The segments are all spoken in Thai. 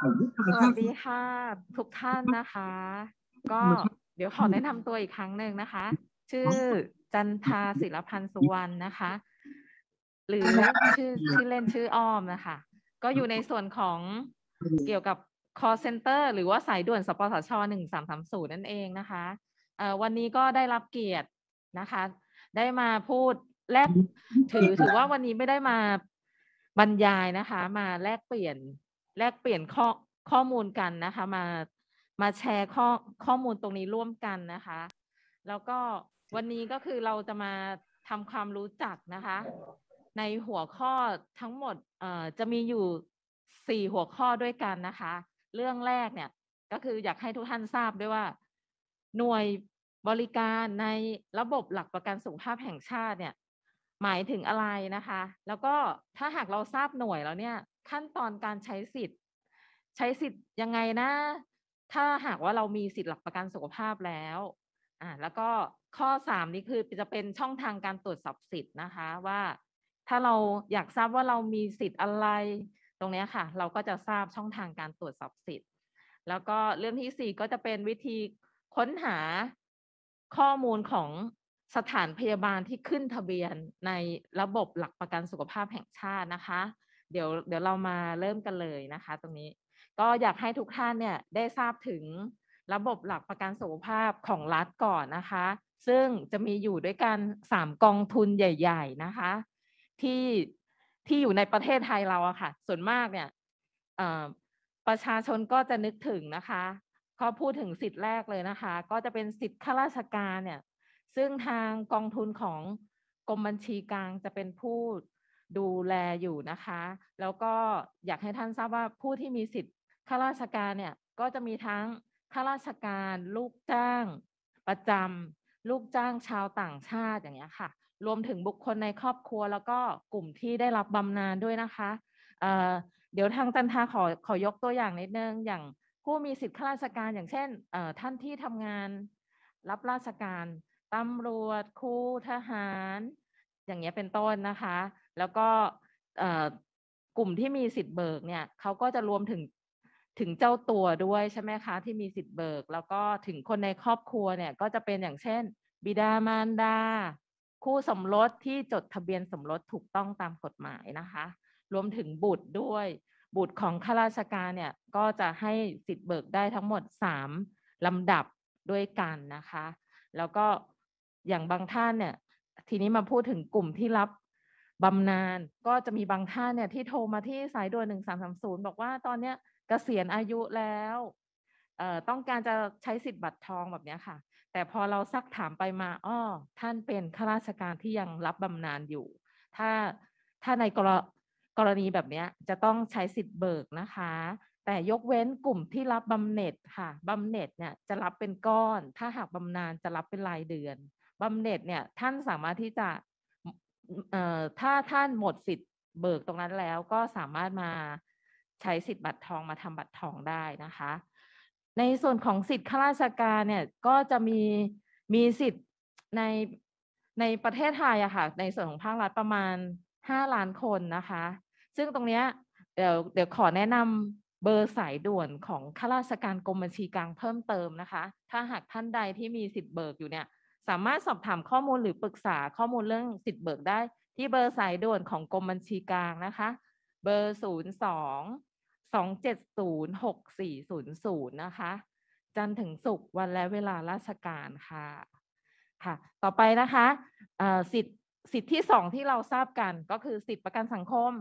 สวัสดีค่ะทุกท่านนะคะ ก็เดี๋ยวขอแนะนำตัวอีกครั้งหนึ่งนะคะ ชื่อจันทาศิลพันธ์สุวรรณนะคะ หรือชื่อชื่อเล่นชื่ออ้อมนะคะ ก็อยู่ในส่วนของเกี่ยวกับ call center หรือว่าสายด่วนสปสชหนึ่งสามสามศูนย์นั่นเองนะคะ วันนี้ก็ได้รับเกียรตินะคะ ได้มาพูดแลกถือถือว่าวันนี้ไม่ได้มาบรรยายนะคะ มาแลกเปลี่ยนแลกเปลี่ยนข้อข้อมูลกันนะคะ มามาแชร์ข้อข้อมูลตรงนี้ร่วมกันนะคะ แล้วก็วันนี้ก็คือเราจะมาทำความรู้จักนะคะ ในหัวข้อทั้งหมดเอ่อจะมีอยู่สี่หัวข้อด้วยกันนะคะ เรื่องแรกเนี่ยก็คืออยากให้ทุกท่านทราบด้วยว่า หน่วยบริการในระบบหลักประกันสุขภาพแห่งชาติเนี่ย หมายถึงอะไรนะคะ แล้วก็ถ้าหากเราทราบหน่วยแล้วเนี่ยขั้นตอนการใช้สิทธิ์ใช้สิทธิ์ยังไงนะ ถ้าหากว่าเรามีสิทธิ์หลักประกันสุขภาพแล้วอ่าแล้วก็ข้อ3นี่คือจะเป็นช่องทางการตรวจสอบสิทธิ์นะคะว่าถ้าเราอยากทราบว่าเรามีสิทธิ์อะไร ตรงนี้ค่ะ เราก็จะทราบช่องทางการตรวจสอบสิทธิ์ แล้วก็เรื่องที่ 4 ก็จะเป็นวิธีค้นหาข้อมูลของสถานพยาบาลที่ขึ้นทะเบียนในระบบหลักประกันสุขภาพแห่งชาตินะคะเดี๋ยวเดี๋ยวเรามาเริ่มกันเลยนะคะตรงนี้ก็อยากให้ทุกท่านเนี่ยได้ทราบถึงระบบหลักประกันสุขภาพของรัฐก่อนนะคะ ซึ่งจะมีอยู่ด้วยกัน3กองทุนใหญ่ๆนะคะ ที่ที่อยู่ในประเทศไทยเราอะค่ะ ส่วนมากเนี่ยประชาชนก็จะนึกถึงนะคะเขาพูดถึงสิทธิ์แรกเลยนะคะ ก็จะเป็นสิทธิ์ข้าราชการเนี่ยซึ่งทางกองทุนของกรมบัญชีกลางจะเป็นผู้ดูแลอยู่นะคะ แล้วก็อยากให้ท่านทราบว่าผู้ที่มีสิทธิ์ข้าราชการเนี่ยก็จะมีทั้งข้าราชการลูกจ้าง ประจำลูกจ้างชาวต่างชาติอย่างเงี้ยค่ะ รวมถึงบุคคลในครอบครัวแล้วก็กลุ่มที่ได้รับบำนาญด้วยนะคะเเดี๋ยวทางจันทาขอขอยกตัวอย่างนิดนึงอย่างผู้มีสิทธิ์ข้าราชการอย่างเช่นท่านที่ทำงาน รับราชการตำรวจครูทหาร อย่างเงี้ยเป็นต้นนะคะแล้วก็กลุ่มที่มีสิทธิ์เบิกเนี่ยเขาก็จะรวมถึงถึงเจ้าตัวด้วยใช่ไหมคะที่มีสิทธิ์เบิกแล้วก็ถึงคนในครอบครัวเนี่ยก็จะเป็นอย่างเช่นบิดามารดาคู่สมรสที่จดทะเบียนสมรสถูกต้องตามกฎหมายนะคะ รวมถึงบุตรด้วย บุตรของข้าราชการเนี่ยก็จะให้สิทธิ์เบิกได้ทั้งหมด 3ลำดับด้วยกันนะคะ แล้วก็อย่างบางท่านเนี่ยทีนี้มาพูดถึงกลุ่มที่รับบำนาญก็จะมีบางท่านเนี่ยที่โทรมาที่สายด่วน1330 บอกว่าตอนเนี้ยเกษียณอายุแล้วต้องการจะใช้สิทธิ์บัตรทองแบบนี้ค่ะ แต่พอเราซักถามไปมาอ้อท่านเป็นข้าราชการที่ยังรับบำนาญอยู่ ถ้าถ้าในกรกรณีแบบนี้จะต้องใช้สิทธิ์เบิกนะคะ แต่ยกเว้นกลุ่มที่รับบำเหน็จค่ะบำเหน็จเนี่ยจะรับเป็นก้อน ถ้าหากบำนาญจะรับเป็นรายเดือนบำเหน็จเนี่ยท่านสามารถที่จะถ้าท่านหมดสิทธิ์เบิกตรงนั้นแล้วก็สามารถมาใช้สิทธิ์บัตรทองมาทำบัตรทองได้นะคะ ในส่วนของสิทธิ์ข้าราชการเนี่ยก็จะมีมีสิทธิ์ในในประเทศไทยอะค่ะในส่วนของภาครัฐประมาณ5ล้านคนนะคะ ซึ่งตรงเนี้ยเดี๋ยวเดี๋ยวขอแนะนำเบอร์สายด่วนของข้าราชการกรมบัญชีกลางเพิ่มเติมนะคะ ถ้าหากท่านใดที่มีสิทธิ์เบิกอยู่เนี่ยสามารถสอบถามข้อมูลหรือปรึกษาข้อมูลเรื่องสิทธิ์เบิกได้ที่เบอร์สายด่วนของกรมบัญชีกลางนะคะ เบอร์ 0 2 2 7 0 6 4 0 0นะคะ จันถึงศุกร์วันและเวลาราชการค่ะค่ะต่อไปนะคะสิทธิสิทธิที่สองที่เราทราบกันก็คือสิทธิประกันสังคม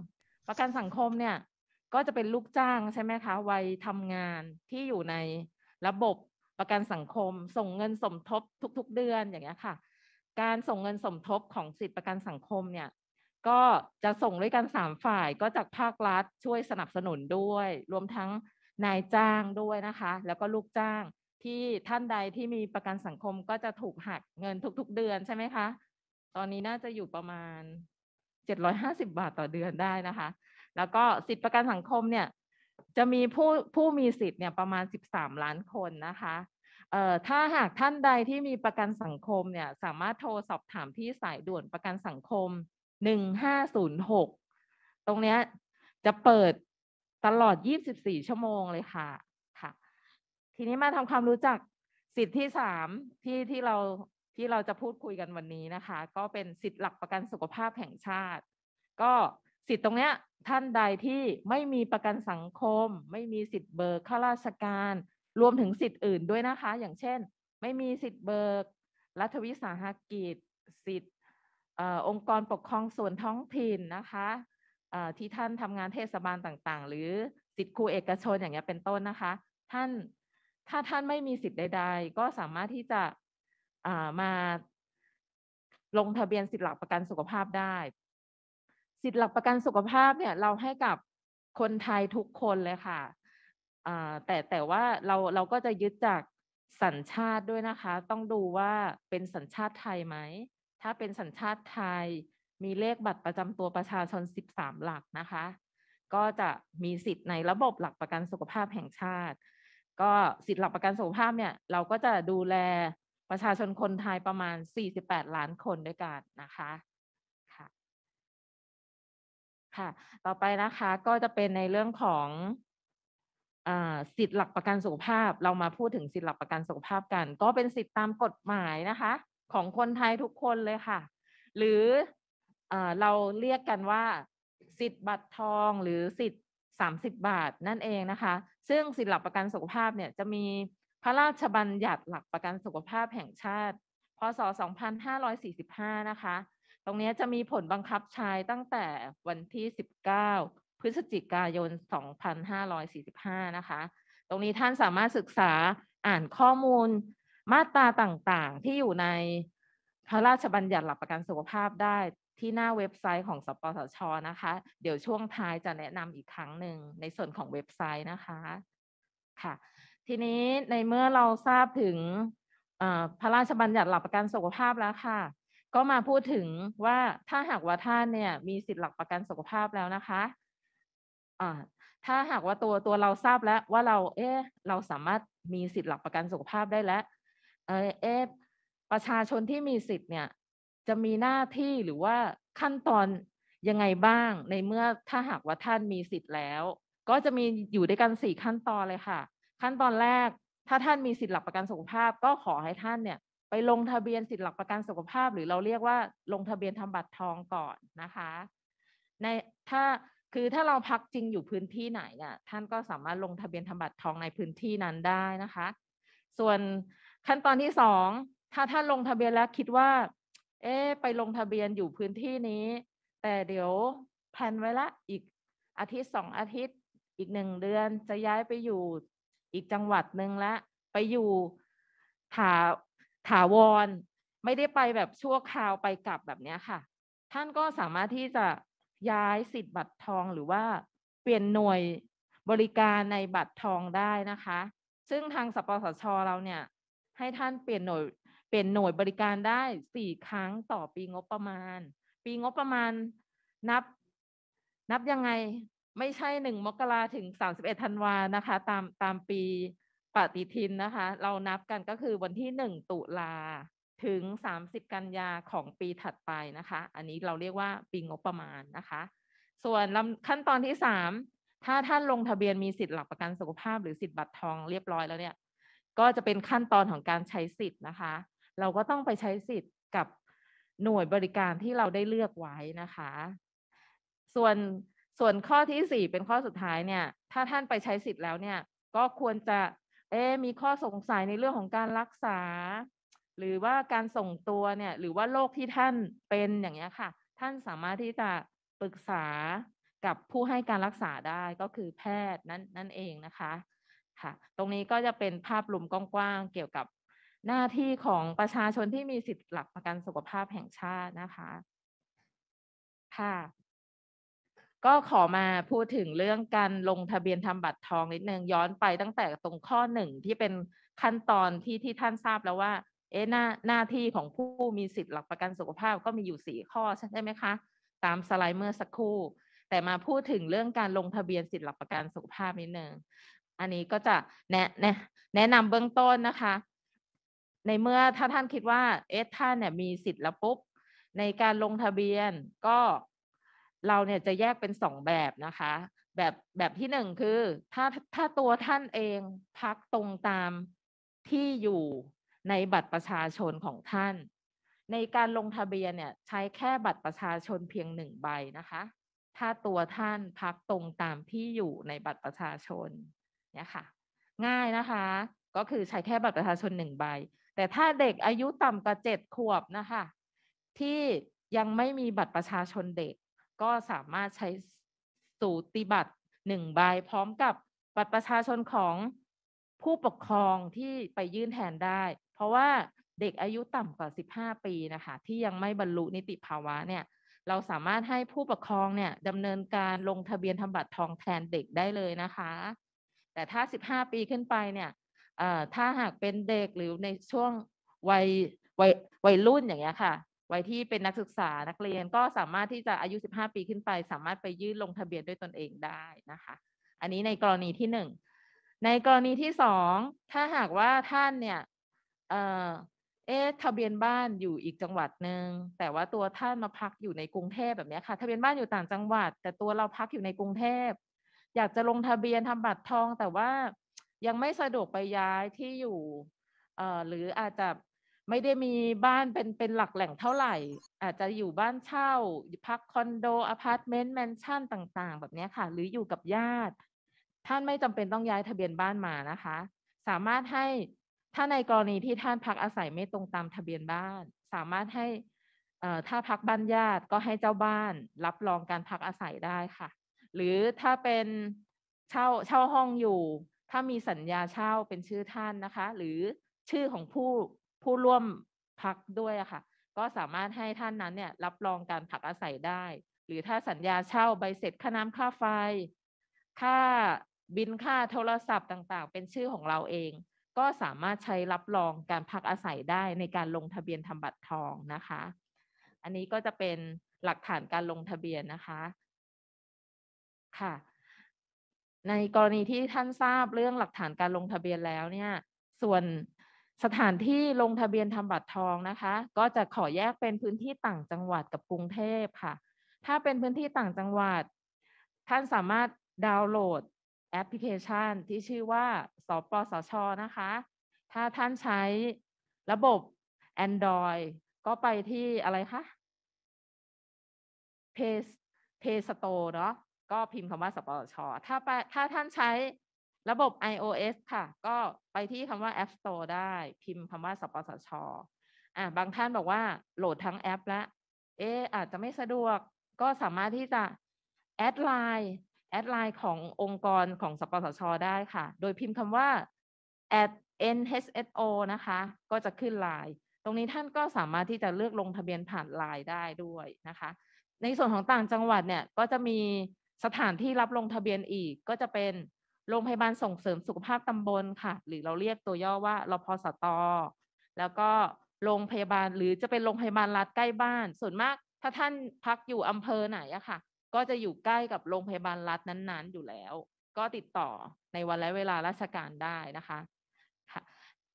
ประกันสังคมเนี่ยก็จะเป็นลูกจ้างใช่ไหมคะวัยทำงานที่อยู่ในระบบประกันสังคมส่งเงินสมทบทุกๆเดือนอย่างเงี้ยค่ะ การส่งเงินสมทบของสิทธิประกันสังคมเนี่ยก็จะส่งด้วยกันสามฝ่ายก็จากภาครัฐช่วยสนับสนุนด้วยรวมทั้งนายจ้างด้วยนะคะ แล้วก็ลูกจ้างที่ท่านใดที่มีประกันสังคมก็จะถูกหักเงินทุกๆเดือนใช่ไหมคะตอนนี้น่าจะอยู่ประมาณเจ็ดร้อยห้าสิบาทต่อเดือนได้นะคะ แล้วก็สิทธิประกันสังคมเนี่ย จะมีผู้ผู้มีสิทธิ์เนี่ยประมาณสิบสามล้านคนนะคะเอ่อถ้าหากท่านใดที่มีประกันสังคมเนี่ยสามารถโทรสอบถามที่สายด่วนประกันสังคม 1506 ตรงเนี้ยจะเปิดตลอด 24 ชั่วโมงเลยค่ะค่ะ ทีนี้มาทำความรู้จักสิทธิที่สามที่ที่เราที่เราจะพูดคุยกันวันนี้นะคะ ก็เป็นสิทธิหลักประกันสุขภาพแห่งชาติ ก็สิทธิตรงเนี้ยท่านใดที่ไม่มีประกันสังคม ไม่มีสิทธิเบิกข้าราชการรวมถึงสิทธิ์อื่นด้วยนะคะ อย่างเช่น ไม่มีสิทธิ์เบิก รัฐวิสาหกิจ สิทธิ์องค์กรปกครองส่วนท้องถิ่นนะคะที่ท่านทำงานเทศบาลต่างๆ หรือสิทธิ์ครูเอกชนอย่างเงี้ยเป็นต้นนะคะ ท่านถ้าท่านไม่มีสิทธิ์ใด ๆ ก็สามารถที่จะมาลงทะเบียนสิทธิ์หลักประกันสุขภาพได้ สิทธิ์หลักประกันสุขภาพเนี่ยเราให้กับคนไทยทุกคนเลยค่ะอ่าแต่แต่ว่าเราเราก็จะยึดจากสัญชาติด้วยนะคะ ต้องดูว่าเป็นสัญชาติไทยไหม ถ้าเป็นสัญชาติไทยมีเลขบัตรประจำตัวประชาชน 13 หลักนะคะ ก็จะมีสิทธิ์ในระบบหลักประกันสุขภาพแห่งชาติ ก็สิทธิ์หลักประกันสุขภาพเนี่ย เราก็จะดูแลประชาชนคนไทยประมาณ 48 ล้านคนด้วยกันนะคะ ค่ะต่อไปนะคะก็จะเป็นในเรื่องของสิทธิ์หลักประกันสุขภาพเรามาพูดถึงสิทธิ์หลักประกันสุขภาพกัน ก็เป็นสิทธิตามกฎหมายนะคะ ของคนไทยทุกคนเลยค่ะ หรืออเราเรียกกันว่า สิทธิ์บัตรทองหรือสิทธิ์ 30 บาทนั่นเองนะคะ ซึ่งสิทธิ์หลักประกันสุขภาพเนี่ยจะมีพระราชบัญญัติหลักประกันสุขภาพแห่งชาติพศ2545นะคะตรงนี้จะมีผลบังคับใช้ตั้งแต่วันที่ 19พฤศจิกายน2545 นะคะ ตรงนี้ท่านสามารถศึกษาอ่านข้อมูลมาตราต่างๆ ที่อยู่ในพระราชบัญญัติหลักประกันสุขภาพได้ที่หน้าเว็บไซต์ของสปสช นะคะ เดี๋ยวช่วงท้ายจะแนะนำอีกครั้งหนึ่งในส่วนของเว็บไซต์นะคะ ค่ะ ทีนี้ในเมื่อเราทราบถึงพระราชบัญญัติหลักประกันสุขภาพแล้วค่ะ ก็มาพูดถึงว่าถ้าหากว่าท่านเนี่ยมีสิทธิหลักประกันสุขภาพแล้วนะคะอ่าถ้าหากว่าตัวตัวเราทราบแล้วว่าเราเอ๊ะเราสามารถมีสิทธิ์หลักประกันสุขภาพได้แล้วเออเอ๊ะประชาชนที่มีสิทธิ์เนี่ยจะมีหน้าที่หรือว่าขั้นตอนยังไงบ้างในเมื่อถ้าหากว่าท่านมีสิทธิ์แล้วก็จะมีอยู่ด้วยกันสี่ขั้นตอนเลยค่ะ ขั้นตอนแรกถ้าท่านมีสิทธิ์หลักประกันสุขภาพ ก็ขอให้ท่านเนี่ยไปลงทะเบียนสิทธิ์หลักประกันสุขภาพ หรือเราเรียกว่าลงทะเบียนทำบัตรทองก่อนนะคะ ในถ้าคือถ้าเราพักจริงอยู่พื้นที่ไหนน่ะท่านก็สามารถลงทะเบียนทำบัตรทองในพื้นที่นั้นได้นะคะ ส่วนขั้นตอนที่สองถ้าท่านลงทะเบียนแล้วคิดว่า เอ๊ไปลงทะเบียนอยู่พื้นที่นี้ แต่เดี๋ยวแผนไว้ละอีกอาทิตย์สองอาทิตย์อีกหนึ่งเดือนจะย้ายไปอยู่อีกจังหวัดหนึ่งละ ไปอยู่ถาถาวรไม่ได้ไปแบบชั่วคราวไปกลับแบบนี้ค่ะ ท่านก็สามารถที่จะย้ายสิทธิ์บัตรทองหรือว่าเปลี่ยนหน่วยบริการในบัตรทองได้นะคะ ซึ่งทางสปสชเราเนี่ย ให้ท่านเปลี่ยนหน่วยเปลี่ยนหน่วยบริการได้สี่ครั้งต่อปีงบประมาณ ปีงบประมาณนับ นับยังไงไม่ใช่หนึ่งมกราถึงสามสิบเอ็ดธันวานะคะ ตามตามปีปฏิทินนะคะ เรานับกันก็คือวันที่หนึ่งตุลาถึง 30 กันยาของปีถัดไปนะคะอันนี้เราเรียกว่าปีงบประมาณนะคะ ส่วนขั้นตอนที่ 3 ถ้าท่านลงทะเบียน มี สิทธิ์หลักประกันสุขภาพหรือสิทธิ์บัตรทองเรียบร้อยแล้วเนี่ยก็จะเป็นขั้นตอนของการใช้สิทธิ์นะคะ เราก็ต้องไปใช้สิทธิ์ กับหน่วยบริการที่เราได้เลือกไว้นะคะ ส่วนส่วนข้อที่ 4 เป็นข้อสุดท้ายเนี่ยถ้าท่านไปใช้สิทธิ์แล้วเนี่ยก็ควรจะเอ๊มีข้อสงสัยในเรื่องของการรักษาหรือว่าการส่งตัวเนี่ย หรือว่าโรคที่ท่านเป็นอย่างเงี้ยค่ะ ท่านสามารถที่จะปรึกษากับผู้ให้การรักษาได้ก็คือแพทย์นั่นนั่นเองนะคะค่ะ ตรงนี้ก็จะเป็นภาพรวมกว้างๆเกี่ยวกับหน้าที่ของประชาชนที่มีสิทธิหลักประกันสุขภาพแห่งชาตินะคะค่ะ ก็ขอมาพูดถึงเรื่องการลงทะเบียนทำบัตรทองนิดนึงย้อนไป ตั้งแต่ตรงข้อหนึ่งที่เป็นขั้นตอนที่ที่ท่านทราบแล้วว่าเอ๊ะหน้าหน้าที่ของผู้มีสิทธิ์หลักประกันสุขภาพก็มีอยู่สี่ข้อใช่ไหมคะ ตามสไลด์เมื่อสักครู่ แต่มาพูดถึงเรื่องการลงทะเบียนสิทธิ์หลักประกันสุขภาพนิดนึงอันนี้ก็จะแนะแนะแนะนำเบื้องต้นนะคะ ในเมื่อถ้าท่านคิดว่า เอ๊ะท่านเนี่ยมีสิทธิ์แล้วปุ๊บในการลงทะเบียนก็เราเนี่ยจะแยกเป็นสองแบบนะคะ แบบแบบที่หนึ่งคือถ้าถ้าตัวท่านเองพักตรงตามที่อยู่ในบัตรประชาชนของท่านในการลงทะเบียนเนี่ยใช้แค่บัตรประชาชนเพียงหนึ่งใบนะคะ ถ้าตัวท่านพักตรงตามที่อยู่ในบัตรประชาชนเนี่ยค่ะง่ายนะคะก็คือใช้แค่บัตรประชาชนหนึ่งใบ แต่ถ้าเด็กอายุต่ำกว่าเจ็ดขวบนะคะที่ยังไม่มีบัตรประชาชนเด็ก ก็สามารถใช้สูติบัตรหนึ่งใบพร้อมกับบัตรประชาชนของผู้ปกครองที่ไปยื่นแทนได้ราะว่าเด็กอายุต่ำกว่า 15 ปีนะคะที่ยังไม่บรรลุนิติภาวะเนี่ยเราสามารถให้ผู้ปกครองเนี่ยดำเนินการลงทะเบียนทำบัตรทองแทนเด็กได้เลยนะคะ แต่ถ้า 15 ปีขึ้นไปเนี่ยถ้าหากเป็นเด็กหรือในช่วงวัยวัยวัยรุ่นอย่างเงี้ยค่ะวัยที่เป็นนักศึกษานักเรียนก็สามารถที่จะอายุ 15 ปีขึ้นไป สามารถไปยื่นลงทะเบียนด้วยตนเองได้นะคะ อันนี้ในกรณีที่ 1 ในกรณีที่2 ถ้าหากว่าท่านเนี่ยเออเอ๊ะทะเบียนบ้านอยู่อีกจังหวัดหนึ่งแต่ว่าตัวท่านมาพักอยู่ในกรุงเทพแบบนี้ค่ะ ทะเบียนบ้านอยู่ต่างจังหวัด แต่ตัวเราพักอยู่ในกรุงเทพ อยากจะลงทะเบียนทำบัตรทอง แต่ว่ายังไม่สะดวกไปย้ายที่อยู่ เอ่อ หรืออาจจะไม่ได้มีบ้านเป็นเป็นหลักแหล่งเท่าไหร่ อาจจะอยู่บ้านเช่า พักคอนโดอพาร์ตเมนต์แมนชั่นต่างๆ แบบนี้ค่ะ หรืออยู่กับญาติ ท่านไม่จำเป็นต้องย้ายทะเบียนบ้านมานะคะ สามารถให้ถ้าในกรณีที่ท่านพักอาศัยไม่ตรงตามทะเบียนบ้าน สามารถให้ถ้าพักบ้านญาติก็ให้เจ้าบ้านรับรองการพักอาศัยได้ค่ะ หรือถ้าเป็นเช่าเช่าห้องอยู่ ถ้ามีสัญญาเช่าเป็นชื่อท่านนะคะ หรือชื่อของผู้ผู้ร่วมพักด้วยค่ะ ก็สามารถให้ท่านนั้นเนี่ยรับรองการพักอาศัยได้ หรือถ้าสัญญาเช่าใบเสร็จค่าน้ำค่าไฟ ค่าบินค่าโทรศัพท์ต่างๆ เป็นชื่อของเราเองก็สามารถใช้รับรองการพักอาศัยได้ในการลงทะเบียนทำบัตรทองนะคะ อันนี้ก็จะเป็นหลักฐานการลงทะเบียนนะคะค่ะ ในกรณีที่ท่านทราบเรื่องหลักฐานการลงทะเบียนแล้วเนี่ย ส่วนสถานที่ลงทะเบียนทำบัตรทองนะคะ ก็จะขอแยกเป็นพื้นที่ต่างจังหวัดกับกรุงเทพค่ะ ถ้าเป็นพื้นที่ต่างจังหวัด ท่านสามารถดาวน์โหลดแอปพลิเคชันที่ชื่อว่า สปสชนะคะ ถ้าท่านใช้ระบบ Android ก็ไปที่อะไรคะ Play p Store เนาะ ก็พิมพ์คำว่า สปสช ถ้าไปถ้าท่านใช้ระบบ iOS ค่ะ ก็ไปที่คำว่า App Store ได้ พิมพ์คำว่า สปสชอ่ะ บางท่านบอกว่าโหลดทั้งแอปแล้ว เอ๊อาจจะไม่สะดวก ก็สามารถที่จะแอดไลน์แอดไลน์ขององค์กรของสปสชได้ค่ะ โดยพิมพ์คำว่า at nhso นะคะ ก็จะขึ้นไลน์ตรงนี้ท่านก็สามารถที่จะเลือกลงทะเบียนผ่านไลน์ได้ด้วยนะคะ ในส่วนของต่างจังหวัดเนี่ยก็จะมีสถานที่รับลงทะเบียนอีก ก็จะเป็นโรงพยาบาลส่งเสริมสุขภาพตำบลค่ะ หรือเราเรียกตัวย่อว่ารพสตแล้วก็โรงพยาบาลหรือจะเป็นโรงพยาบาลรัฐใกล้บ้านส่วนมากถ้าท่านพักอยู่อำเภอไหนอะค่ะก็จะอยู่ใกล้กับโรงพยาบาลรัฐนั้น ๆ อยู่แล้วก็ติดต่อในวันและเวลาราชการได้นะคะ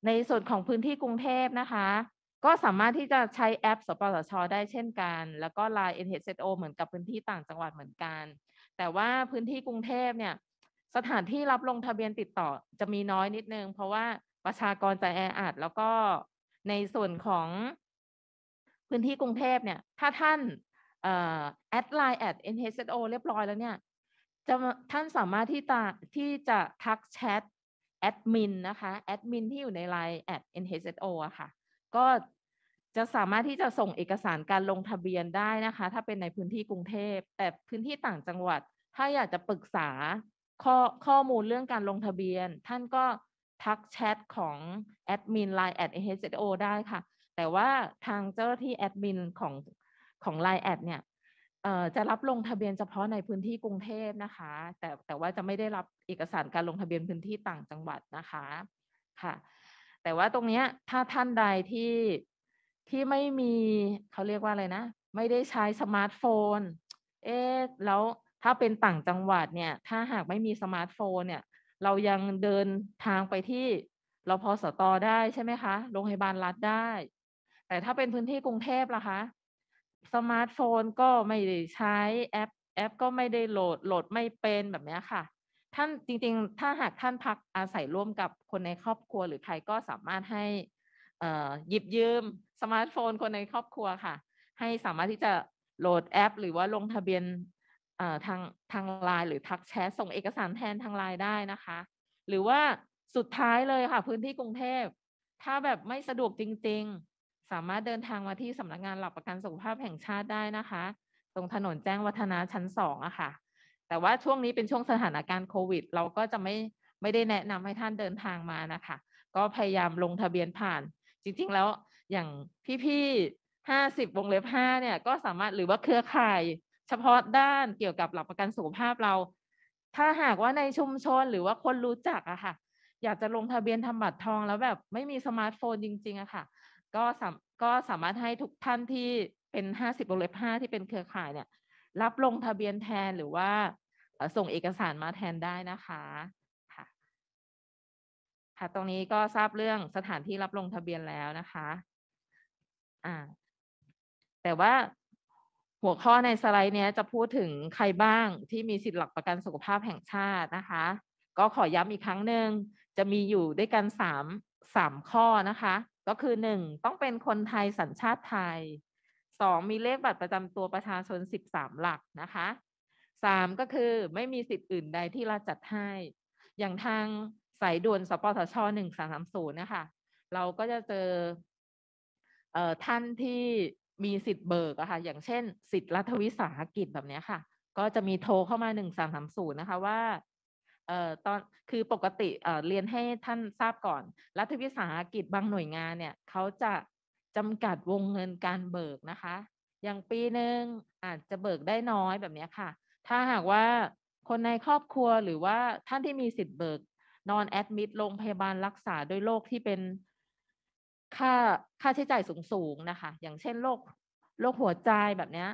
ในส่วนของพื้นที่กรุงเทพนะคะก็สามารถที่จะใช้แอปสปสชได้เช่นกัน แล้วก็ Line NHSO เหมือนกับพื้นที่ต่างจังหวัดเหมือนกัน แต่ว่าพื้นที่กรุงเทพเนี่ยสถานที่รับลงทะเบียนติดต่อจะมีน้อยนิดนึงเพราะว่าประชากรจะแออัดแล้วก็ในส่วนของ พื้นที่กรุงเทพเนี่ย ถ้าท่านแอดไลน์แอด NHSO เรียบร้อยแล้วเนี่ยจะท่านสามารถที่จะที่จะทักแชทแอดมินนะคะแอดมินที่อยู่ในไลน์แอด NHSO อะค่ะก็จะสามารถที่จะส่งเอกสารการลงทะเบียนได้นะคะถ้าเป็นในพื้นที่กรุงเทพแต่พื้นที่ต่างจังหวัดถ้าอยากจะปรึกษาข้อข้อมูลเรื่องการลงทะเบียน ท่านก็ทักแชทของแอดมินไลน์แอด NHSO ได้ค่ะ แต่ว่าทางเจ้าหน้าที่แอดมินของของ Line แอดเนี่ยจะรับลงทะเบียนเฉพาะในพื้นที่กรุงเทพนะคะ แต่แต่ว่าจะไม่ได้รับเอกสารการลงทะเบียนพื้นที่ต่างจังหวัดนะคะค่ะ แต่ว่าตรงนี้ถ้าท่านใดที่ที่ไม่มีเขาเรียกว่าอะไรนะ ไม่ได้ใช้สมาร์ทโฟนเอ๊ะแล้วถ้าเป็นต่างจังหวัดเนี่ย ถ้าหากไม่มีสมาร์ทโฟนเนี่ย เรายังเดินทางไปที่เราพอสตอได้ใช่ไหมคะโรงพยาบาลรัฐได้ แต่ถ้าเป็นพื้นที่กรุงเทพล่ะคะสมาร์ทโฟนก็ไม่ได้ใช้แอปแอป ก็ไม่ได้โหลดโหลดไม่เป็นแบบนี้ค่ะ ท่านจริงๆ ถ้าหากท่านพักอาศัยร่วมกับคนในครอบครัว หรือใครก็สามารถให้หยิบยืมสมาร์ทโฟนคนในครอบครัวค่ะ ให้สามารถที่จะโหลดแอป หรือว่าลงทะเบียนทางทางไลน์หรือทักแชทส่งเอกสารแทนทางไลน์ได้นะคะ หรือว่าสุดท้ายเลยค่ะ พื้นที่กรุงเทพถ้าแบบไม่สะดวกจริงสามารถเดินทางมาที่สำนักงานหลักประกันสุขภาพแห่งชาติได้นะคะ ตรงถนนแจ้งวัฒนะชั้นสองอะค่ะ แต่ว่าช่วงนี้เป็นช่วงสถานการณ์โควิด เราก็จะไม่ไม่ได้แนะนำให้ท่านเดินทางมานะคะ ก็พยายามลงทะเบียนผ่านจริง ๆ แล้วอย่างพี่ๆห้าสิบวงเล็บห้าเนี่ย ก็สามารถหรือว่าเครือข่าย เฉพาะด้านเกี่ยวกับหลักประกันสุขภาพเรา ถ้าหากว่าในชุมชนหรือว่าคนรู้จักอะค่ะอยากจะลงทะเบียนทำบัตรทอง แล้วแบบไม่มีสมาร์ทโฟนจริงๆอะค่ะก็สามก็สามารถให้ทุกท่านที่เป็นห้าสิบวเลห้าที่เป็นเครือข่าย เนี่ย รับลงทะเบียนแทน หรือว่าส่งเอกสารมาแทนได้นะคะ ค่ะ ค่ะ ตรงนี้ก็ทราบเรื่องสถานที่รับลงทะเบียนแล้วนะคะอ่าแต่ว่าหัวข้อในสไลด์นี้จะพูดถึงใครบ้างที่มีสิทธิหลักประกันสุขภาพแห่งชาตินะคะ ก็ขอย้ำอีกครั้งหนึ่งจะมีอยู่ด้วยกันสามสามข้อนะคะก็คือหนึ่งต้องเป็นคนไทยสัญชาติไทยสองมีเลขบัตรประจำตัวประชาชนสิบสามหลักนะคะสามก็คือไม่มีสิทธิ์อื่นใดที่รัฐจัดให้ อย่างทางสายด่วนสปสชหนึ่งสามสามศูนย์นะคะ เราก็จะเจอเอ่อท่านที่มีสิทธิ์เบิกอะคะ่ะ อย่างเช่นสิทธิ์รัฐวิสาหกิจแบบนี้ค่ะ ก็จะมีโทรเข้ามาหนึ่งสามสามศูนย์นะคะว่าเอ่อตอนคือปกติเอ่อเรียนให้ท่านทราบก่อนรัฐวิสาหกิจบางหน่วยงานเนี่ย เขาจะจำกัดวงเงินการเบิกนะคะ อย่างปีหนึ่งอาจจะเบิกได้น้อยแบบนี้ค่ะ ถ้าหากว่าคนในครอบครัวหรือว่าท่านที่มีสิทธิ์เบิกนอนแอดมิดโรงพยาบาลรักษาด้วยโรคที่เป็นค่าค่าใช้จ่ายสูง ๆ นะคะ อย่างเช่นโรคโรคหัวใจแบบนี้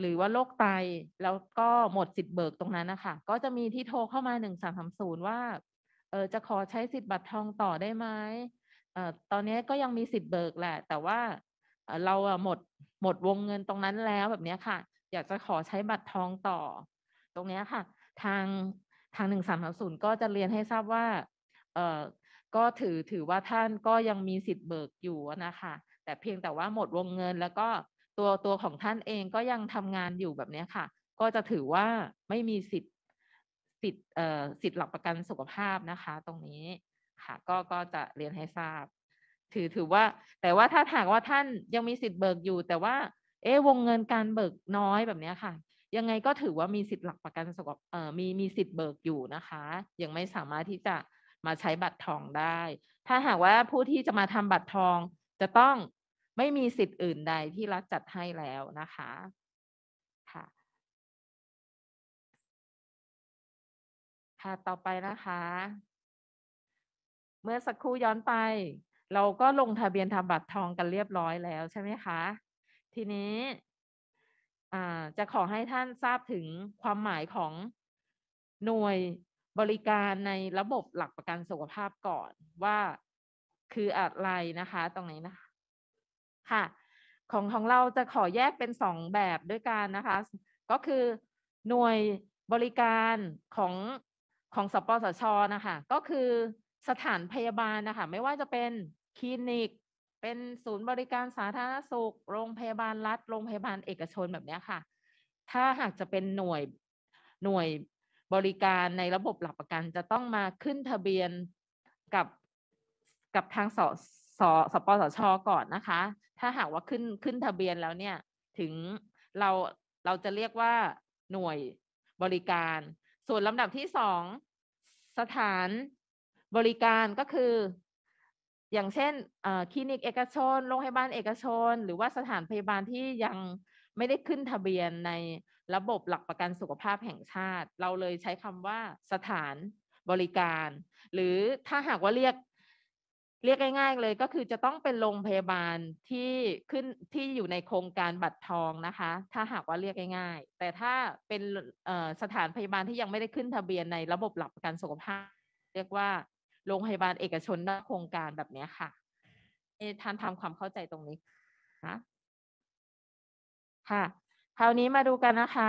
หรือว่าโรคไตแล้วก็หมดสิทธิ์เบิกตรงนั้นนะคะก็จะมีที่โทรเข้ามา 1330 ว่าเออจะขอใช้สิทธิ์บัตรทองต่อได้ไหมเออตอนนี้ก็ยังมีสิทธิ์เบิกแหละ แต่ว่า เราหมดหมดวงเงินตรงนั้นแล้วแบบนี้ค่ะ อยากจะขอใช้บัตรทองต่อ ตรงนี้ค่ะ ทางทางหนึ่งสามสามศูนย์ก็จะเรียนให้ทราบว่าเออก็ถือถือว่าท่านก็ยังมีสิทธิ์เบิกอยู่นะคะแต่เพียงแต่ว่าหมดวงเงินแล้วก็ตัว ตัวของท่านเองก็ยังทำงานอยู่แบบนี้ค่ะ ก็จะถือว่าไม่มีสิทธิ์สิทธิ์เอ่อสิทธิ์หลักประกันสุขภาพนะคะ ตรงนี้ค่ะก็ก็จะเรียนให้ทราบ ถือถือว่าแต่ว่าถ้าหากว่าท่านยังมีสิทธิ์เบิกอยู่ แต่ว่า เอ๊วงเงินการเบิกน้อยแบบนี้ค่ะ ยังไงก็ถือว่ามีสิทธิ์หลักประกันสุขเอ่อมีมีสิทธิ์เบิกอยู่นะคะ ยังไม่สามารถที่จะมาใช้บัตรทองได้ ถ้าหากว่าผู้ที่จะมาทำบัตรทองจะต้องไม่มีสิทธิ์อื่นใดที่รัฐจัดให้แล้วนะคะ ค่ะ ค่ะต่อไปนะคะ เมื่อสักครู่ย้อนไป เราก็ลงทะเบียนทำบัตรทองกันเรียบร้อยแล้วใช่ไหมคะทีนี้จะขอให้ท่านทราบถึงความหมายของหน่วยบริการในระบบหลักประกันสุขภาพก่อนว่าคืออะไรนะคะตรงนี้นะคะค่ะของของเราจะขอแยกเป็นสองแบบด้วยกันนะคะ ก็คือหน่วยบริการของของสปสชนะคะก็คือสถานพยาบาลนะคะ ไม่ว่าจะเป็นคลินิก เป็นศูนย์บริการสาธารณสุขโรงพยาบาลรัฐโรงพยาบาลเอกชนแบบนี้ค่ะ ถ้าหากจะเป็นหน่วยหน่วยบริการในระบบหลักประกันจะต้องมาขึ้นทะเบียน กับกับทางสสสปสชก่อนนะคะถ้าหากว่าขึ้นขึ้นทะเบียนแล้วเนี่ย ถึงเราเราจะเรียกว่าหน่วยบริการ ส่วนลำดับที่สองสถานบริการก็คือ อย่างเช่นคลินิกเอกชนโรงพยาบาลเอกชน หรือว่าสถานพยาบาลที่ยังไม่ได้ขึ้นทะเบียนในระบบหลักประกันสุขภาพแห่งชาติ เราเลยใช้คำว่าสถานบริการ หรือถ้าหากว่าเรียกเรียกง่ายๆเลยก็คือจะต้องเป็นโรงพยาบาลที่ขึ้นที่อยู่ในโครงการบัตรทองนะคะ ถ้าหากว่าเรียกง่ายๆ แต่ถ้าเป็นสถานพยาบาลที่ยังไม่ได้ขึ้นทะเบียนในระบบหลักประกันสุขภาพ เรียกว่าโรงพยาบาลเอกชนนอกโครงการแบบนี้ค่ะท่านทำความเข้าใจตรงนี้นะค่ะ คราวนี้มาดูกันนะคะ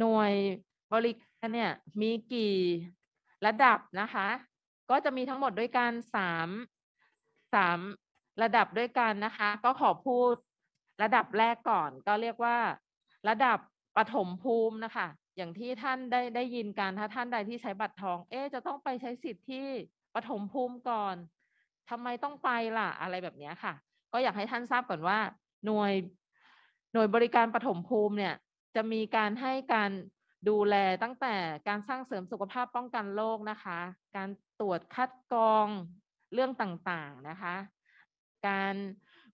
หน่วยบริการเนี่ยมีกี่ระดับนะคะ ก็จะมีทั้งหมดด้วยกันสามสามระดับด้วยกันนะคะ ก็ขอพูดระดับแรกก่อน ก็เรียกว่าระดับปฐมภูมินะคะอย่างที่ท่านได้ได้ยินการถ้าท่านใดที่ใช้บัตรทองเอ๊จะต้องไปใช้สิทธิ์ที่ปฐมภูมิก่อน ทำไมต้องไปล่ะอะไรแบบนี้ค่ะ ก็อยากให้ท่านทราบก่อนว่าหน่วยหน่วยบริการปฐมภูมิเนี่ยจะมีการให้การดูแลตั้งแต่การสร้างเสริมสุขภาพป้องกันโรคนะคะ การตรวจคัดกรองเรื่องต่างๆนะคะ การ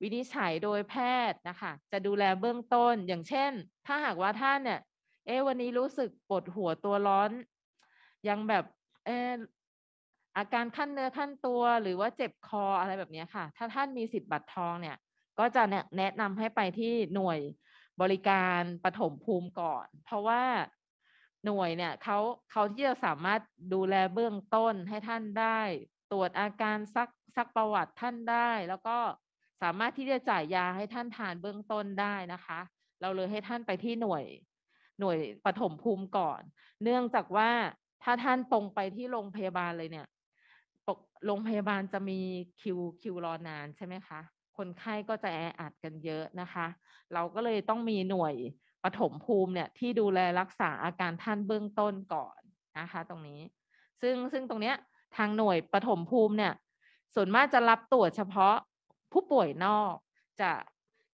วินิจฉัยโดยแพทย์นะคะจะดูแลเบื้องต้นอย่างเช่น ถ้าหากว่าท่านเนี่ย เอวันนี้รู้สึกปวดหัวตัวร้อนยังแบบเอออาการขั้นเนื้อขั้นตัวหรือว่าเจ็บคอ อะไรแบบนี้ค่ะ ถ้าท่านมีสิทธิ์บัตรทองเนี่ย ก็จะแนะนำให้ไปที่หน่วยบริการปฐมภูมิก่อน เพราะว่าหน่วยเนี่ยเขาเขาที่จะสามารถดูแลเบื้องต้นให้ท่านได้ตรวจอาการซักซักประวัติท่านได้แล้วก็สามารถที่จะจ่ายยาให้ท่านทานเบื้องต้นได้นะคะ เราเลยให้ท่านไปที่หน่วยหน่วยปฐมภูมิก่อน เนื่องจากว่าถ้าท่านตรงไปที่โรงพยาบาลเลยเนี่ยโรงพยาบาลจะมีคิวคิวรอนานใช่ไหมคะ คนไข้ก็จะแออัดกันเยอะนะคะ เราก็เลยต้องมีหน่วยปฐมภูมิเนี่ยที่ดูแลรักษาอาการท่านเบื้องต้นก่อนนะคะ ตรงนี้ ซึ่งซึ่งตรงเนี้ยทางหน่วยปฐมภูมิเนี่ยส่วนมากจะรับตรวจเฉพาะผู้ป่วยนอกจะ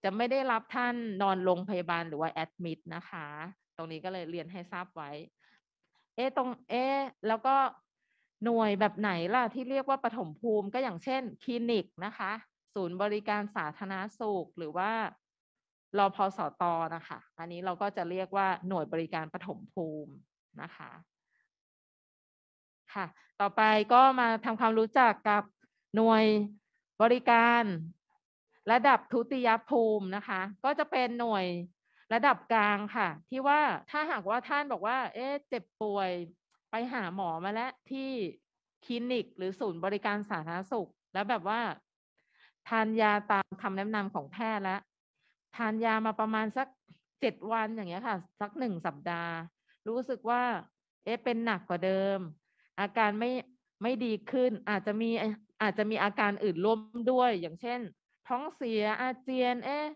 จะไม่ได้รับท่านนอนโรงพยาบาลหรือว่าแอดมิดนะคะ ตรงนี้ก็เลยเรียนให้ทราบไว้ เอตรงเอแล้วก็หน่วยแบบไหนล่ะ ที่เรียกว่าปฐมภูมิ ก็อย่างเช่น คลินิกนะคะ ศูนย์บริการสาธารณสุขหรือว่ารอพอสอตอนะคะอันนี้เราก็จะเรียกว่าหน่วยบริการปฐมภูมินะคะค่ะ ต่อไปก็มาทำความรู้จักกับหน่วยบริการระดับทุติยภูมินะคะ ก็จะเป็นหน่วยระดับกลางค่ะ ที่ว่าถ้าหากว่าท่านบอกว่า เอ๊ะ เจ็บป่วย ไปหาหมอมาแล้วที่คลินิกหรือศูนย์บริการสาธารณสุข แล้วแบบว่าทานยาตามคำแนะนำของแพทย์แล้ว ทานยามาประมาณสักเจ็ดวันอย่างเงี้ยค่ะ สักหนึ่งสัปดาห์ รู้สึกว่า เอ๊ะ เป็นหนักกว่าเดิมอาการไม่ไม่ดีขึ้นอาจจะมีอาจจะมีอาการอื่นร่วมด้วยอย่างเช่น ท้องเสียอาเจียนเอ๊ะ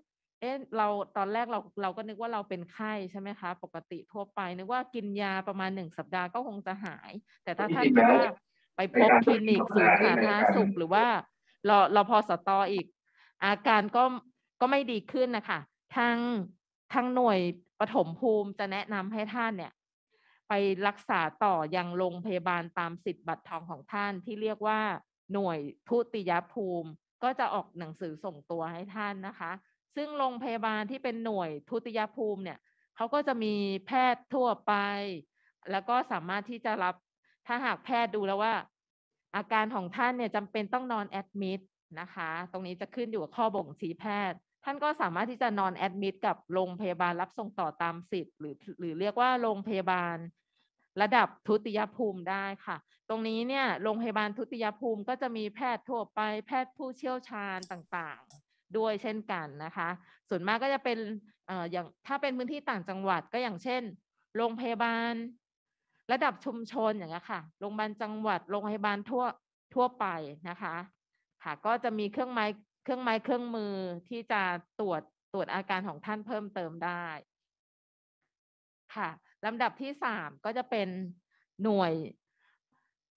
เอ๊ะเราตอนแรกเราเราก็นึกว่าเราเป็นไข้ใช่ไหมคะ ปกติทั่วไปนึกว่ากินยาประมาณหนึ่งสัปดาห์ก็คงจะหาย แต่ถ้าท่านว่าไปพบคลินิกศู์สาธารณสุข หรือว่าเราเราพอสตออีก อาการก็ก็ไม่ดีขึ้นนะคะทางทางหน่วยปฐมภูมิจะแนะนำให้ท่านเนี่ยไปรักษาต่อยังโรงพยาบาลตามสิทธิ์บัตรทองของท่านที่เรียกว่าหน่วยทุติยภูมิก็จะออกหนังสือส่งตัวให้ท่านนะคะ ซึ่งโรงพยาบาลที่เป็นหน่วยทุติยภูมิเนี่ย เขาก็จะมีแพทย์ทั่วไป แล้วก็สามารถที่จะรับถ้าหากแพทย์ดูแล้วว่า อาการของท่านเนี่ยจำเป็นต้องนอนแอดมิดนะคะ ตรงนี้จะขึ้นอยู่กับข้อบ่งชี้แพทย์ท่านก็สามารถที่จะนอนแอดมิดกับโรงพยาบาลรับส่งต่อตามสิทธิ์หรือหรือเรียกว่าโรงพยาบาลระดับทุติยภูมิได้ค่ะ ตรงนี้เนี่ยโรงพยาบาลทุติยภูมิก็จะมีแพทย์ทั่วไป แพทย์ผู้เชี่ยวชาญต่างๆด้วยเช่นกันนะคะ ส่วนมากก็จะเป็นเออย่างถ้าเป็นพื้นที่ต่างจังหวัดก็อย่างเช่นโรงพยาบาล ระดับชุมชนอย่างเงี้ยค่ะโรงพยาบาลจังหวัดโรงพยาบาลทั่วทั่วไปนะคะค่ะก็จะมีเครื่องไม้เครื่องไม้เครื่องมือที่จะตรวจตรวจอาการของท่านเพิ่มเติมได้ ค่ะลำดับที่สามก็จะเป็นหน่วย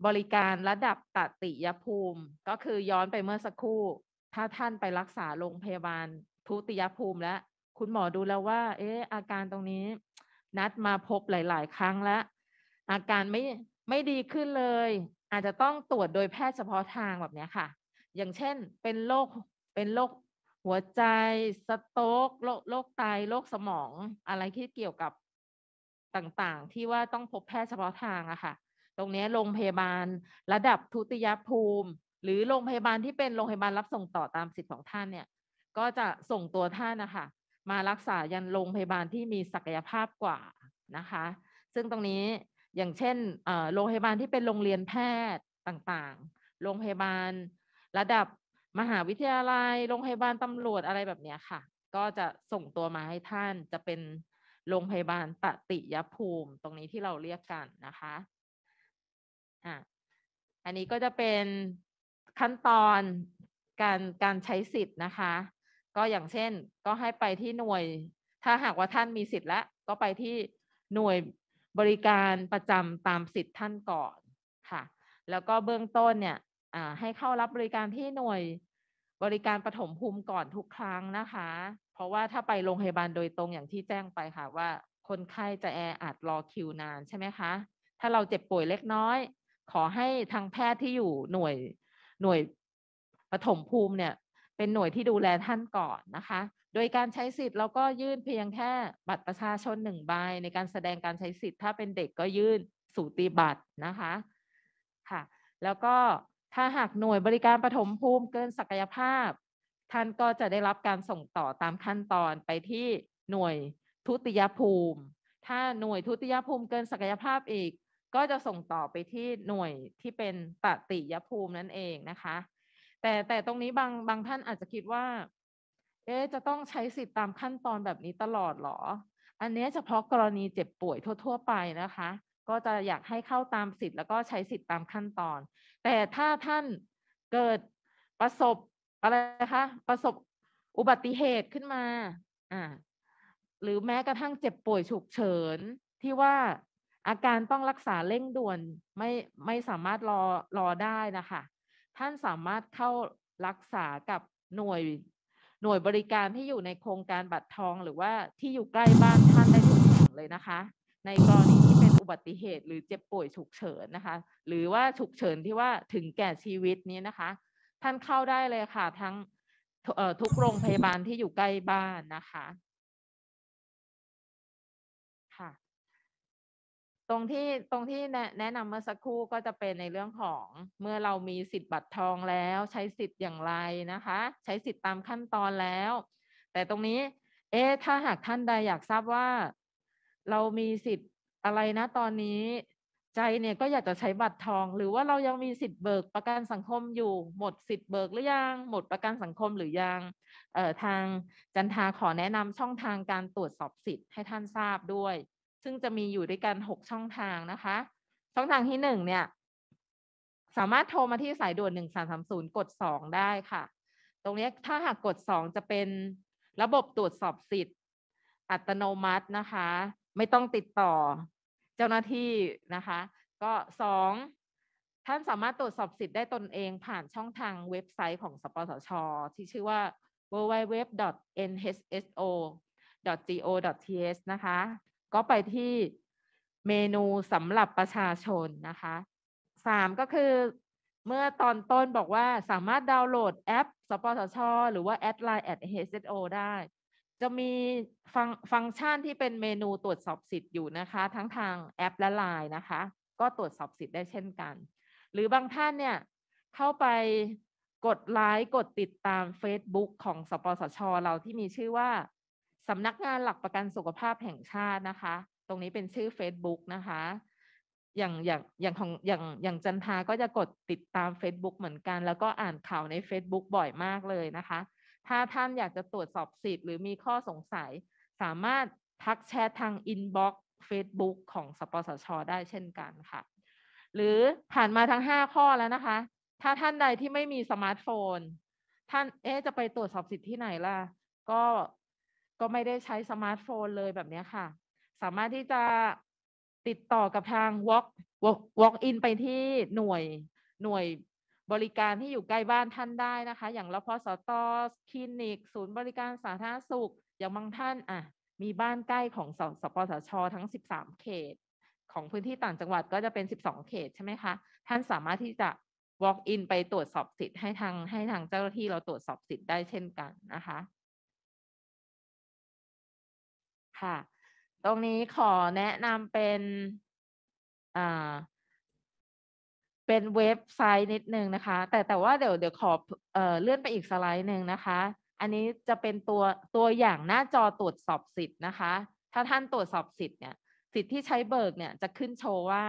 บริการระดับตติยภูมิ ก็คือย้อนไปเมื่อสักครู่ ถ้าท่านไปรักษาโรงพยาบาลทุติยภูมิแล้วคุณหมอดูแล้วว่า เอ๊ะอาการตรงนี้นัดมาพบหลาย ๆ ครั้งแล้ว อาการไม่ไม่ดีขึ้นเลย อาจจะต้องตรวจโดยแพทย์เฉพาะทางแบบนี้ค่ะ อย่างเช่นเป็นโรคเป็นโรคหัวใจสโตกโรคโรคไตโรคสมองอะไรที่เกี่ยวกับต่างๆ ที่ว่าต้องพบแพทย์เฉพาะทางอะค่ะ ตรงนี้โรงพยาบาลระดับทุติยภูมิ หรือโรงพยาบาลที่เป็นโรงพยาบาลรับส่งต่อตามสิทธิของท่านเนี่ย ก็จะส่งตัวท่านนะคะมารักษายันโรงพยาบาลที่มีศักยภาพกว่านะคะ ซึ่งตรงนี้อย่างเช่นโรงพยาบาลที่เป็นโรงเรียนแพทย์ต่างๆ โรงพยาบาลระดับมหาวิทยาลัย โรงพยาบาลตำรวจอะไรแบบนี้ค่ะ ก็จะส่งตัวมาให้ท่าน จะเป็นโรงพยาบาลตติยภูมิตรงนี้ที่เราเรียกกันนะคะอ่ะอันนี้ก็จะเป็นขั้นตอนการการใช้สิทธิ์นะคะ ก็อย่างเช่น ก็ให้ไปที่หน่วย ถ้าหากว่าท่านมีสิทธิ์แล้วก็ไปที่หน่วยบริการประจำ ตามสิทธิ์ท่านก่อนค่ะ แล้วก็เบื้องต้นเนี่ยอ่าให้เข้ารับบริการที่หน่วยบริการปฐมภูมิก่อนทุกครั้งนะคะ เพราะว่าถ้าไปโรงพยาบาลโดยตรงอย่างที่แจ้งไปค่ะว่าคนไข้จะแออัดรอคิวนานใช่ไหมคะถ้าเราเจ็บป่วยเล็กน้อย ขอให้ทางแพทย์ที่อยู่หน่วยหน่วยปฐมภูมิเนี่ย เป็นหน่วยที่ดูแลท่านก่อนนะคะ โดยการใช้สิทธิ์เราก็ยื่นเพียงแค่บัตรประชาชนหนึ่งใบในการแสดงการใช้สิทธิ์ถ้าเป็นเด็กก็ยื่นสูติบัตรนะคะค่ะ แล้วก็ถ้าหากหน่วยบริการปฐมภูมิเกินศักยภาพ ท่านก็จะได้รับการส่งต่อตามขั้นตอนไปที่หน่วยทุติยภูมิ ถ้าหน่วยทุติยภูมิเกินศักยภาพอีก ก็จะส่งต่อไปที่หน่วยที่เป็นตติยภูมินั่นเองนะคะ แต่แต่ตรงนี้บางบางท่านอาจจะคิดว่า เอ๊จะต้องใช้สิทธิ์ตามขั้นตอนแบบนี้ตลอดหรอ อันนี้เฉพาะกรณีเจ็บป่วยทั่วๆไปนะคะ ก็จะอยากให้เข้าตามสิทธิ์แล้วก็ใช้สิทธิ์ตามขั้นตอนแต่ถ้าท่านเกิดประสบอะไรคะประสบอุบัติเหตุขึ้นมาอ่าหรือแม้กระทั่งเจ็บป่วยฉุกเฉิน ที่ว่าอาการต้องรักษาเร่งด่วนไม่ไม่สามารถ รอรอได้นะคะท่านสามารถเข้ารักษากับหน่วยหน่วยบริการที่อยู่ในโครงการบัตรทองหรือว่าที่อยู่ใกล้บ้านท่านได้ทุกแห่งเลยนะคะ ในกรณีอุบัติเหตุ หรือเจ็บป่วยฉุกเฉิน นะคะ หรือว่าฉุกเฉินที่ว่าถึงแก่ชีวิตนี้นะคะ ท่านเข้าได้เลยค่ะทั้งทุกโรงพยาบาลที่อยู่ใกล้บ้านนะคะค่ะ ตรงที่ตรงที่แนะนำเมื่อสักครู่ก็จะเป็นในเรื่องของเมื่อเรามีสิทธิ์บัตรทองแล้วใช้สิทธิ์อย่างไรนะคะ ใช้สิทธิ์ตามขั้นตอนแล้ว แต่ตรงนี้ เอ๊ถ้าหากท่านใดอยากทราบว่าเรามีสิทธิ์อะไรนะตอนนี้ใจเนี่ยก็อยากจะใช้บัตรทอง หรือว่าเรายังมีสิทธิ์เบิก ประกันสังคม อยู่หมดสิทธิ์เบิกหรือยัง หมดประกันสังคมหรือยังเอ่อทางจันทาขอแนะนำช่องทางการตรวจสอบสิทธิ์ให้ท่านทราบด้วย ซึ่งจะมีอยู่ด้วยกันหกช่องทางนะคะช่องทางที่หนึ่งเนี่ย สามารถโทรมาที่สายด่วนหนึ่งสามสามศูนย์กดสองได้ค่ะ ตรงนี้ถ้าหากกดสองจะเป็นระบบตรวจสอบสิทธิ์อัตโนมัตินะคะไม่ต้องติดต่อเจ้าหน้าที่นะคะ ก็สองท่านสามารถตรวจสอบสิทธิ์ได้ตนเองผ่านช่องทางเว็บไซต์ของสปสชที่ชื่อว่า www.nhso.go.th นะคะ ก็ไปที่เมนูสำหรับประชาชนนะคะสามก็คือเมื่อตอนต้นบอกว่าสามารถดาวน์โหลดแอปสปสชหรือว่าแอดไลน์แอด HSO ได้จะมีฟังฟังก์ชันที่เป็นเมนูตรวจสอบสิทธิ์อยู่นะคะ ทั้งทางแอปและไลน์นะคะ ก็ตรวจสอบสิทธิ์ได้เช่นกัน หรือบางท่านเนี่ยเข้าไปกด ไลค์กดติดตาม Facebook ของสปสช เราที่มีชื่อว่า สำนักงานหลักประกันสุขภาพแห่งชาตินะคะ ตรงนี้เป็นชื่อ Facebook นะคะ อย่างอย่างอย่างของอย่างอย่างจันทาก็จะกดติดตาม Facebook เหมือนกัน แล้วก็อ่านข่าวใน Facebook บ่อยมากเลยนะคะถ้าท่านอยากจะตรวจสอบสิทธิ์หรือมีข้อสงสัย สามารถทักแชททางอินบ็อกซ์เฟซบุ๊กของสปสชได้เช่นกันค่ะ หรือผ่านมาทั้ง 5 ข้อแล้วนะคะ ถ้าท่านใดที่ไม่มีสมาร์ทโฟน ท่านเอ๊จะไปตรวจสอบสิทธิ์ที่ไหนล่ะก็ก็ไม่ได้ใช้สมาร์ทโฟนเลยแบบนี้ค่ะ สามารถที่จะติดต่อกับทาง walk walk walk in ไปที่หน่วยหน่วยบริการที่อยู่ใกล้บ้านท่านได้นะคะ อย่างรพสตคลินิก ศูนย์บริการสาธารณสุข อย่างบางท่านอ่ะมีบ้านใกล้ของสสปสช ทั้ง 13 เขต ของพื้นที่ต่างจังหวัดก็จะเป็น 12 เขตใช่ไหมคะ ท่านสามารถที่จะ walk in ไปตรวจสอบสิทธิ์ให้ทางให้ทางเจ้าหน้าที่เราตรวจสอบสิทธิ์ได้เช่นกันนะคะ ค่ะตรงนี้ขอแนะนำเป็นอ่าเป็นเว็บไซต์นิดนึงนะคะ แต่แต่ว่าเดี๋ยวเดี๋ยวขอเออเลื่อนไปอีกสไลด์หนึ่งนะคะ อันนี้จะเป็นตัวตัวอย่างหน้าจอตรวจสอบสิทธิ์นะคะ ถ้าท่านตรวจสอบสิทธิ์เนี่ย สิทธิ์ที่ใช้เบิกเนี่ย จะขึ้นโชว์ว่า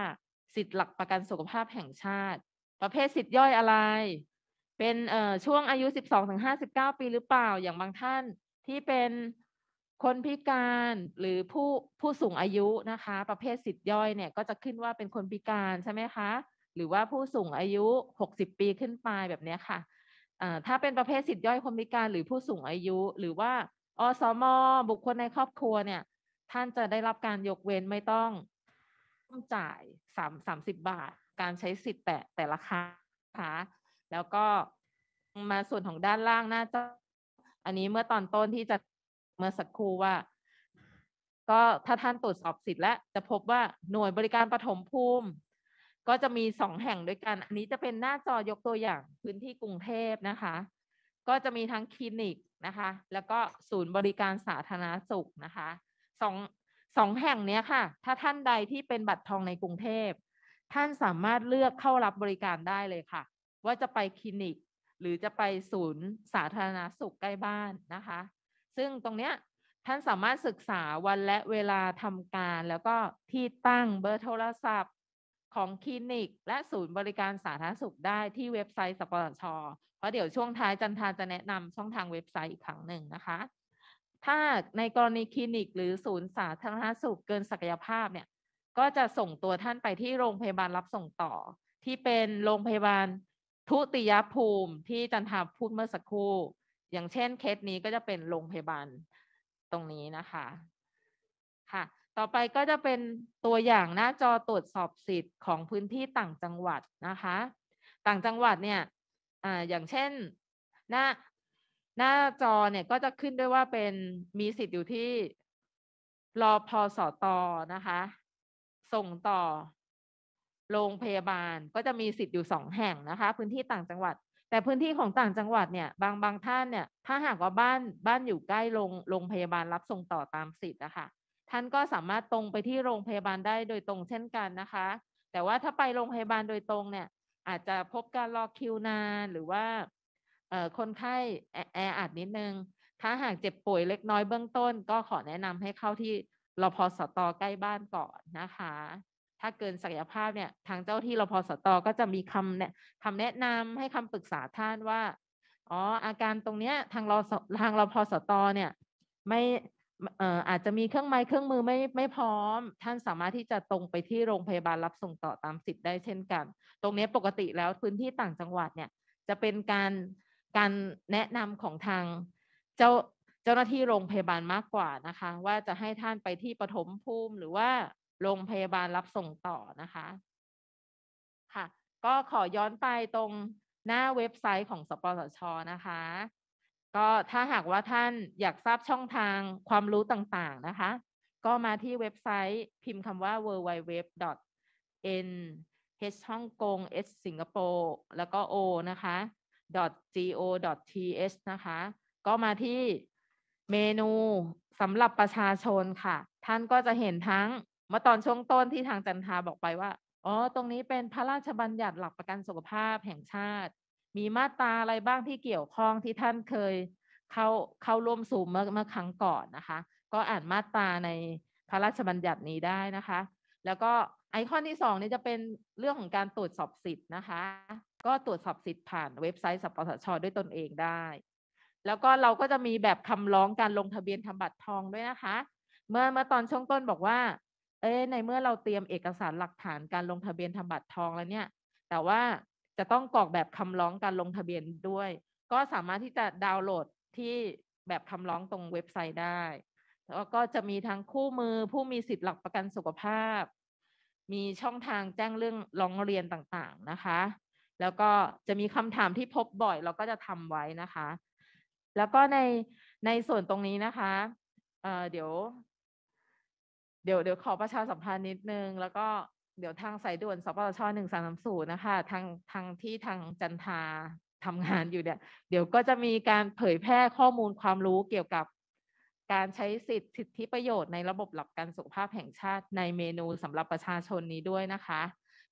สิทธิ์หลักประกันสุขภาพแห่งชาติ ประเภทสิทธิ์ย่อยอะไร เป็นเอ่อช่วงอายุ 12ถึง59 ปีหรือเปล่าอย่างบางท่านที่เป็นคนพิการหรือผู้ผู้สูงอายุนะคะ ประเภทสิทธิ์ย่อยเนี่ยก็จะขึ้นว่าเป็นคนพิการใช่ไหมคะหรือว่าผู้สูงอายุ 60 ปีขึ้นไปแบบนี้ค่ะถ้าเป็นประเภทสิทธิย่อยคนพิการหรือผู้สูงอายุ หรือว่าอสมอบุคคลในครอบครัวเนี่ย ท่านจะได้รับการยกเว้นไม่ต้องต้องจ่าย3ามสามสิบบาท การใช้สิทธิ์แต่แต่ละครค่ะแล้วก็มาส่วนของด้านล่างน่าจะ อันนี้เมื่อตอนต้นที่จะเมื่อสักครู่ว่า ก็ถ้าท่านตรวจสอบสิทธิ์และจะพบว่าหน่วยบริการปฐมภูมิก็จะมีสองแห่ง ด้วยกัน อันนี้จะเป็นหน้าจอยกตัวอย่างพื้นที่กรุงเทพนะคะ ก็จะมีทั้งคลินิกนะคะ แล้วก็ศูนย์บริการสาธารณสุขนะคะ สองสองแห่งนี้ค่ะ ถ้าท่านใดที่เป็นบัตรทองในกรุงเทพ ท่านสามารถเลือกเข้ารับบริการได้เลยค่ะ ว่าจะไปคลินิก หรือจะไปศูนย์สาธารณสุขใกล้บ้านนะคะ ซึ่งตรงเนี้ยท่านสามารถศึกษาวันและเวลาทำการแล้วก็ที่ตั้งเบอร์โทรศัพท์ของคลินิกและศูนย์บริการสาธารณสุขได้ที่เว็บไซต์สปสชเพราะเดี๋ยวช่วงท้ายจันทาจะแนะนำช่องทางเว็บไซต์อีกครั้งหนึ่งนะคะ ถ้าในกรณีคลินิกหรือศูนย์สาธารณสุขเกินศักยภาพเนี่ย ก็จะส่งตัวท่านไปที่โรงพยาบาลรับส่งต่อ ที่เป็นโรงพยาบาลทุติยภูมิที่จันทาพูดเมื่อสักครู่ อย่างเช่นเคสนี้ก็จะเป็นโรงพยาบาลตรงนี้นะคะ ค่ะต่อไปก็จะเป็นตัวอย่างหน้าจอตรวจสอบสิทธิ์ของพื้นที่ต่างจังหวัดนะคะ ต่างจังหวัดเนี่ยออย่างเช่นหน้าหน้าจอเนี่ยก็จะขึ้นด้วยว่าเป็นมีสิทธิ์อยู่ที่รอพอสอตอนะคะส่งต่อโรงพยาบาลก็จะมีสิทธิ์อยู่สองแห่งนะคะ พื้นที่ต่างจังหวัด แต่พื้นที่ของต่างจังหวัดเนี่ย บางบางท่านเนี่ย ถ้าหากว่าบ้านบ้านอยู่ใกล้โรงโรงพยาบาลรับส่งต่อตามสิทธิ์นะคะท่านก็สามารถตรงไปที่โรงพยาบาลได้โดยตรงเช่นกันนะคะ แต่ว่าถ้าไปโรงพยาบาลโดยตรงเนี่ย อาจจะพบการรอคิวนานหรือว่าคนไข้แออัดนิดนึง ถ้าหากเจ็บป่วยเล็กน้อยเบื้องต้น ก็ขอแนะนำให้เข้าที่รพสตใกล้บ้านก่อนนะคะ ถ้าเกินศักยภาพเนี่ยทางเจ้าที่รพสตก็จะมีคำแนะคำแนะนำให้คำปรึกษาท่านว่า อ๋ออาการตรงเนี้ยทางเราทางรพสตเนี่ยไม่อาจจะมีเครื่องไม้เครื่องมือไม่ไม่พร้อม ท่านสามารถที่จะตรงไปที่โรงพยาบาลรับส่งต่อตามสิทธิ์ได้เช่นกัน ตรงนี้ปกติแล้วพื้นที่ต่างจังหวัดเนี่ย จะเป็นการการแนะนำของทางเจ้าเจ้าหน้าที่โรงพยาบาลมากกว่านะคะ ว่าจะให้ท่านไปที่ปฐมภูมิหรือว่าโรงพยาบาลรับส่งต่อนะคะ ค่ะ ก็ขอย้อนไปตรงหน้าเว็บไซต์ของสปสช นะคะก็ถ้าหากว่าท่านอยากทราบช่องทางความรู้ต่าง ๆ นะคะ ก็มาที่เว็บไซต์พิมพ์คำว่า w w w n h ฮ่องกง s สิงคโปร์แล้วก็ o นะคะ .go .th นะคะ ก็มาที่เมนูสำหรับประชาชนค่ะ ท่านก็จะเห็นทั้งเมื่อตอนช่วงต้นที่ทางจันทาบอกไปว่า อ๋อตรงนี้เป็นพระราชบัญญัติหลักประกันสุขภาพแห่งชาติมีมาตราอะไรบ้างที่เกี่ยวข้องที่ท่านเคยเข้าเข้าร่วมสูมเมื่อเมื่อครั้งก่อนนะคะ ก็อ่านมาตราในพระราชบัญญัตินี้ได้นะคะ แล้วก็ไอคอนที่สองนี่จะเป็นเรื่องของการตรวจสอบสิทธิ์นะคะ ก็ตรวจสอบสิทธิ์ผ่านเว็บไซต์สปสชด้วยตนเองได้ แล้วก็เราก็จะมีแบบคำร้องการลงทะเบียนทำบัตรทองด้วยนะคะ เมื่อเมื่อตอนช่วงต้นบอกว่าเอ้ในเมื่อเราเตรียมเอกสารหลักฐานการลงทะเบียนทำบัตรทองแล้วเนี่ย แต่ว่าจะต้องกรอกแบบคำร้องการลงทะเบียนด้วย ก็สามารถที่จะดาวน์โหลดที่แบบคำร้องตรงเว็บไซต์ได้ แล้วก็จะมีทั้งคู่มือผู้มีสิทธิ์หลักประกันสุขภาพ มีช่องทางแจ้งเรื่องร้องเรียนต่างๆนะคะ แล้วก็จะมีคำถามที่พบบ่อยเราก็จะทำไว้นะคะ แล้วก็ในในส่วนตรงนี้นะคะเเดี๋ยว เดี๋ยวเดี๋ยวขอประชาสัมพันธ์นิดนึงแล้วก็เดี๋ยวทางสายด่วนสปชหนึ่งสามสูนนะคะทางทางที่ทางจันทาทำงานอยู่เนี่ย เดี๋ยวก็จะมีการเผยแพร่ข้อมูลความรู้เกี่ยวกับการใช้สิทธิสิทธิประโยชน์ในระบบหลักการสุขภาพแห่งชาติในเมนูสำหรับประชาชนนี้ด้วยนะคะ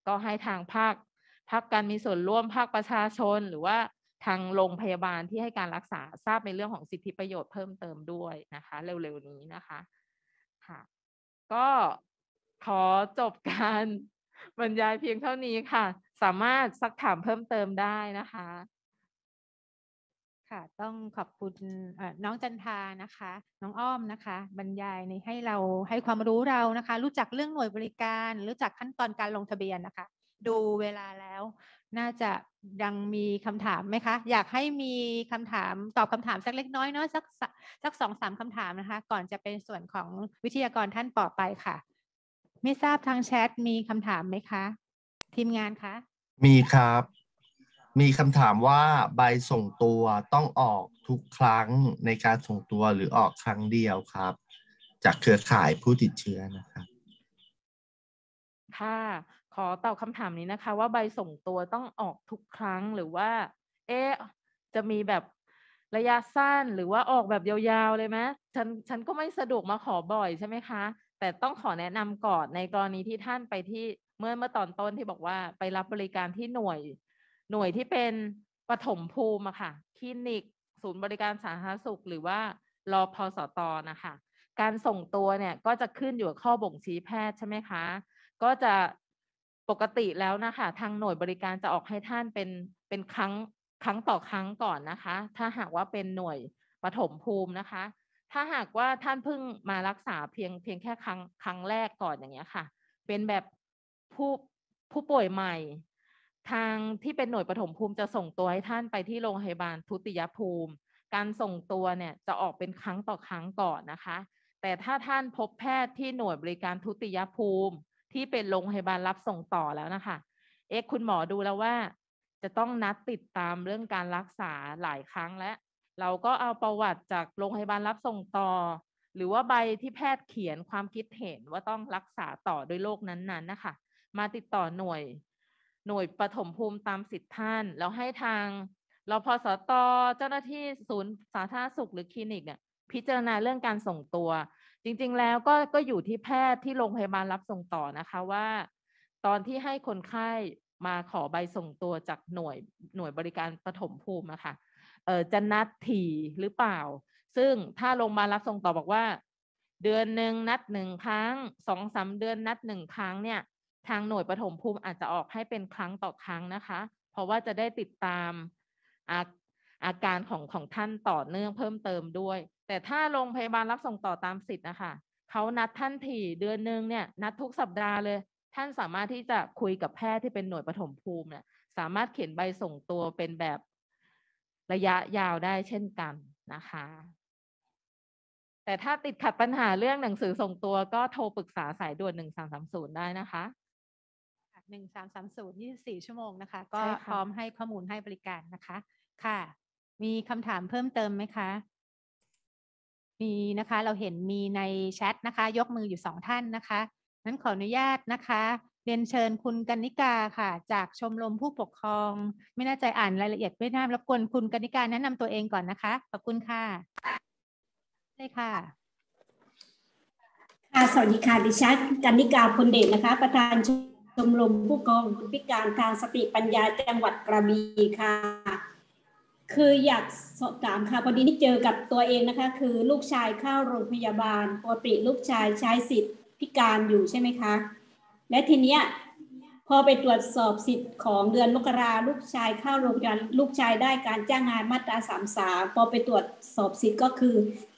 ก็ให้ทางภาคภาคการมีส่วนร่วมภาคประชาชน หรือว่าทางโรงพยาบาลที่ให้การรักษาทราบในเรื่องของสิทธิประโยชน์เพิ่มเติมด้วยนะคะ เร็วๆนี้นะคะค่ะ ก็ขอจบการบรรยายเพียงเท่านี้ค่ะ สามารถซักถามเพิ่มเติมได้นะคะ ค่ะ ต้องขอบคุณน้องจันทานะคะ น้องอ้อมนะคะ บรรยายในให้เราให้ความรู้เรานะคะ รู้จักเรื่องหน่วยบริการ รู้จักขั้นตอนการลงทะเบียนนะคะ ดูเวลาแล้ว น่าจะยังมีคำถามไหมคะ อยากให้มีคำถาม ตอบคำถามสักเล็กน้อยเนาะสักสักสองสามคำถามนะคะ ก่อนจะเป็นส่วนของวิทยากรท่านต่อไปค่ะไม่ทราบทางแชทมีคำถามไหมคะ ทีมงานคะ มีครับ มีคำถามว่าใบส่งตัวต้องออกทุกครั้งในการส่งตัวหรือออกครั้งเดียวครับ จากเครือข่ายผู้ติดเชื้อนะครับค่ะขอตอบคำถามนี้นะคะ ว่าใบส่งตัวต้องออกทุกครั้งหรือว่า เอ๊จะมีแบบระยะสั้นหรือว่าออกแบบยาวๆเลยไหมฉันฉันก็ไม่สะดวกมาขอบ่อยใช่ไหมคะแต่ต้องขอแนะนำก่อนในกรณีที่ท่านไปที่เมื่อเมื่อตอนต้นที่บอกว่าไปรับบริการที่หน่วย หน่วยที่เป็นปฐมภูมิอะค่ะคลินิกศูนย์บริการสาธารณสุข หรือว่ารอพอสตอนะคะการส่งตัวเนี่ยก็จะขึ้นอยู่กับข้อบ่งชี้แพทย์ใช่ไหมคะ ก็จะปกติแล้วนะคะทางหน่วยบริการจะออกให้ท่านเป็นเป็นครั้งครั้งต่อครั้งก่อนนะคะ ถ้าหากว่าเป็นหน่วยปฐมภูมินะคะถ้าหากว่าท่านเพิ่งมารักษาเพียงเพียงแค่ครั้งครั้งแรกก่อนอย่างเงี้ยค่ะ เป็นแบบผู้ผู้ป่วยใหม่ทางที่เป็นหน่วยปฐมภูมิจะส่งตัวให้ท่านไปที่โรงพยาบาลทุติยภูมิ การส่งตัวเนี่ยจะออกเป็นครั้งต่อครั้งก่อนนะคะ แต่ถ้าท่านพบแพทย์ที่หน่วยบริการทุติยภูมิที่เป็นโรงพยาบาลรับส่งต่อแล้วนะคะเอ็กคุณหมอดูแล้วว่า จะต้องนัดติดตามเรื่องการรักษาหลายครั้งและเราก็เอาประวัติจากโรงพยาบาลรับส่งต่อ หรือว่าใบที่แพทย์เขียนความคิดเห็นว่าต้องรักษาต่อโดยโรคนั้นๆนะคะ มาติดต่อหน่วยหน่วยปฐมภูมิตามสิทธิ์ท่านแล้วให้ทาง เราพอสตเจ้าหน้าที่ศูนย์สาธารณสุขหรือคลินิกเนี่ยพิจารณาเรื่องการส่งตัว จริงๆแล้วก็ก็อยู่ที่แพทย์ที่โรงพยาบาลรับส่งต่อนะคะว่า ตอนที่ให้คนไข้มาขอใบส่งตัวจากหน่วยหน่วยบริการปฐมภูมิอะคะ่ะจะนัดถี่หรือเปล่า ซึ่งถ้าโรงพยาบาลรับส่งต่อบอกว่าเดือนหนึ่งนัดหนึ่งครั้งสองสาเดือนนัดหนึ่งครั้งเนี่ย ทางหน่วยปฐมภูมิอาจจะออกให้เป็นครั้งต่อครั้งนะคะ เพราะว่าจะได้ติดตามอาอาการของของท่านต่อเนื่องเพิ่มเติมด้วย แต่ถ้าโรงพยาบาลรับส่งต่อตามสิทธิ์นะคะเขานัดท่านถี่เดือนหนึ่งเนี่ยนัดทุกสัปดาห์เลยท่านสามารถที่จะคุยกับแพทย์ที่เป็นหน่วยปฐมภูมิเนี่ย สามารถเขียนใบส่งตัวเป็นแบบระยะยาวได้เช่นกันนะคะ แต่ถ้าติดขัดปัญหาเรื่องหนังสือส่งตัวก็โทรปรึกษาสายด่วน 1330 ได้นะคะ 1330 24 ชั่วโมงนะคะ ก็พร้อมให้ข้อมูลให้บริการนะคะ ค่ะ มีคำถามเพิ่มเติมไหมคะ มีนะคะ เราเห็นมีในแชทนะคะ ยกมืออยู่สองท่านนะคะ นั้นขออนุญาตนะคะเรียนเชิญคุณกนิกาค่ะ จากชมรมผู้ปกครอง ไม่น่าใจอ่านรายละเอียดไม่น่ารบกวนคุณกนิกาแนะนำตัวเองก่อนนะคะขอบคุณค่ะได้ค่ะค่ะ สวัสดีค่ะ ดิฉันกนิกาพลเดชนะคะ ประธานชมรมผู้กองคุณพิการทางสติปัญญาจังหวัดกระบี่ค่ะ คืออยากสอบถามค่ะพอดีนี่เจอกับตัวเองนะคะ คือลูกชายเข้าโรงพยาบาลปกติลูกชายใช้สิทธิ์พิการอยู่ใช่ไหมคะและทีเนี้ยพอไปตรวจสอบสิทธิ์ของเดือนมกราลูกชายเข้าโรงพยาบาลลูกชายได้การจ้างงานมาตราสามสาพอไปตรวจสอบสิทธิ์ก็คือ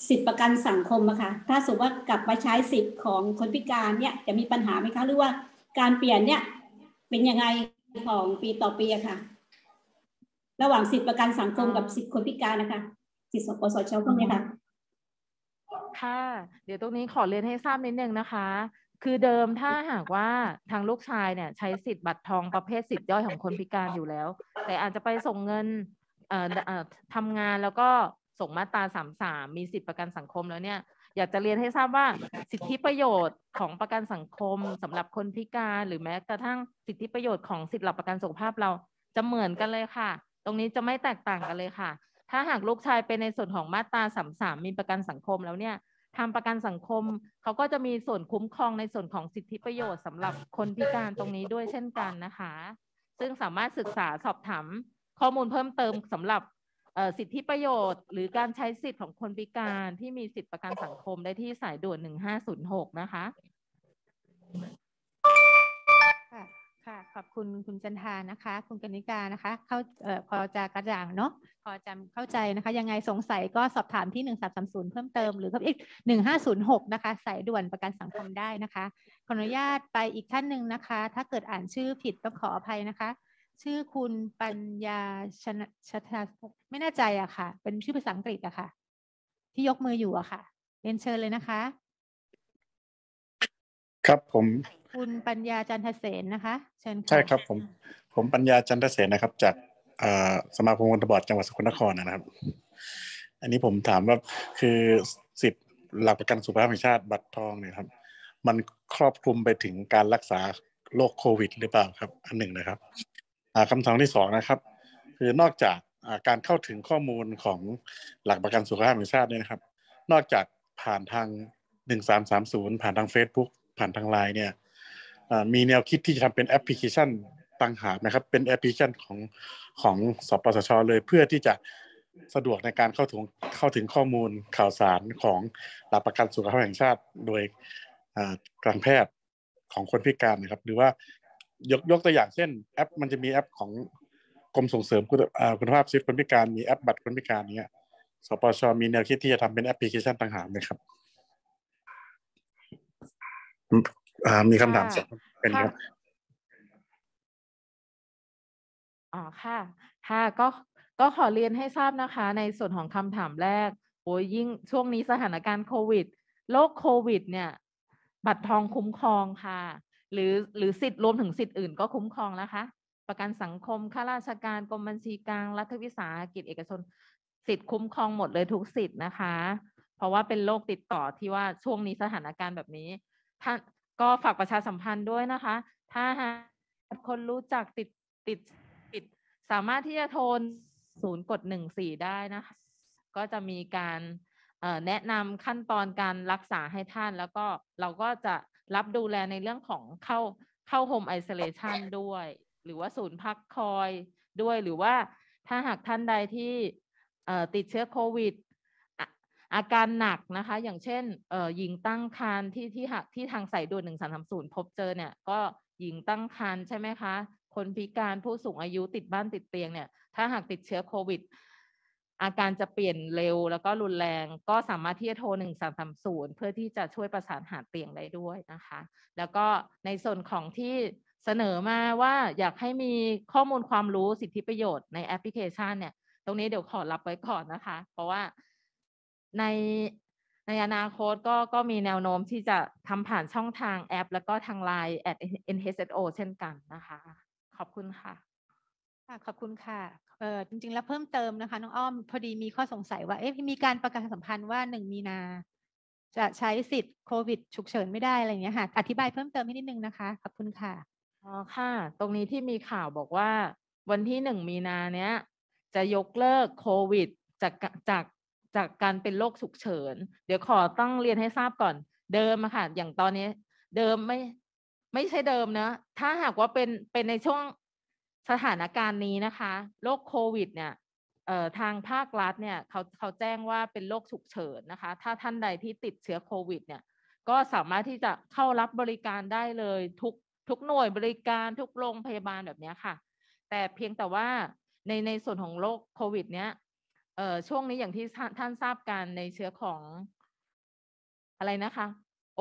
สิทธิประกันสังคมอะค่ะถ้าสมมติว่ากลับมาใช้สิทธิ์ของคนพิการเนี่ยจะมีปัญหาไหมคะ หรือว่าการเปลี่ยนเนี่ย เป็นยังไงของปีต่อปีอะค่ะ ระหว่างสิทธิประกันสังคมกับสิทธิคนพิการนะคะสิทธิสปสชพวกนี้ค่ะค่ะเดี๋ยวตรงนี้ขอเรียนให้ทราบนิดนึงนะคะคือเดิมถ้าหากว่าทางลูกชายเนี่ยใช้สิทธิ์บัตรทองประเภทสิทธิ์ย่อยของคนพิการอยู่แล้ว แต่อาจจะไปส่งเงินเอ่อทำงานแล้วก็ส่งมาตราสามสามมีสิทธิประกันสังคมแล้วเนี่ยอยากจะเรียนให้ทราบว่าสิทธิประโยชน์ของประกันสังคม สำหรับคนพิการ หรือแม้กระทั่งสิทธิประโยชน์ของสิทธิหลักประกันสุขภาพเราจะเหมือนกันเลยค่ะ ตรงนี้จะไม่แตกต่างกันเลยค่ะ ถ้าหากลูกชายเป็นในส่วนของมาตราสามสามมีประกันสังคมแล้วเนี่ยทำประกันสังคมเขาก็จะมีส่วนคุ้มครองในส่วนของสิทธิประโยชน์ สำหรับคนพิการตรงนี้ด้วยเช่นกันนะคะ ซึ่งสามารถศึกษาสอบถามข้อมูลเพิ่มเติมสำหรับสิทธิประโยชน์หรือการใช้สิทธิของคนพิการที่มีสิทธิประกันสังคมได้ที่สายด่วน 1506 นะคะอบคุณคุณจันทานะคะ คุณกนิกา นะคะ เข้าออพอจะกระจ่าง เนาะพอจำเข้าใจนะคะ ยังไงสงสัยก็สอบถามที่หนึ่งสนเพิ่ม เติม หรือเพิ่มอีกหนึ่งห้าศูนย์หกนะคะสายด่วนประกันสังคมได้นะคะขออนุญาตไปอีก ท่านหนึ่งนะคะ ถ้าเกิดอ่านชื่อผิด ต้อง ขออภัยนะคะ ชื่อคุณปัญญาชนะชาไม่แน่ใจอะค่ะ เป็นชื่อภาษาอังกฤษอะค่ะที่ยกมืออยู่อะค่ะเรียนเชิญเลยนะคะครับผมคุณปัญญาจันทเสนนะคะเชิญบใช่ครับผมผมปัญญาจันทเสนนะครับจากสมาคมคนตาบอดจังหวัดสกลนครนะครับ อันนี้ผมถามว่าคือสิทธิหลักประกันสุขภาพแห่งชาติบัตรทองเนี่ยครับมันครอบคลุมไปถึงการรักษาโรคโควิด หรือเปล่าครับ อันหนึ่งนะครับคำถามที่สองนะครับ คือนอกจากการเข้าถึงข้อมูลของหลักประกันสุขภาพแห่งชาติเนี่ยนะครับ นอกจากผ่านทาง1330ผ่านทาง Facebook ผ่านทางไลน์เนี่ยมีแนวคิดที่จะทำเป็นแอปพลิเคชันต่างหากนะครับเป็นแอปพลิเคชันของของสปสช เลยเพื่อที่จะสะดวกในการเข้าถึงเข้าถึงข้อมูลข่าวสารของหลักประกันสุขภาพแห่งชาติ โดยการแพทย์ของคนพิการนะครับหรือว่ายกยกตัวอย่างเช่นแอป มันจะมีแอปของกรมส่งเสริมคุณภาพชีวิตคนพิการ มีแอปบัตรคนพิการเนี้ยสปชมีแนวคิดที่จะทำเป็นแอปพลิเคชันต่างหากไหมครับมีคำถามสองเป็นครับอ๋อค่ะค่ะก็ก็ขอเรียนให้ทราบนะคะ ในส่วนของคำถามแรกโอ้ยยิ่ง ช่วงนี้สถานการณ์โควิดโรคโควิด เนี่ย บัตรทองคุ้มครองค่ะ หรือหรือสิทธิ์รวมถึงสิทธิ์อื่นก็คุ้มครองนะคะ ประกันสังคม ข้าราชการกรมบัญชีกลางรัฐวิสาหกิจเอกชนสิทธิ์คุ้มครองหมดเลยทุกสิทธิ์นะคะ เพราะว่าเป็นโรคติดต่อที่ว่าช่วงนี้สถานการณ์แบบนี้ท่านก็ฝากประชาสัมพันธ์ด้วยนะคะ ถ้าหากคนรู้จักติดติดติดสามารถที่จะโทรศูนย์กดหนึ่งสี่ได้นะคะก็จะมีการแนะนำขั้นตอนการรักษาให้ท่านแล้วก็เราก็จะรับดูแลในเรื่องของเข้าเข้าโฮมไอโซเลชันด้วย หรือว่าศูนย์พักคอยด้วยหรือว่าถ้าหากท่านใดที่ติดเชื้อโควิดอาการหนักนะคะ อย่างเช่น หญิงตั้งครรภ์ที่ที่ที่ทางสายด่วนหนึ่งสามสามศูนย์พบเจอเนี่ยก็หญิงตั้งครรภ์ใช่ไหมคะ คนพิการผู้สูงอายุติดบ้านติดเตียงเนี่ยถ้าหากติดเชื้อโควิดอาการจะเปลี่ยนเร็วแล้วก็รุนแรงก็สามารถที่จะโทร1330 เพื่อที่จะช่วยประสานหาเตียงได้ด้วยนะคะ แล้วก็ในส่วนของที่เสนอมาว่าอยากให้มีข้อมูลความรู้สิทธิประโยชน์ในแอปพลิเคชันเนี่ยตรงนี้เดี๋ยวขอรับไว้ก่อนนะคะ เพราะว่าในในอนาคตก็ก็มีแนวโน้มที่จะทำผ่านช่องทางแอป แล้วก็ทางไลน์อด nhso เช่นกันนะคะ ขอบคุณค่ะค่ะ ขอบคุณค่ะ เออจริงๆ แล้วเพิ่มเติมนะคะ น้องอ้อมพอดีมีข้อสงสัยว่าเอ๊ะมีการประกาศสัมพันธ์ว่าหนึ่งมีนา จะใช้สิทธิ์โควิดฉุกเฉินไม่ได้อะไรอย่างเงี้ยค่ะ อธิบายเพิ่มเติมให้นิดนึงนะคะ ขอบคุณค่ะอ๋อค่ะ ตรงนี้ที่มีข่าวบอกว่า วันที่หนึ่งมีนาเนี้ยจะยกเลิกโควิดจากจากจากการเป็นโรคฉุกเฉิน เดี๋ยวขอต้องเรียนให้ทราบก่อนเดิมอะค่ะอย่างตอนนี้ เดิมไม่ไม่ใช่เดิมนะถ้าหากว่าเป็นเป็นในช่วงสถานการณ์นี้นะคะโรคโควิดเนี่ยทางภาครัฐเนี่ยเขาเขาแจ้งว่าเป็นโรคฉุกเฉินนะคะ ถ้าท่านใดที่ติดเชื้อโควิด เนี่ยก็สามารถที่จะเข้ารับบริการได้เลยทุกทุกหน่วยบริการทุกโรงพยาบาลแบบนี้ค่ะแต่เพียงแต่ว่าในในส่วนของโรคโควิดเนี้ยเอ่อช่วงนี้อย่างที่ท่านทราบกัน ในเชื้อของ อะไรนะคะ โอ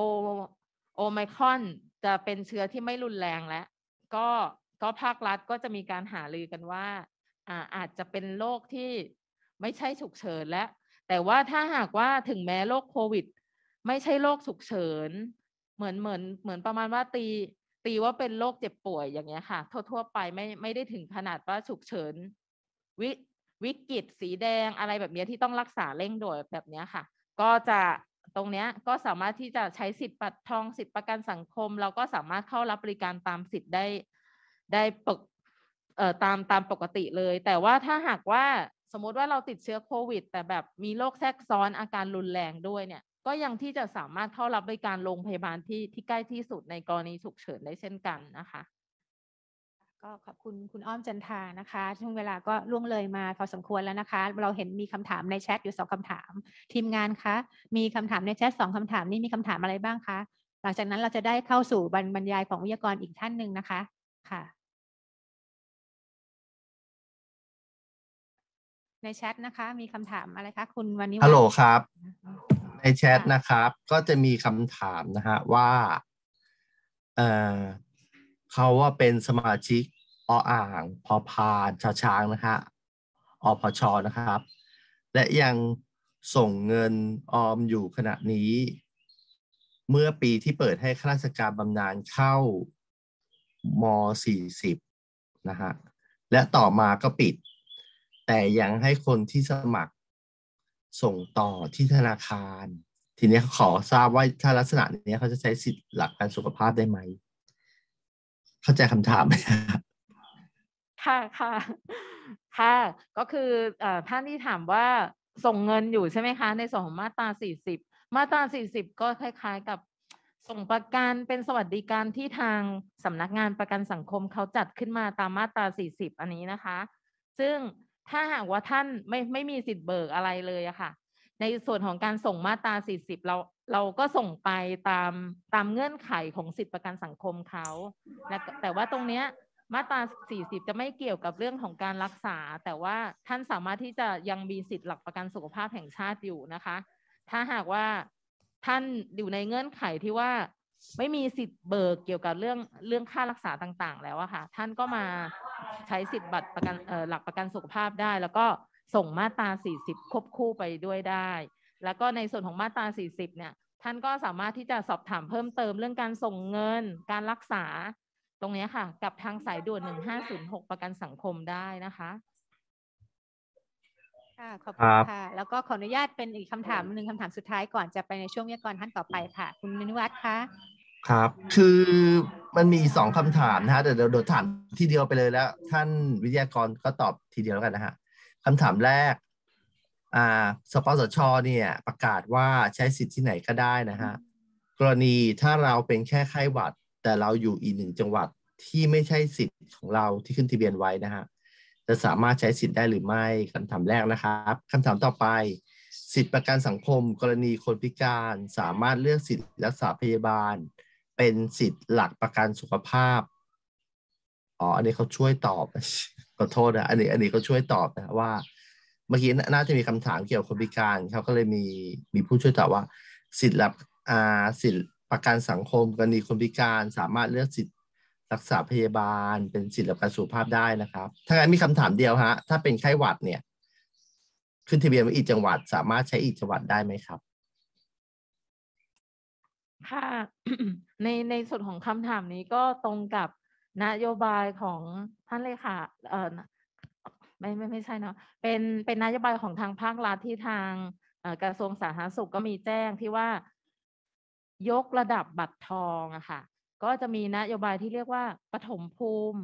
โอไมคอนจะเป็นเชื้อที่ไม่รุนแรงแล้วก็ก็ภาครัฐก็จะมีการหารือกันว่า อ่าอาจจะเป็นโรคที่ไม่ใช่ฉุกเฉินแล้ว แต่ว่าถ้าหากว่าถึงแม้โรคโควิด ไม่ใช่โรคฉุกเฉินเหมือนเหมือนเหมือนประมาณว่าตี ตีว่าเป็นโรคเจ็บป่วยอย่างเงี้ยค่ะทั่วๆไปไม่ไม่ได้ถึงขนาดว่าฉุกเฉินวิวิกฤตสีแดงอะไรแบบนี้ที่ต้องรักษาเร่งด่วนแบบนี้ค่ะ ก็จะตรงนี้ก็สามารถที่จะใช้สิทธิ์ปัดทองสิทธิ์ประกันสังคม เราก็สามารถเข้ารับบริการตามสิทธิ์ได้ ได้ปกเอ่อตามตามปกติเลย แต่ว่าถ้าหากว่าสมมติว่าเราติดเชื้อโควิด แต่แบบมีโรคแทรกซ้อนอาการรุนแรงด้วยเนี่ย ก็ยังที่จะสามารถเข้ารับบริการโรงพยาบาลที่ที่ใกล้ที่สุดในกรณีฉุกเฉินได้เช่นกันนะคะก็ขอบคุณคุณอ้อมจันทานะคะช่วงเวลาก็ล่วงเลยมาพอสมควรแล้วนะคะ เราเห็นมีคำถามในแชทอยู่สองคำถาม ทีมงานคะมีคำถามในแชทสองคำถามนี้มีคำถามอะไรบ้างคะหลังจากนั้นเราจะได้เข้าสู่บรรรยายของวิทยากรอีกท่านหนึ่งนะคะค่ะ ในแชทนะคะ มีคำถามอะไรคะ คุณวันนี้ฮัลโหลครับ ในแชทนะครับก็จะมีคำถามนะฮะว่าเอ่อเขาว่าเป็นสมาชิกออ่าง พอพานชาช้างนะคะอพชนะครับ และยังส่งเงินออมอยู่ขณะนี้ เมื่อปีที่เปิดให้ข้าราชการบำนาญเข้าม40นะฮะและต่อมาก็ปิด แต่ยังให้คนที่สมัคร ส่งต่อที่ธนาคาร ทีนี้ขอทราบว่าถ้าลักษณะนี้เขาจะใช้สิทธิ์หลักการสุขภาพได้ไหมเข้าใจคำถามไหมค่ะ ค่ะ ค่ะ ก็คือท่านที่ถามว่าส่งเงินอยู่ใช่ไหมคะ ในส่วนของมาตรา 40 มาตรา 40 ก็คล้ายๆ กับส่งประกันเป็นสวัสดิการที่ทางสำนักงานประกันสังคมเขาจัดขึ้นมาตามมาตรา 40 อันนี้นะคะ ซึ่งถ้าหากว่าท่านไม่ไม่มีสิทธิ์เบิกอะไรเลยอะค่ะในส่วนของการส่งมาตรา 40 เราเราก็ส่งไปตามตามเงื่อนไขของสิทธิประกันสังคมเขาแต่ว่าตรงเนี้ยมาตรา 40 จะไม่เกี่ยวกับเรื่องของการรักษา แต่ว่าท่านสามารถที่จะยังมีสิทธิหลักประกันสุขภาพแห่งชาติอยู่นะคะ ถ้าหากว่าท่านอยู่ในเงื่อนไขที่ว่าไม่มีสิทธิเบิกเกี่ยวกับเรื่องเรื่องค่ารักษาต่างๆ แล้วอะค่ะ ท่านก็มาใช้สิทธิบัตรประกันหลักประกันสุขภาพได้ แล้วก็ส่งมาตรา 40ควบคู่ไปด้วยได้ แล้วก็ในส่วนของมาตรา 40เนี่ย ท่านก็สามารถที่จะสอบถามเพิ่มเติมเรื่องการส่งเงินการรักษา ตรงนี้ค่ะกับทางสายด่วน 1506 ประกันสังคมได้นะคะ ค่ะ ขอบคุณค่ะ แล้วก็ขออนุญาตเป็นอีกคำถามหนึ่งคำถามสุดท้ายก่อนจะไปในช่วงวิทยากรท่านต่อไปค่ะ คุณมนวัฒน์คะครับ คือมันมีสองคำถามนะฮะเดี๋ยวเดี๋ยวถามทีเดียวไปเลยแล้ว ท่านวิทยากรก็ตอบทีเดียวแล้วกันนะฮะคำถามแรก อ่า สปสช เนี่ยประกาศว่าใช้สิทธิ์ที่ไหนก็ได้นะฮะ กรณีถ้าเราเป็นแค่ไข้หวัดแต่เราอยู่อีกหนึ่งจังหวัดที่ไม่ใช่สิทธิ์ของเราที่ขึ้นทะเบียนไว้นะฮะ จะสามารถใช้สิทธิ์ได้หรือไม่คำถามแรกนะครับคำถามต่อไป สิทธิประกันสังคม กรณีคนพิการสามารถเลือกสิทธิรักษาพยาบาล เป็นสิทธิหลักประกันสุขภาพ อ๋ออันนี้เขาช่วยตอบขอโทษนะอันนี้อันนี้ก็ช่วยตอบนะว่าเมื่อกี้น่าจะมีคำถามเกี่ยวกับคนพิการเขาก็เลยมีมีผู้ช่วยตอบว่า สิทธิ์รับอาสิทธิ์ประกันสังคม กรณีคนพิการ สามารถเลือกสิทธิ์รักษาพยาบาล เป็นสิทธิ์หลัการสุขภาพได้นะครับ ถ้างั้นมีคำถามเดียวฮะถ้าเป็นไข้หวัดเนี่ย ขึ้นทะเบียนไว้อีกจังหวัด สามารถใช้อีกจังหวัดได้ไหมครับค่ะในในส่วนของคำถามนี้ก็ตรงกับนโยบายของท่านเลขาเออไม่ไม่ไม่ใช่เนาะ เป็นเป็นนโยบายของทางภาครัฐที่ทางกระทรวงสาธารณสุขก็มีแจ้งที่ว่ายกระดับบัตรทองอะค่ะ ก็จะมีนโยบายที่เรียกว่าปฐมภูมิ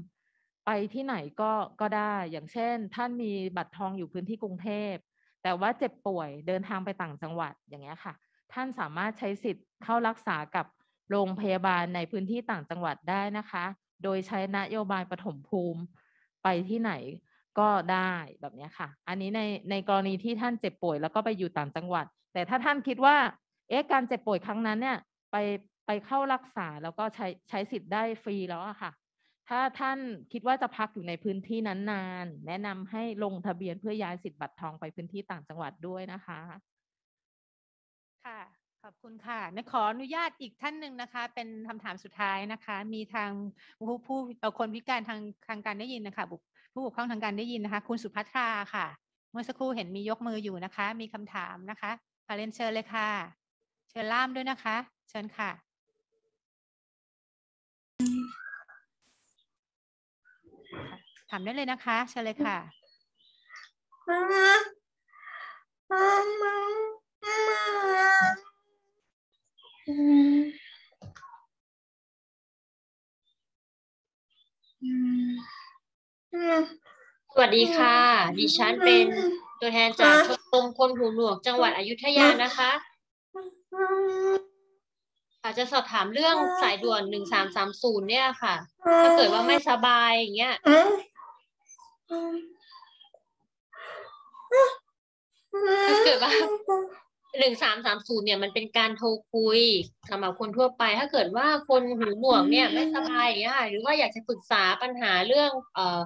ไปที่ไหนก็ก็ได้ อย่างเช่น ท่านมีบัตรทองอยู่พื้นที่กรุงเทพแต่ว่าเจ็บป่วยเดินทางไปต่างจังหวัดอย่างเงี้ยค่ะ ท่านสามารถใช้สิทธิ์เข้ารักษา กับโรงพยาบาลในพื้นที่ต่างจังหวัดได้นะคะโดยใช้นโยบายปฐมภูมิไปที่ไหนก็ได้แบบนี้ค่ะ อันนี้ในในกรณีที่ท่านเจ็บป่วยแล้วก็ไปอยู่ต่างจังหวัด แต่ถ้าท่านคิดว่าเอ๊ะการเจ็บป่วยครั้งนั้น เนี่ย ไปไปเข้ารักษาแล้วก็ใช้ใช้สิทธิ์ได้ฟรีแล้วอะค่ะ ถ้าท่านคิดว่าจะพักอยู่ในพื้นที่นั้นนาน แนะนำให้ลงทะเบียนเพื่อย้ายสิทธิ์บัตรทองไปพื้นที่ต่างจังหวัดด้วยนะคะค่ะขอบคุณค่ะนขออนุญาตอีกท่านหนึ่งนะคะ เป็นคำถามสุดท้ายนะคะ มีทางผู้ผู้คนพิการทางทางการได้ยินนะคะ ผู้ปกครองทางการได้ยินนะคะ คุณสุภัทราค่ะ เมื่อสักครู่เห็นมียกมืออยู่นะคะ มีคำถามนะคะขอเรียนเชิญเลยค่ะ เชิญล่ามด้วยนะคะ เชิญค่ะถามได้เลยนะคะ เชิญเลยค่ะมามามาสวัสดีค่ะดิฉันเป็นตัวแทนจากชมรมคนหูหนวกจังหวัดอยุธยานะคะอาจจะสอบถามเรื่องสายด่วนหนึ่งสามสามศูนย์เนี่ยค่ะ ถ้าเกิดว่าไม่สบายอย่างเงี้ยถ้าเกิดว่าหนึ่งสามสามศูนย์เนี่ยมันเป็นการโทรคุยสำหรับคนทั่วไป ถ้าเกิดว่าคนหูหนวกเนี่ยไม่สบายเนี่ยค่ะหรือว่าอยากจะปรึกษาปัญหาเรื่อง เอ่อ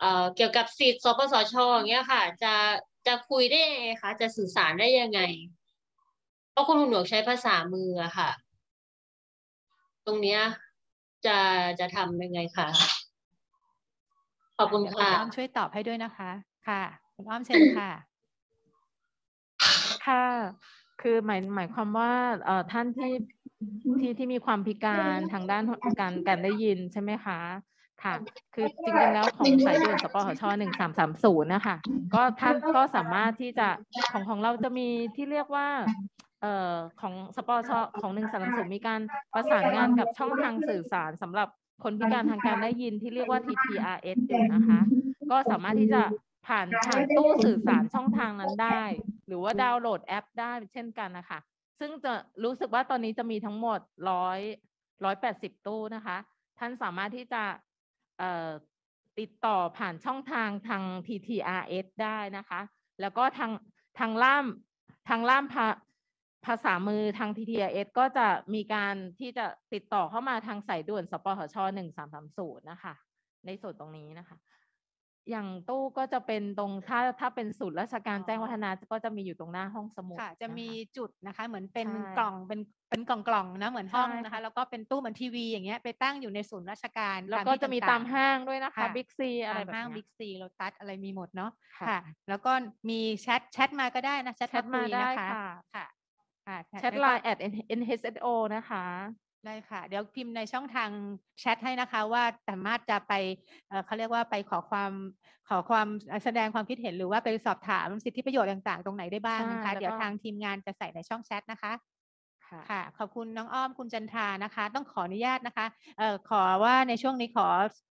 เอ่อเกี่ยวกับสิทธิสปสชเงี้ยค่ะ จะจะคุยได้ยังไงคะจะสื่อสารได้ยังไงเพราะคนหูหนวกใช้ภาษามืออะค่ะ ตรงเนี้ย จะจะทำยังไงคะขอบคุณค่ะคุณอ้อมช่วยตอบให้ด้วยนะคะ ค่ะคุณอ้อมเชิญค่ะค่ะ คือหมายหมายความว่าเอ่อท่านที่ที่ที่มีความพิการทางด้านการการได้ยินใช่ไหมคะ ค่ะ คือจริงๆแล้วของสายด่วนสปสชหนึ่งสามสามศูนย์นะคะ ก็ท่านก็สามารถที่จะของของเราจะมีที่เรียกว่า เอ่อของสปชของหนึ่งสามศูนย์มีการประสานงานกับช่องทางสื่อสารสำหรับคนพิการทางการได้ยินที่เรียกว่า TTRS อยู่นะคะ ก็สามารถที่จะผ่านทางตู้สื่อสารช่องทางนั้นได้ หรือว่าดาวน์โหลดแอปได้เช่นกันนะคะ ซึ่งจะรู้สึกว่าตอนนี้จะมีทั้งหมดร้อยร้อยแปดสิบตู้นะคะ ท่านสามารถที่จะติดต่อผ่านช่องทางทาง TTRS ได้นะคะ แล้วก็ทางทางล่ามทางล่ามภาภาษามือทาง TTRS ก็จะมีการที่จะติดต่อเข้ามาทางสายด่วนสปหช1330 นะคะ ในส่วนตรงนี้นะคะอย่างตู้ก็จะเป็นตรงถ้าถ้าเป็นศูนย์ราชการแจ้งวัฒนาก็จะมีอยู่ตรงหน้าห้องสมุดค่ะ จะมีจุดนะคะ เหมือนเป็นกล่องเป็นเป็นกล่องกล่องนะเหมือนห้องนะคะ แล้วก็เป็นตู้เหมือนทีวี อย่างเงี้ยไปตั้งอยู่ในศูนย์ราชการแล้วก็จะมีตามห้างด้วยนะคะบิ๊กซีอะไรห้างบิ๊กซีโลตัสอะไรมีหมดเนาะค่ะแล้วก็มีแชทแชทมาก็ได้นะแชทมาได้ค่ะ ค่ะแชทไลน์ at nhso นะคะได้ค่ะ เดี๋ยวพิมพ์ในช่องทางแชทให้นะคะ ว่าสามารถจะไปเขาเรียกว่าไปขอความขอความแสดงความคิดเห็นหรือว่าไปสอบถามสิทธิประโยชน์ต่างๆตรงไหนได้บ้างนะคะ เดี๋ยวทางทีมงานจะใส่ในช่องแชทนะคะค่ะขอบคุณน้องอ้อมคุณจันทานะคะ ต้องขออนุญาตนะคะเอ่อขอว่าในช่วงนี้ขอ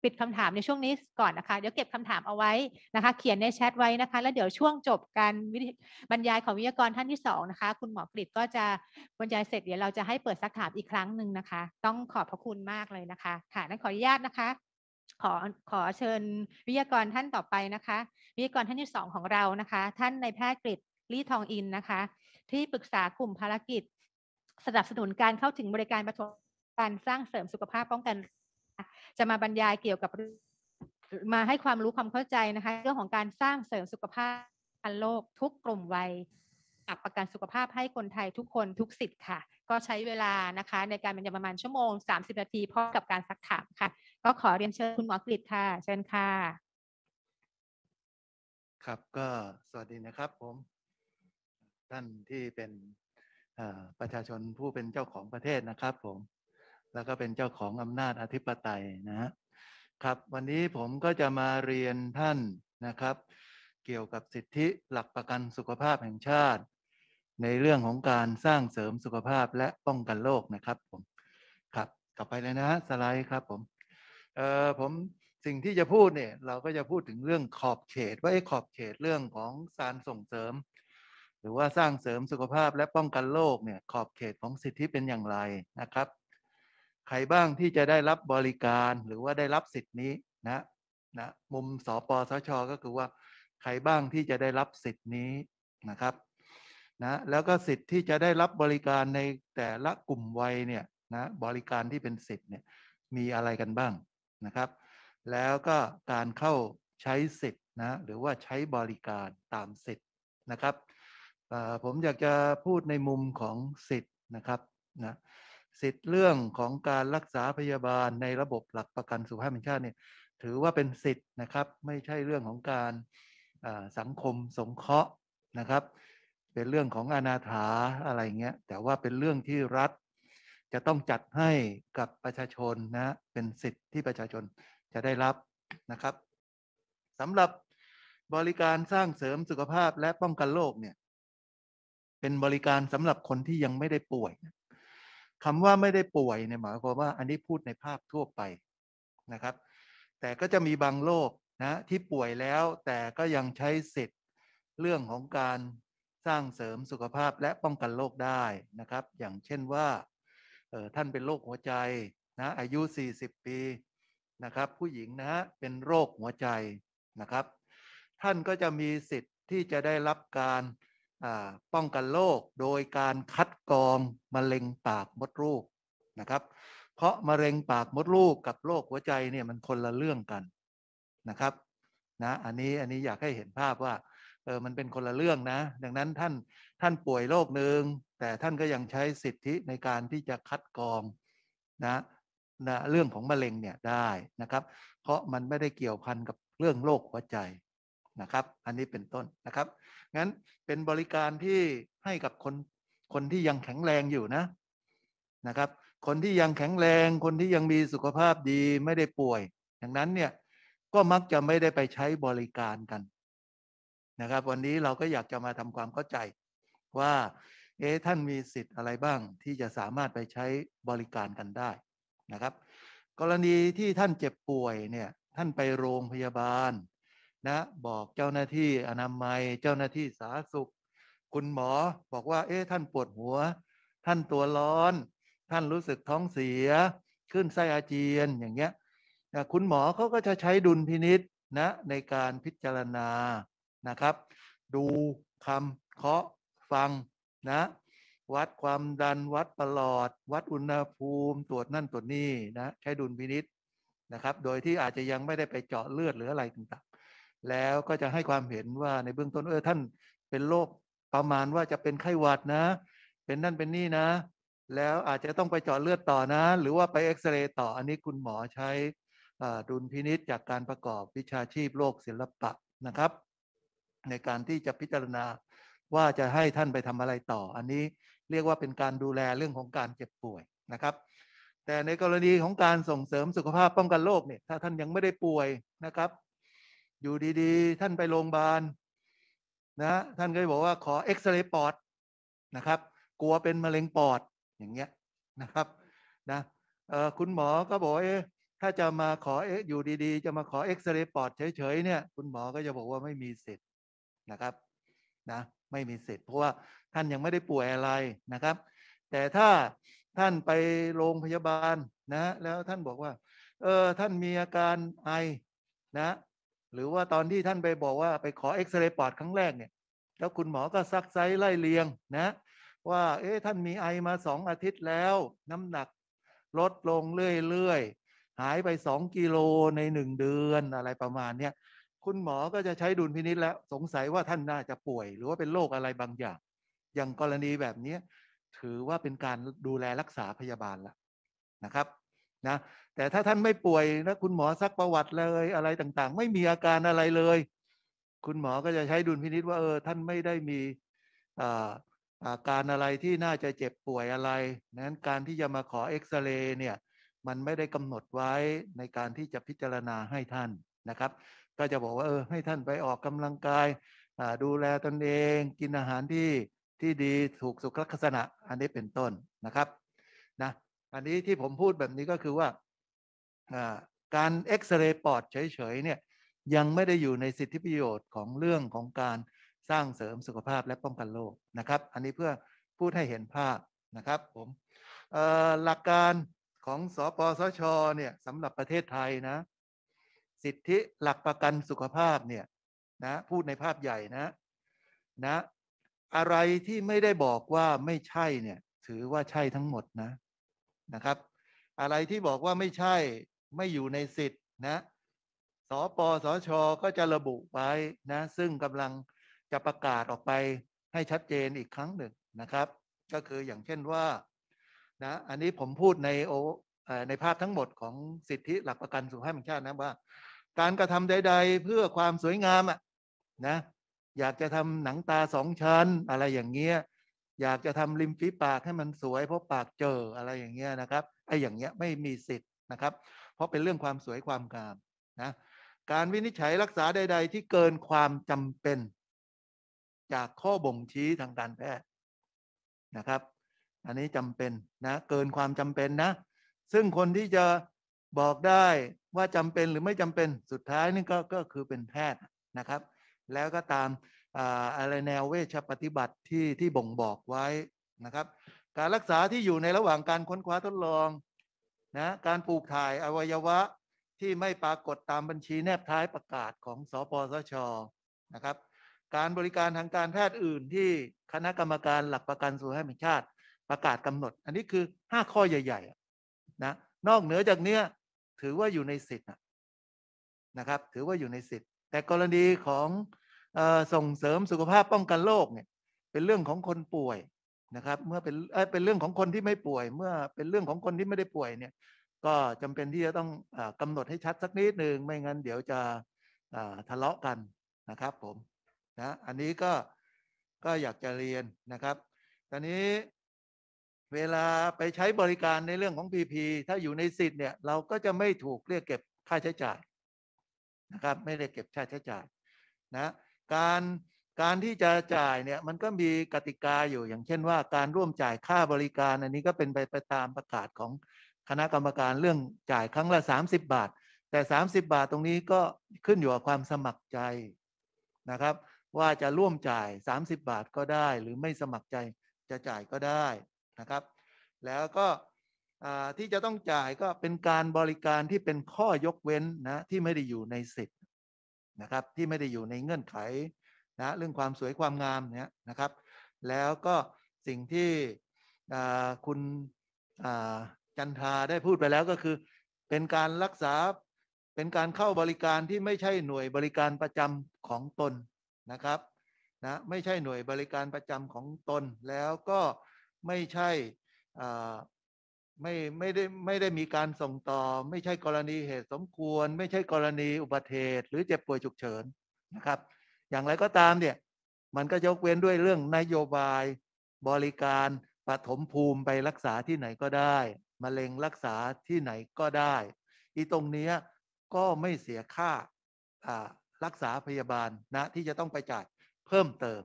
ปิดคำถามในช่วงนี้ก่อนนะคะ เดี๋ยวเก็บคำถามเอาไว้นะคะ เขียนในแชทไว้นะคะ แล้วเดี๋ยวช่วงจบการบรรยายของวิทยากรท่านที่2นะคะ คุณหมอกริดก็จะบรรยายเสร็จเดี๋ยวเราจะให้เปิดสักถามอีกครั้งหนึ่งนะคะ ต้องขอบพระคุณมากเลยนะคะ ค่ะนั้นขออนุญาตนะคะ ขอขอเชิญวิทยากรท่านต่อไปนะคะ วิทยากรท่านที่สองของเรานะคะ ท่านในแพทย์กริดลี่ทองอินนะคะ ที่ปรึกษากลุ่มภารกิจสนับสนุนการเข้าถึงบริการประชาการสร้างเสริมสุขภาพป้องกันจะมาบรรยายเกี่ยวกับมาให้ความรู้ความเข้าใจนะคะ เรื่องของการสร้างเสริมสุขภาพอันโลกทุกกลุ่มวัยอับประกันสุขภาพให้คนไทยทุกคนทุกสิทธิ์ค่ะ ก็ใช้เวลานะคะ ในการบรรยายประมาณ ชั่วโมง30นาทีพร้อมกับการซักถามค่ะ ก็ขอเรียนเชิญคุณหมอกฤษค่ะ เชิญค่ะ ครับก็สวัสดีนะครับผม ท่านที่เป็นประชาชนผู้เป็นเจ้าของประเทศนะครับผมแล้วก็เป็นเจ้าของอำนาจอธิปไตยนะครับ วันนี้ผมก็จะมาเรียนท่านนะครับ เกี่ยวกับสิทธิหลักประกันสุขภาพแห่งชาติในเรื่องของการสร้างเสริมสุขภาพและป้องกันโรคนะครับผมครับต่อไปเลยนะสไลด์ครับผมเอ่อผม สิ่งที่จะพูดเนี่ยเราก็จะพูดถึงเรื่องขอบเขตว่าไอ้ขอบเขตเรื่องของการส่งเสริมหรือว่าสร้างเสริมสุขภาพและป้องกันโรคเนี่ย ขอบเขตของสิทธิเป็นอย่างไรนะครับใครบ้างที่จะได้รับบริการหรือว่าได้รับสิทธินี้นะนะ มุมสปสชก็คือว่าใครบ้างที่จะได้รับสิทธินี้นะครับนะแล้วก็สิทธิที่จะได้รับบริการในแต่ละกลุ่มวัยเนี่ยนะบริการที่เป็นสิทธิเนี่ยมีอะไรกันบ้างนะครับ แล้วก็การเข้าใช้สิทธินะ หรือว่าใช้บริการตามสิทธินะครับผม อยาก จะพูดในมุมของสิทธิ์นะครับนะสิทธิ์เรื่องของการรักษาพยาบาลในระบบหลักประกัน สุขภาพแห่งชาติเนี่ยถือว่าเป็นสิทธิ์นะ ครับ ไม่ใช่เรื่องของการสังคม สงเคราะห์นะครับ เป็นเรื่องของอนาถาอะไร เงี้ยแต่ว่าเป็นเรื่องที่รัฐจะต้องจัดให้กับประชาชนนะเป็นสิทธิ์ที่ประชาชนจะได้รับนะครับสำหรับบริการสร้างเสริมสุขภาพและป้องกันโรคเนี่ยเป็นบริการสำหรับคนที่ยังไม่ได้ป่วย คำว่าไม่ได้ป่วยเนี่ยหมายความว่าอันนี้พูดในภาพทั่วไปนะครับ แต่ก็จะมีบางโรคนะที่ป่วยแล้ว แต่ก็ยังใช้สิทธิ์เรื่องของการสร้างเสริมสุขภาพและป้องกันโรคได้นะครับ อย่างเช่นว่าท่านเป็นโรคหัวใจนะอายุ 40 ปีนะครับ ผู้หญิงนะเป็นโรคหัวใจนะครับ ท่านก็จะมีสิทธิ์ที่จะได้รับการป้องกันโรคโดยการคัดกรอง มะเร็งปากมดลูกนะครับ เพราะมะเร็งปากมดลูกกับโรคหัวใจเนี่ยมันคนละเรื่องกันนะครับนะอันนี้อันนี้อยากให้เห็นภาพว่าเออมันเป็นคนละเรื่องนะ ดังนั้นท่านท่านป่วยโรคหนึ่งแต่ท่านก็ยังใช้สิทธิในการที่จะคัดกรองนะนะเรื่องของมะเร็งเนี่ยได้นะครับ เพราะมันไม่ได้เกี่ยวพันกับเรื่องโรคหัวใจนะครับ อันนี้เป็นต้นนะครับ งั้นเป็นบริการ ที่ ให้กับ คนคนที่ยังแข็งแรงอยู่นะนะครับ คนที่ยังแข็งแรง คนที่ยังมีสุขภาพดีไม่ได้ป่วย ดังนั้นเนี่ยก็มักจะไม่ได้ไปใช้บริการกันนะครับ วันนี้เราก็อยากจะมาทำความเข้าใจว่าเอ๊ท่านมีสิทธิ์อะไรบ้างที่จะสามารถไปใช้บริการกันได้นะครับกรณีที่ท่านเจ็บป่วยเนี่ยท่านไปโรงพยาบาลนะบอกเจ้าหน้าที่อนามัยเจ้าหน้าที่สาธารณสุข คุณหมอบอกว่าเอ๊ะท่านปวดหัว ท่านตัวร้อน ท่านรู้สึกท้องเสียขึ้นไส้อาเจียนอย่างเงี้ยคุณหมอเขาก็จะใช้ดุลพินิษนะในการพิจารณานะครับ ดูคำเคาะฟัง นะ วัดความดันวัดประหลอด วัดอุณหภูมิตรวจนั่นตรวจนี่นะใช้ดุลพินิษนะครับ โดยที่อาจจะยังไม่ได้ไปเจาะเลือดหรืออะไรต่างแล้วก็จะให้ความเห็นว่าในเบื้องต้นเออท่านเป็นโรคประมาณว่าจะเป็นไข้หวัดนะ เป็นนั่นเป็นนี่นะแล้วอาจจะต้องไปเจาะเลือดต่อนะ หรือว่าไปเอ็กซเรย์ต่ออันนี้คุณหมอใช้ดุลพินิษจากการประกอบวิชาชีพโรคศิลปะนะครับ ในการที่จะพิจารณาว่าจะให้ท่านไปทำอะไรต่อ อันนี้เรียกว่าเป็นการดูแลเรื่องของการเจ็บป่วยนะครับ แต่ในกรณีของการส่งเสริมสุขภาพป้องกันโรคเนี่ยถ้าท่านยังไม่ได้ป่วยนะครับอยู่ดี ๆ ท่านไปโรงพยาบาลนะ ท่านก็บอกว่าขอเอ็กซเรย์ปอดนะครับ กลัวเป็นมะเร็งปอดอย่างเงี้ยนะครับนะคุณหมอก็บอกเอ๊ะถ้าจะมาขอเอ๊ะอยู่ดี ๆ จะมาขอเอ็กซเรย์ปอดเฉยๆ เนี่ย คุณหมอก็จะบอกว่าไม่มีสิทธิ์นะครับ นะไม่มีสิทธิ์เพราะ ว่าท่านยังไม่ได้ป่วยอะไรนะครับ แต่ถ้าท่านไปโรงพยาบาลนะแล้วท่านบอกว่าเออท่านมีอาการไอนะหรือว่าตอนที่ท่านไปบอกว่าไปขอเอ็กซเรย์ปอดครั้งแรกเนี่ย แล้วคุณหมอก็ซักไซส์ไล่เลียงนะ ว่าเอ๊ะท่านมีไอมาสองอาทิตย์แล้ว น้ำหนัก ลดลงเรื่อย ๆ หายไปสองกิโลในหนึ่งเดือนอะไรประมาณเนี้ยคุณหมอก็จะใช้ดุลพินิษแล้วสงสัยว่าท่านน่าจะป่วยหรือว่าเป็นโรคอะไรบางอย่าง อย่างกรณีแบบนี้ ถือว่าเป็นการดูแลรักษาพยาบาลแล้วนะครับนะแต่ถ้าท่านไม่ป่วยนะคุณหมอซักประวัติเลยอะไรต่างๆ ไม่มีอาการอะไรเลย คุณหมอก็จะใช้ดุลพินิษว่าเออท่านไม่ได้มีอาการอะไรที่น่าจะเจ็บป่วยอะไรนั้นการที่จะมาขอเอ็กซเรย์เนี่ยมันไม่ได้กำหนดไว้ในการที่จะพิจารณาให้ท่านนะครับ ก็จะบอกว่าเออให้ท่านไปออกกำลังกายดูแลตนเอง กินอาหารที่ที่ดีถูกสุขลักษณะอันนี้เป็นต้นนะครับนะอันนี้ที่ผมพูดแบบนี้ก็คือว่าการเอ็กซเรย์ปอดเฉยๆเนี่ย ยังไม่ได้อยู่ในสิทธิประโยชน์ของเรื่องของการสร้างเสริมสุขภาพและป้องกันโรคนะครับ อันนี้เพื่อพูดให้เห็นภาพนะครับผมหลักการของสอปสชเนี่ยสำหรับประเทศไทยนะ สิทธิหลักประกันสุขภาพเนี่ยนะพูดในภาพใหญ่นะนะ อะไรที่ไม่ได้บอกว่าไม่ใช่เนี่ยถือว่าใช่ทั้งหมดนะนะครับอะไรที่บอกว่าไม่ใช่ไม่อยู่ในสิทธิ์นะสปสชก็จะระบุไว้นะซึ่งกำลังจะประกาศออกไปให้ชัดเจนอีกครั้งหนึ่งนะครับก็คืออย่างเช่นว่านะอันนี้ผมพูดในโอในภาพทั้งหมดของสิทธิหลักประกันสุขภาพแห่งชาตินะว่าการกระทำใดๆเพื่อความสวยงามอ่ะนะอยากจะทำหนังตาสองชั้นอะไรอย่างเงี้ยอยากจะทำริมฝีปากให้มันสวยเพราะปากเจออะไรอย่างเงี้ยนะครับไอ้อย่างเงี้ยไม่มีสิทธิ์นะครับ เพราะเป็นเรื่องความสวยความงามนะการวินิจฉัยรักษาใด ๆ ที่เกินความจำเป็น จากข้อบ่งชี้ทางการแพทย์นะครับ อันนี้จำเป็นนะเกินความจำเป็นนะ ซึ่งคนที่จะบอกได้ว่าจำเป็นหรือไม่จำเป็นสุดท้ายนี่ก็ก็คือเป็นแพทย์นะครับ แล้วก็ตามอะไรแนวเวชปฏิบัติที่ที่บ่งบอกไว้นะครับ การรักษาที่อยู่ในระหว่างการค้นคว้าทดลอง นะ การ ปลูกถ่ายอวัยวะที่ไม่ปรากฏตามบัญชีแนบท้ายประกาศของสปสชนะครับ การบริการทางการแพทย์อื่นที่คณะกรรมการหลักประกันสุขภาพแห่งชาติประกาศกำหนด อันนี้คือ5ข้อใหญ่ๆนะนอกเหนือจากเนี้ยถือว่าอยู่ในสิทธิ์นะครับ ถือว่าอยู่ในสิทธิ์แต่กรณีของส่งเสริมสุขภาพป้องกันโรคเนี่ย เป็นเรื่องของคนป่วยนะครับ เมื่อเป็นเป็นเรื่องของคนที่ไม่ป่วย เมื่อเป็นเรื่องของคนที่ไม่ได้ป่วยเนี่ย ก็จำเป็นที่จะต้องกำหนดให้ชัดสักนิดหนึ่งไม่งั้นเดี๋ยวจะทะเลาะกันนะครับ ผมนะ อันนี้ก็ก็อยากจะเรียนนะครับ ตอนนี้ เวลาไปใช้บริการในเรื่องของ PP ถ้าอยู่ในสิทธิ์เนี่ยเราก็จะไม่ถูกเรียกเก็บค่าใช้จ่าย นะครับ ไม่ได้เก็บค่าใช้จ่าย นะการการที่จะจ่ายเนี่ยมันก็มีกติกาอยู่อย่างเช่นว่าการร่วมจ่ายค่าบริการอันนี้ก็เป็นไปไปตามประกาศของคณะกรรมการเรื่องจ่ายครั้งละ 30 บาท แต่ 30 บาทตรงนี้ก็ขึ้นอยู่กับความสมัครใจนะครับ ว่าจะร่วมจ่าย 30 บาทก็ได้ หรือไม่สมัครใจจะจ่ายก็ได้นะครับ แล้วก็ที่จะต้องจ่ายก็เป็นการบริการที่เป็นข้อยกเว้นนะที่ไม่ได้อยู่ในสิทธินะครับที่ไม่ได้อยู่ในเงื่อนไขนะเรื่องความสวยความงามเนี่ยนะครับ แล้วก็สิ่งที่คุณจันทาได้พูดไปแล้วก็คือเป็นการรักษาเป็นการเข้าบริการที่ไม่ใช่หน่วยบริการประจำของตนนะครับนะไม่ใช่หน่วยบริการประจำของตนแล้วก็ไม่ใช่ไม่ไม่ได้ไม่ได้มีการส่งต่อ ไม่ใช่กรณีเหตุสมควร ไม่ใช่กรณีอุบัติเหตุหรือเจ็บป่วยฉุกเฉินนะครับ อย่างไรก็ตามเนี่ย มันก็ยกเว้นด้วยเรื่องนโยบายบริการปฐมภูมิไปรักษาที่ไหนก็ได้ มะเร็งรักษาที่ไหนก็ได้อีตรงนี้ก็ไม่เสียค่ารักษาพยาบาลนะ ที่จะต้องไปจ่ายเพิ่มเติม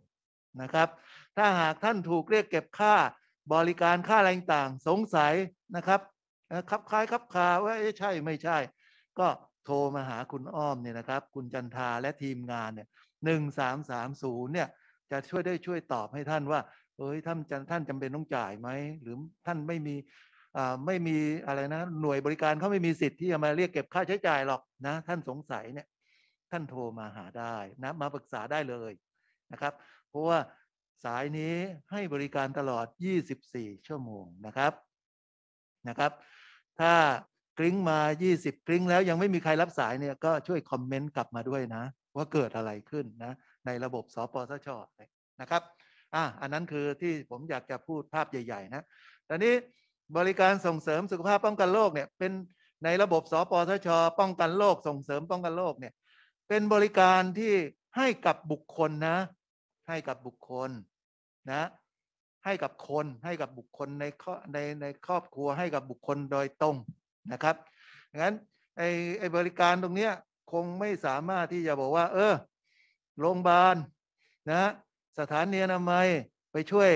นะครับ ถ้าหากท่านถูกเรียกเก็บค่าบริการค่าแรงต่างสงสัยนะครับคับคล้ายคับคาว่าใช่ไม่ใช่ ก็โทรมาหาคุณอ้อมเนี่ยนะครับคุณจันทาและทีมงานเนี่ยหนึ่งสามสามศูนย์เนี่ย จะช่วยได้ช่วยตอบให้ท่านว่า เอ้ยท่านท่านจำเป็นต้องจ่ายไหม หรือท่านไม่มีไม่มีอะไรนะ หน่วยบริการเขาไม่ มีสิทธิ์ที่ จะ มาเรียกเก็บค่าใช้จ่ายหรอกนะท่านสงสัยเนี่ยท่านโทรมาหาได้นะมาปรึกษาได้เลยนะครับ เพราะว่าสายนี้ให้บริการตลอด 24 ชั่วโมงนะครับนะครับ ถ้ากริ้งมา 20 กริ้งแล้วยังไม่มีใครรับสายเนี่ยก็ช่วยคอมเมนต์กลับมาด้วยนะ ว่าเกิดอะไรขึ้น นะ ในระบบสปสชนะครับอ่ะอันนั้นคือที่ผมอยากจะพูดภาพใหญ่ๆนะตอนนี้บริการส่งเสริมสุขภาพป้องกันโรคเนี่ยเป็นในระบบสปสชป้องกันโรคส่งเสริมป้องกันโรคเนี่ยเป็นบริการที่ให้กับบุคคลนะ ให้กับบุคคลนะให้กับคนให้กับบุคคลในครอบในในครอบครัวให้กับบุคคลโดยตรงนะครับงั้นไอไอบริการตรงเนี้ยคงไม่สามารถที่จะบอกว่า เออโรงพยาบาลนะ สถานีอนามัยไปช่วย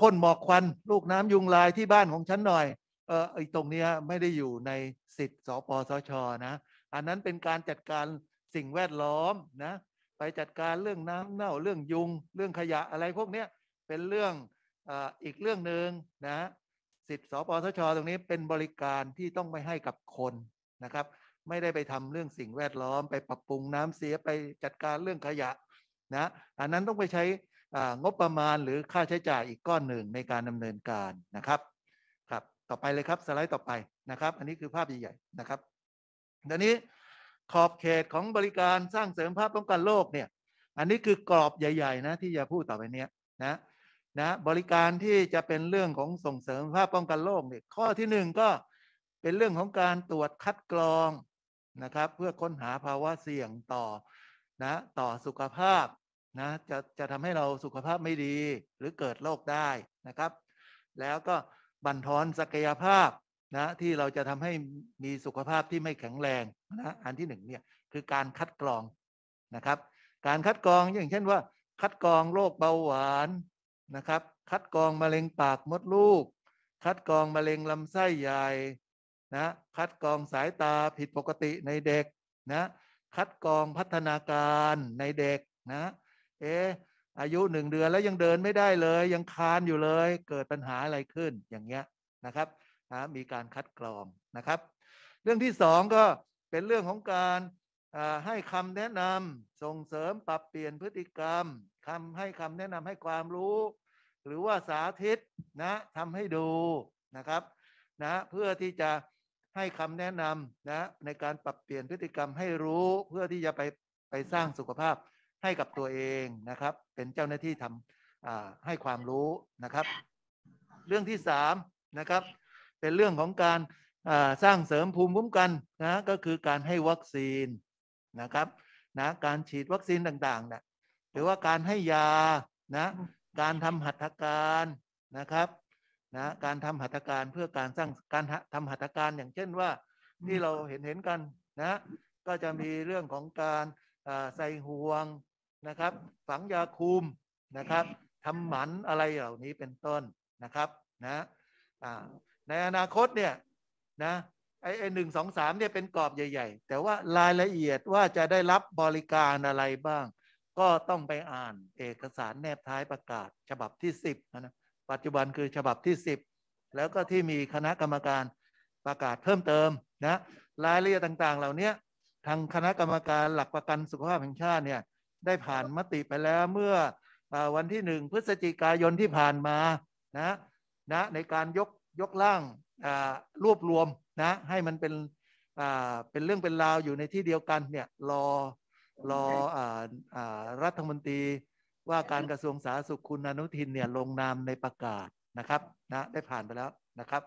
พ่นหมอกควัน ลูกน้ำยุงลายที่บ้านของฉันหน่อยเออไอตรงเนี้ยไม่ได้อยู่ในสิทธิ์สปสชนะ อันนั้นเป็นการจัดการสิ่งแวดล้อมนะไปจัดการเรื่องน้ำเน่าเรื่องยุงเรื่องขยะอะไรพวกเนี้ยเป็นเรื่องอีกเรื่องหนึ่งนะ สิทธิสปสชตรงนี้เป็นบริการที่ต้องไปให้กับคนนะครับ ไม่ได้ไปทำเรื่องสิ่งแวดล้อมไปปรับปรุงน้ำเสียไปจัดการเรื่องขยะนะ อันนั้นต้องไปใช้งบประมาณหรือค่าใช้จ่ายอีกก้อนหนึ่งในการดำเนินการนะครับ ครับต่อไปเลยครับสไลด์ต่อไปนะครับ อันนี้คือภาพใหญ่ ๆนะครับทีนี้ขอบเขตของบริการสร้างเสริมภาพป้องกันโรคเนี่ย อันนี้คือกรอบใหญ่ ๆ นะ ที่จะพูดต่อไปเนี้ยนะนะบริการที่จะเป็นเรื่องของส่งเสริมภาพป้องกันโรคเนี่ยข้อที่หนึ่งก็เป็นเรื่องของการตรวจคัดกรองนะครับ เพื่อค้นหาภาวะเสี่ยงต่อนะต่อสุขภาพนะจะจะทำให้เราสุขภาพไม่ดีหรือเกิดโรคได้นะครับ แล้วก็บั่นทอนศักยภาพนะที่เราจะทำให้มีสุขภาพที่ไม่แข็งแรงนะอันที่หนึ่งเนี่ยคือการคัดกรองนะครับการคัดกรองอย่างเช่นว่า คัดกรองโรคเบาหวานนะครับคัดกรองมะเร็งปากมดลูก คัดกรองมะเร็งลำไส้ใหญ่นะคัดกรองสายตาผิดปกติในเด็ก นะ คัดกรองพัฒนาการในเด็ก นะเอออายุหนึ่งเดือนแล้วยังเดินไม่ได้เลย ยังคานอยู่ เลย เกิดปัญหาอะไรขึ้นอย่างเงี้ยนะครับนะมีการคัดกรองนะครับ เรื่องที่สองก็เป็นเรื่องของการให้คำแนะนำส่งเสริมปรับเปลี่ยนพฤติกรรมคำให้คำแนะนำให้ความรู้ หรือว่าสาธิตนะทำให้ดูนะครับนะเพื่อที่จะให้คำแนะนำนะในการปรับเปลี่ยนพฤติกรรมให้รู้ เพื่อที่จะไปไปสร้างสุขภาพให้กับตัวเองนะครับเป็นเจ้าหน้าที่ทำให้ความรู้นะครับ เรื่องที่สามนะครับเป็นเรื่องของการสร้างเสริมภูมิคุ้มกันนะก็คือการให้วัคซีนนะครับ นะ การฉีดวัคซีนต่าง ๆนะหรือว่าการให้ยานะการทำหัตถการนะครับนะการทำหัตถการเพื่อการสร้างการทำหัตถการอย่างเช่นว่า ที่เราเห็นเห็นกันนะ ก็จะมีเรื่องของการใส่ห่วงนะครับ ฝังยาคุมนะครับทำหมันอะไรเหล่านี้เป็นต้นนะครับนะในอนาคตเนี่ยนะไอ้ไอ้หนึ่งสองสามเนี่ยเป็นกรอบใหญ่ ๆ แต่ว่ารายละเอียดว่าจะได้รับบริการอะไรบ้างก็ต้องไปอ่านเอกสารแนบท้ายประกาศฉบับที่สิบนะปัจจุบันคือฉบับที่สิบแล้วก็ที่มีคณะกรรมการประกาศเพิ่มเติมนะรายละเอียดต่างๆ เหล่านี้ทางคณะกรรมการหลักประกันสุขภาพแห่งชาติเนี่ยได้ผ่านมติไปแล้วเมื่อวันที่หนึ่งพฤศจิกายนที่ผ่านมานะนะในการยกยกล่างรวบรวมนะ ให้มันเป็นเป็นเรื่องเป็นราวอยู่ในที่เดียวกันเนี่ยรอรอรัฐมนตรีว่าการกระทรวงสาธารณสุขคุณอนุทินเนี่ยลงนามในประกาศนะครับนะได้ผ่านไปแล้วนะครับ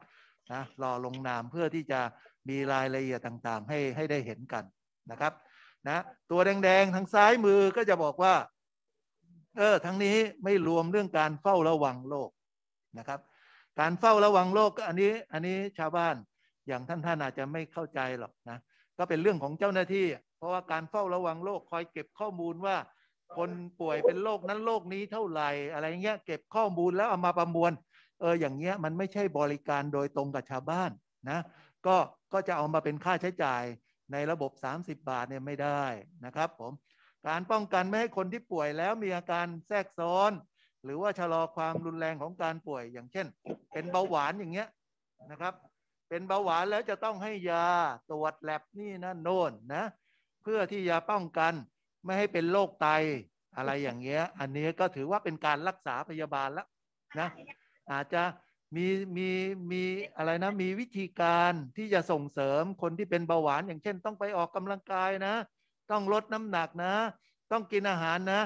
นะรอลงนามเพื่อที่จะมีรายละเอียดต่างๆ ให้ให้ได้เห็นกันนะครับนะตัวแดงๆ ทางซ้ายมือก็จะบอกว่าเออทั้งนี้ไม่รวมเรื่องการเฝ้าระวังโรคนะครับการเฝ้าระวังโรคอันนี้อันนี้ชาวบ้านอย่างท่านท่านอาจจะไม่เข้าใจหรอกนะก็เป็นเรื่องของเจ้าหน้าที่ เพราะว่าการเฝ้าระวังโรคคอยเก็บข้อมูลว่า คนป่วยเป็นโรคนั้นโรคนี้เท่าไหร่อะไรเงี้ยเก็บข้อมูลแล้วเอามาประมวล เอออย่างเงี้ยมันไม่ใช่บริการโดยตรงกับชาวบ้านนะก็ก็จะเอามาเป็นค่าใช้จ่ายในระบบ 30 บาทเนี่ยไม่ได้นะครับผมการป้องกันไม่ให้คนที่ป่วยแล้วมีอาการแทรกซ้อนหรือว่าชะลอความรุนแรงของการป่วยอย่างเช่น เป็นเบาหวานอย่างเงี้ยนะครับ เป็นเบาหวานแล้วจะต้องให้ยาตรวจแลบนี่นะโน่นนะ เพื่อที่ยาป้องกัน ไม่ให้เป็นโรคไตอะไรอย่างเงี้ยอันนี้ก็ถือว่าเป็นการรักษาพยาบาลแล้วนะ อาจจะมีมีมีอะไรนะมีวิธีการที่จะส่งเสริมคนที่เป็นเบาหวานอย่างเช่น ต้องไปออกกำลังกายนะ ต้องลดน้ำหนักนะ ต้องกินอาหารนะ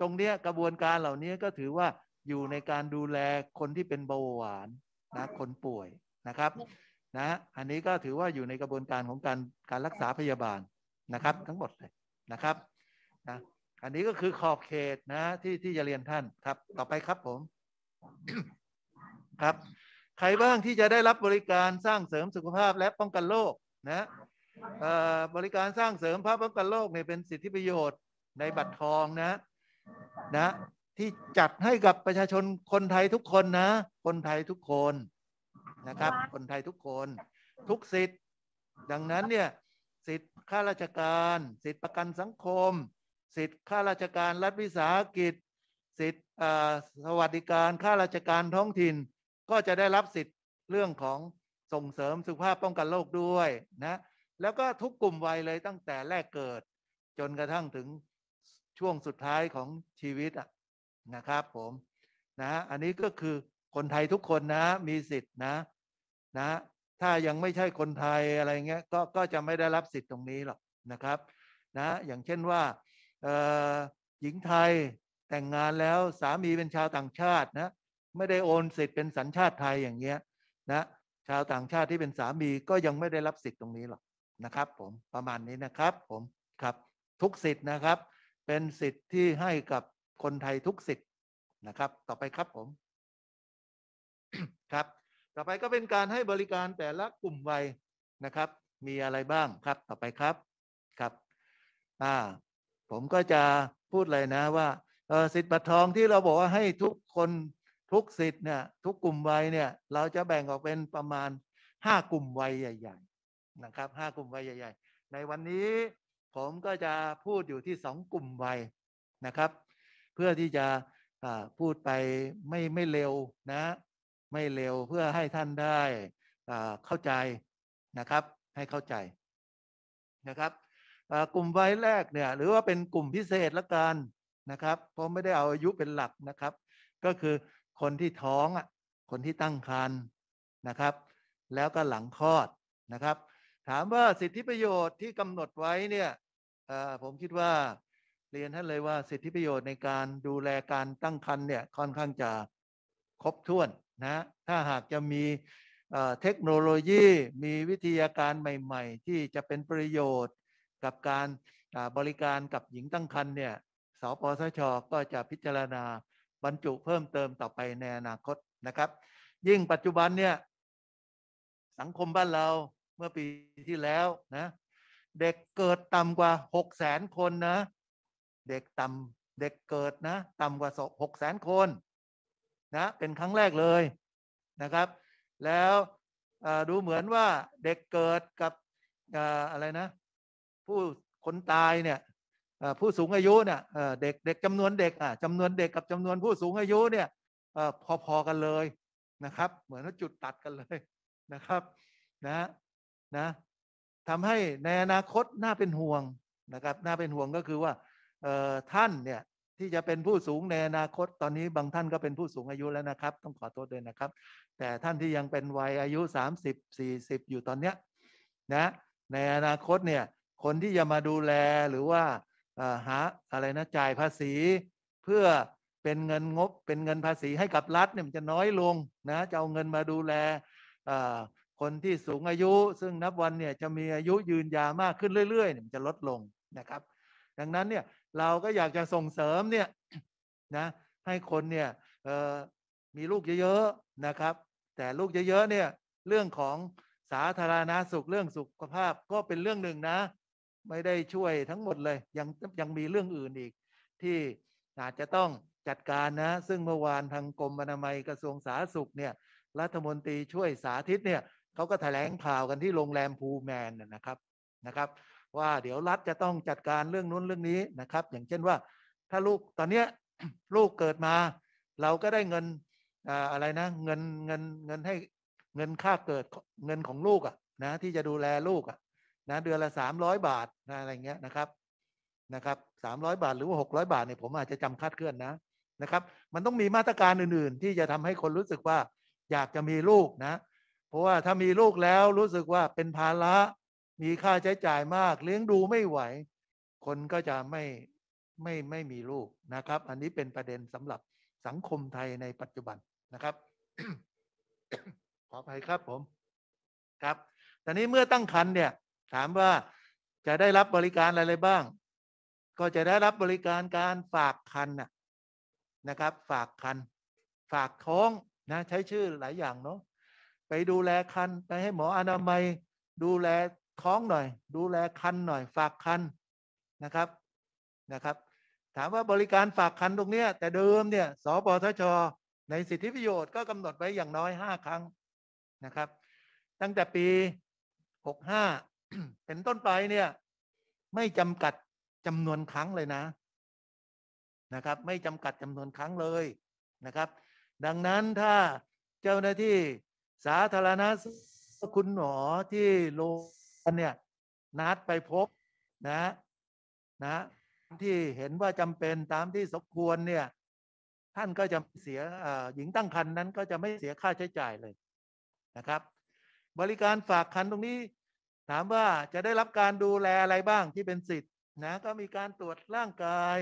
ตรงเนี้ยกระบวนการเหล่านี้ก็ถือว่าอยู่ในการดูแลคนที่เป็นเบาหวาน นะ คนป่วยนะครับ นะ อันนี้ก็ถือว่าอยู่ในกระบวนการของการการรักษาพยาบาลนะครับ ทั้งหมดเลยนะครับนะอันนี้ก็คือขอบเขตนะที่ที่จะเรียนท่านครับ ต่อไปครับผม ครับ ใครบ้างที่จะได้รับบริการสร้างเสริมสุขภาพและป้องกันโรคนะบริการสร้างเสริมภาพป้องกันโรคเนี่ยเป็นสิทธิประโยชน์ในบัตรทองนะนะที่จัดให้กับประชาชนคนไทยทุกคนนะคนไทยทุกคนนะครับคนไทยทุกคน ทุกสิทธิ์ดังนั้นเนี่ยสิทธิ์ข้าราชการ สิทธิ์ประกันสังคม สิทธิ์ข้าราชการรัฐวิสาหกิจ สิทธิ์สวัสดิการข้าราชการท้องถิ่น ก็จะได้รับสิทธิ์เรื่องของส่งเสริมสุขภาพป้องกันโรคด้วยนะแล้วก็ทุกกลุ่มวัยเลยตั้งแต่แรกเกิด จนกระทั่งถึงช่วงสุดท้ายของชีวิตนะครับผมนะอันนี้ก็คือคนไทยทุกคนนะมีสิทธินะนะถ้ายังไม่ใช่คนไทยอะไรเงี้ยก็ก็จะไม่ได้รับสิทธิ์ตรงนี้หรอกนะครับ นะ อย่างเช่นว่าหญิงไทยแต่งงานแล้วสามีเป็นชาวต่างชาตินะ ไม่ได้โอนสิทธิ์เป็นสัญชาติไทยอย่างเงี้ยนะชาวต่างชาติที่เป็นสามีก็ยังไม่ได้รับสิทธิ์ตรงนี้หรอกนะครับผมประมาณนี้นะครับผมครับ ทุกสิทธิ์นะครับเป็นสิทธิ์ ที่ให้กับคนไทยทุกสิทธิ์นะครับ ต่อไปครับผม ครับ ต่อไปก็เป็นการให้บริการแต่ละกลุ่มวัยนะครับ มีอะไรบ้างครับต่อไปครับครับอ่าผมก็จะพูดเลยนะว่าสิทธิ์บัตรทองที่เราบอกว่าให้ทุกคนทุกสิทธิ์เนี่ย ทุกกลุ่มวัยเนี่ย เราจะแบ่งออกเป็นประมาณห้ากลุ่มวัยใหญ่ ๆ นะครับห้ากลุ่มวัยใหญ่ ๆ ในวันนี้ผมก็จะพูดอยู่ที่สองกลุ่มวัยนะครับ เพื่อที่จะพูดไปไม่ไม่เร็วนะ ไม่เร็วเพื่อให้ท่านได้เข้าใจนะครับ ให้เข้าใจนะครับ กลุ่มวัยแรกเนี่ยหรือว่าเป็นกลุ่มพิเศษละกันนะครับเพราะไม่ได้เอาอายุเป็นหลักนะครับ ก็คือคนที่ท้องอ่ะคนที่ตั้งครรภ์นะครับแล้วก็หลังคลอดนะครับถามว่าสิทธิประโยชน์ที่กำหนดไว้เนี่ยผมคิดว่าเรียนท่านเลยว่าสิทธิประโยชน์ในการดูแลการตั้งครรภ์เนี่ยค่อนข้างจะ ครบถ้วนนะถ้าหากจะมีเทคโนโลยีมีวิทยาการใหม่ ๆ ที่จะเป็นประโยชน์ กับการบริการกับหญิงตั้งครรภ์เนี่ยสปสชก็จะพิจารณาบรรจุเพิ่มเติมต่อไปในอนาคตนะครับ ยิ่งปัจจุบันเนี่ย สังคมบ้านเราเมื่อปีที่แล้วนะ เด็กเกิดต่ำกว่าหกแสนคนนะ เด็กต่ำเด็กเกิดนะ ต่ำกว่าหกแสนคน นะ เป็นครั้งแรกเลยนะครับ แล้วดูเหมือนว่าเด็กเกิดกับอะไรนะ ผู้คนตายเนี่ยผู้สูงอายุเนี่ยเด็กเด็กจำนวนเด็กอ่ะจำนวนเด็กกับจำนวนผู้สูงอายุเนี่ยพอๆกันเลยนะครับ เหมือนว่าจุดตัดกันเลยนะครับ นะนะทำให้ในอนาคตน่าเป็นห่วงนะครับ น่าเป็นห่วงก็คือว่า ท่านเนี่ย ที่จะเป็นผู้สูงในอนาคตตอนนี้บางท่านก็เป็นผู้สูงอายุแล้วนะครับ ต้องขอโทษด้วยนะครับ แต่ท่านที่ยังเป็นวัยอายุ 30 40 อยู่ตอนเนี้ยนะในอนาคตเนี่ยคนที่จะมาดูแลหรือว่าหาอะไรนะจ่ายภาษีเพื่อเป็นเงินงบ เป็นเงินภาษีให้กับรัฐเนี่ยมันจะน้อยลงนะจะเอาเงินมาดูแลคนที่สูงอายุซึ่งนับวันเนี่ยจะมีอายุยืนยาวมากขึ้นเรื่อยๆมันจะลดลงนะครับ ดังนั้นเนี่ยเราก็อยากจะส่งเสริมเนี่ยนะให้คนเนี่ยมีลูกเยอะๆนะครับ แต่ลูกเยอะๆเนี่ยเรื่องของสาธารณาสุขเรื่องสุขภาพก็เป็นเรื่องหนึ่งนะ ไม่ได้ช่วยทั้งหมดเลย ยังยังมีเรื่องอื่นอีก ที่อาจจะต้องจัดการนะ ซึ่งเมื่อวานทางกรมอนามัยกระทรวงสาธารณสุขเนี่ย รัฐมนตรีช่วยสาธิตเนี่ยเขาก็แถลงข่าวกันที่โรงแรมพูแมนนะครับนะครับ ว่าเดี๋ยวรัฐจะต้องจัดการเรื่องนู้นเรื่องนี้นะครับ อย่างเช่นว่า ถ้าลูกตอนเนี้ลูกเกิดมา เราก็ได้เงินอะไรนะ เงินเงินเงินให้เงินค่าเกิดเงินของลูกอ่ะนะ ที่จะดูแลลูกอ่ะ นะ เดือนละสามร้อยบาทนะอะไรเงี้ยนะครับนะครับสามร้อยบาท หรือว่าหกร้อยบาทเนี่ยผมอาจจะจำคาดเคลื่อนนะนะครับ มันต้องมีมาตรการอื่นๆ ที่จะทำให้คนรู้สึกว่า อยากจะมีลูกนะเพราะว่าถ้ามีลูกแล้วรู้สึกว่าเป็นภาระ มีค่าใช้จ่ายมากเลี้ยงดูไม่ไหว คนก็จะไม่ไม่ไม่มีลูกนะครับ อันนี้เป็นประเด็นสำหรับสังคมไทยในปัจจุบันนะครับ ขออภัยครับผม ครับแต่นี้เมื่อตั้งครรภ์เนี่ย ถามว่าจะได้รับบริการอะไรบ้าง ก็จะได้รับบริการการฝากคันนะครับ ฝากคันฝากท้องนะใช้ชื่อหลายอย่างเนาะไปดูแลคันไปให้หมออนามัยดูแลท้องหน่อย ดูแลคันหน่อย ฝากคันนะครับนะครับ ถามว่าบริการฝากคันตรงนี้แต่เดิมเนี่ยสปทชในสิทธิประโยชน์ก็กำหนดไว้อย่างน้อย5 ครั้งนะครับ ตั้งแต่ปี 65เป็นต้นไปเนี่ย ไม่จำกัดจำนวนครั้งเลยนะนะครับ ไม่จำกัดจำนวนครั้งเลยนะครับ ดังนั้นถ้าเจ้าหน้าที่สาธารณสุขคุณหมอที่โรงเนี่ยนัดไปพบนะนะที่เห็นว่าจำเป็นตามที่สมควรเนี่ย ท่านก็จะเสียหญิงตั้งครรภ์นั้นก็จะไม่เสียค่าใช้จ่ายเลยนะครับ บริการฝากครภนตรงนี้ ถามว่าจะได้รับการดูแลอะไรบ้างที่เป็นสิทธิ์ นะ ก็มีการตรวจร่างกาย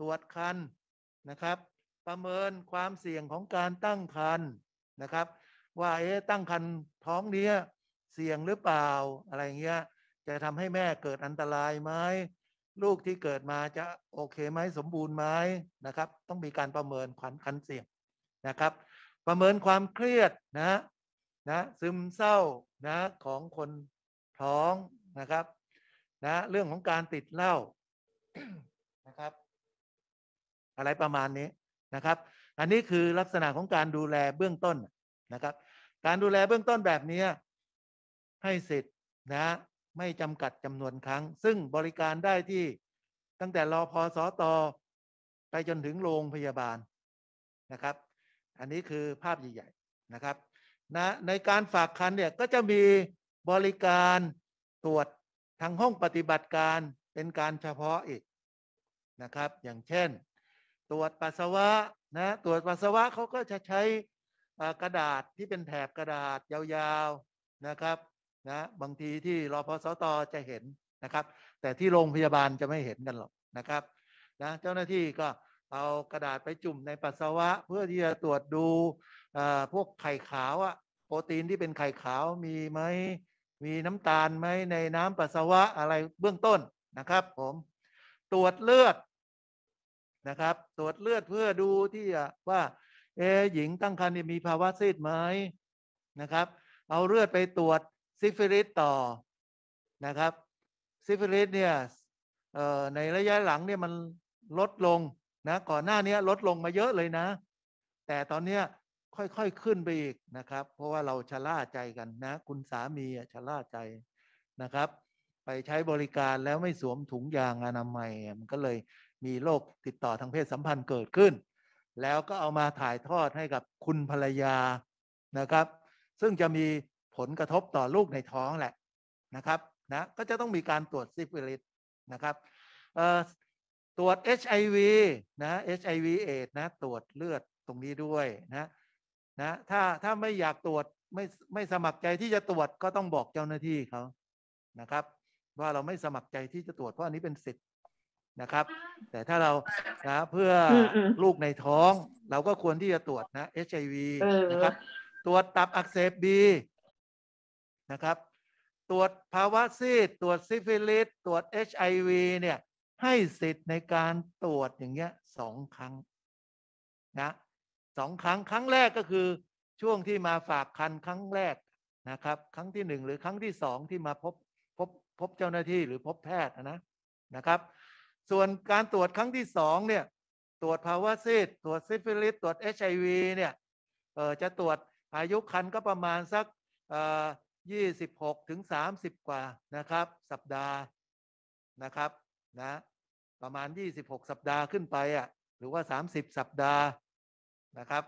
ตรวจครันนะครับ ประเมินความเสี่ยงของการตั้งครรภ์นะครับว่าเอ๊ะตั้งครรภ์ท้องเนี้ย เสี่ยงหรือเปล่าอะไรเงี้ยจะทำให้แม่เกิดอันตรายไหมลูกที่เกิดมาจะโอเคไหมสมบูรณ์ไหมนะครับ ต้องมีการประเมินความคันเสี่ยง นะครับ ประเมินความเครียดนะนะ ซึมเศร้านะ ของคนท้องนะครับ นะเรื่องของการติดเหล้านะครับ อะไรประมาณนี้นะครับ อันนี้คือลักษณะของการดูแลเบื้องต้นนะครับการ ดูแลเบื้องต้นแบบนี้ให้สิทธิ์นะ ไม่จำกัดจำนวนครั้ง ซึ่งบริการได้ที่ตั้งแต่รอพอสอตอไปจนถึงโรงพยาบาลนะครับ อันนี้คือภาพใหญ่ๆนะครับ นะ ในการฝากคันเนี่ย ก็จะมีบริการตรวจทางห้องปฏิบัติการเป็นการเฉพาะอีกนะครับ อย่างเช่น ตรวจปัสสาวะนะ ตรวจปัสสาวะเขาก็จะใช้กระดาษที่เป็นแถบกระดาษยาวๆนะครับนะบางทีที่รอพสตจะเห็นนะครับ แต่ที่โรงพยาบาลจะไม่เห็นกันหรอกนะครับนะเจ้าหน้าที่ก็เอากระดาษไปจุ่มในปัสสาวะ เพื่อที่จะตรวจดู พวกไข่ขาวอะโปรตีนที่เป็นไข่ขาวมีไหมมีน้ำตาลไหมในน้ำปัสสาวะอะไรเบื้องต้นนะครับ ผม ตรวจเลือดนะครับ ตรวจเลือดเพื่อดูที่ว่าเอหญิงตั้งครรภ์มีภาวะซีดไหมนะครับ เอาเลือดไปตรวจซิฟิลิสต่อนะครับซิฟิลิสเนี่ยในระยะหลังเนี่ยมันลดลงนะก่อนหน้านี้ลดลงมาเยอะเลยนะ แต่ตอนเนี้ยค่อยๆขึ้นไปอีกนะครับ เพราะว่าเราชะล่าใจกันนะ คุณสามีชะล่าใจนะครับ ไปใช้บริการแล้วไม่สวมถุงยาง อนามัยมันก็เลยมีโรคติดต่อทางเพศสัมพันธ์เกิดขึ้นแล้วก็เอามาถ่ายทอดให้กับคุณภรรยานะครับ ซึ่งจะมีผลกระทบต่อลูกในท้องแหละนะครับนะ ก็จะต้องมีการตรวจซิฟิลิสนะครับตรวจ HIV นะ HIV เอดนะ ตรวจเลือดตรงนี้ด้วยนะ นะ ถ้าถ้าไม่อยากตรวจไม่ไม่สมัครใจที่จะตรวจก็ต้องบอกเจ้าหน้าที่เขานะครับ ว่าเราไม่สมัครใจที่จะตรวจเพราะอันนี้เป็นสิทธินะครับแต่ถ้าเรานะเพื่อลูกในท้องเราก็ควรที่จะตรวจนะเอชไอวีนะครับตรวจตับอักเสบบีนะครับตรวจภาวะซีดตรวจซิฟิลิสตรวจเอชไอวีเนี่ยให้สิทธิ์ในการตรวจอย่างเงี้ยสองครั้งนะสองครั้งครั้งแรกก็คือช่วงที่มาฝากคันครั้งแรกนะครับ ครั้งที่หนึ่งหรือครั้งที่สองที่มาพบพบพบเจ้าหน้าที่หรือพบแพทย์นะนะครับส่วนการตรวจครั้งที่สองเนี่ย ตรวจภาวะซีดตรวจซิฟิลิสตรวจเอชไอวีเนี่ยเออจะตรวจอายุคันก็ประมาณสักยี่สิบหกถึงสามสิบกว่านะครับ สัปดาห์นะครับ นะ ประมาณยี่สิบหกสัปดาห์ขึ้นไป อ่ะ หรือว่าสามสิบสัปดาห์นะครับ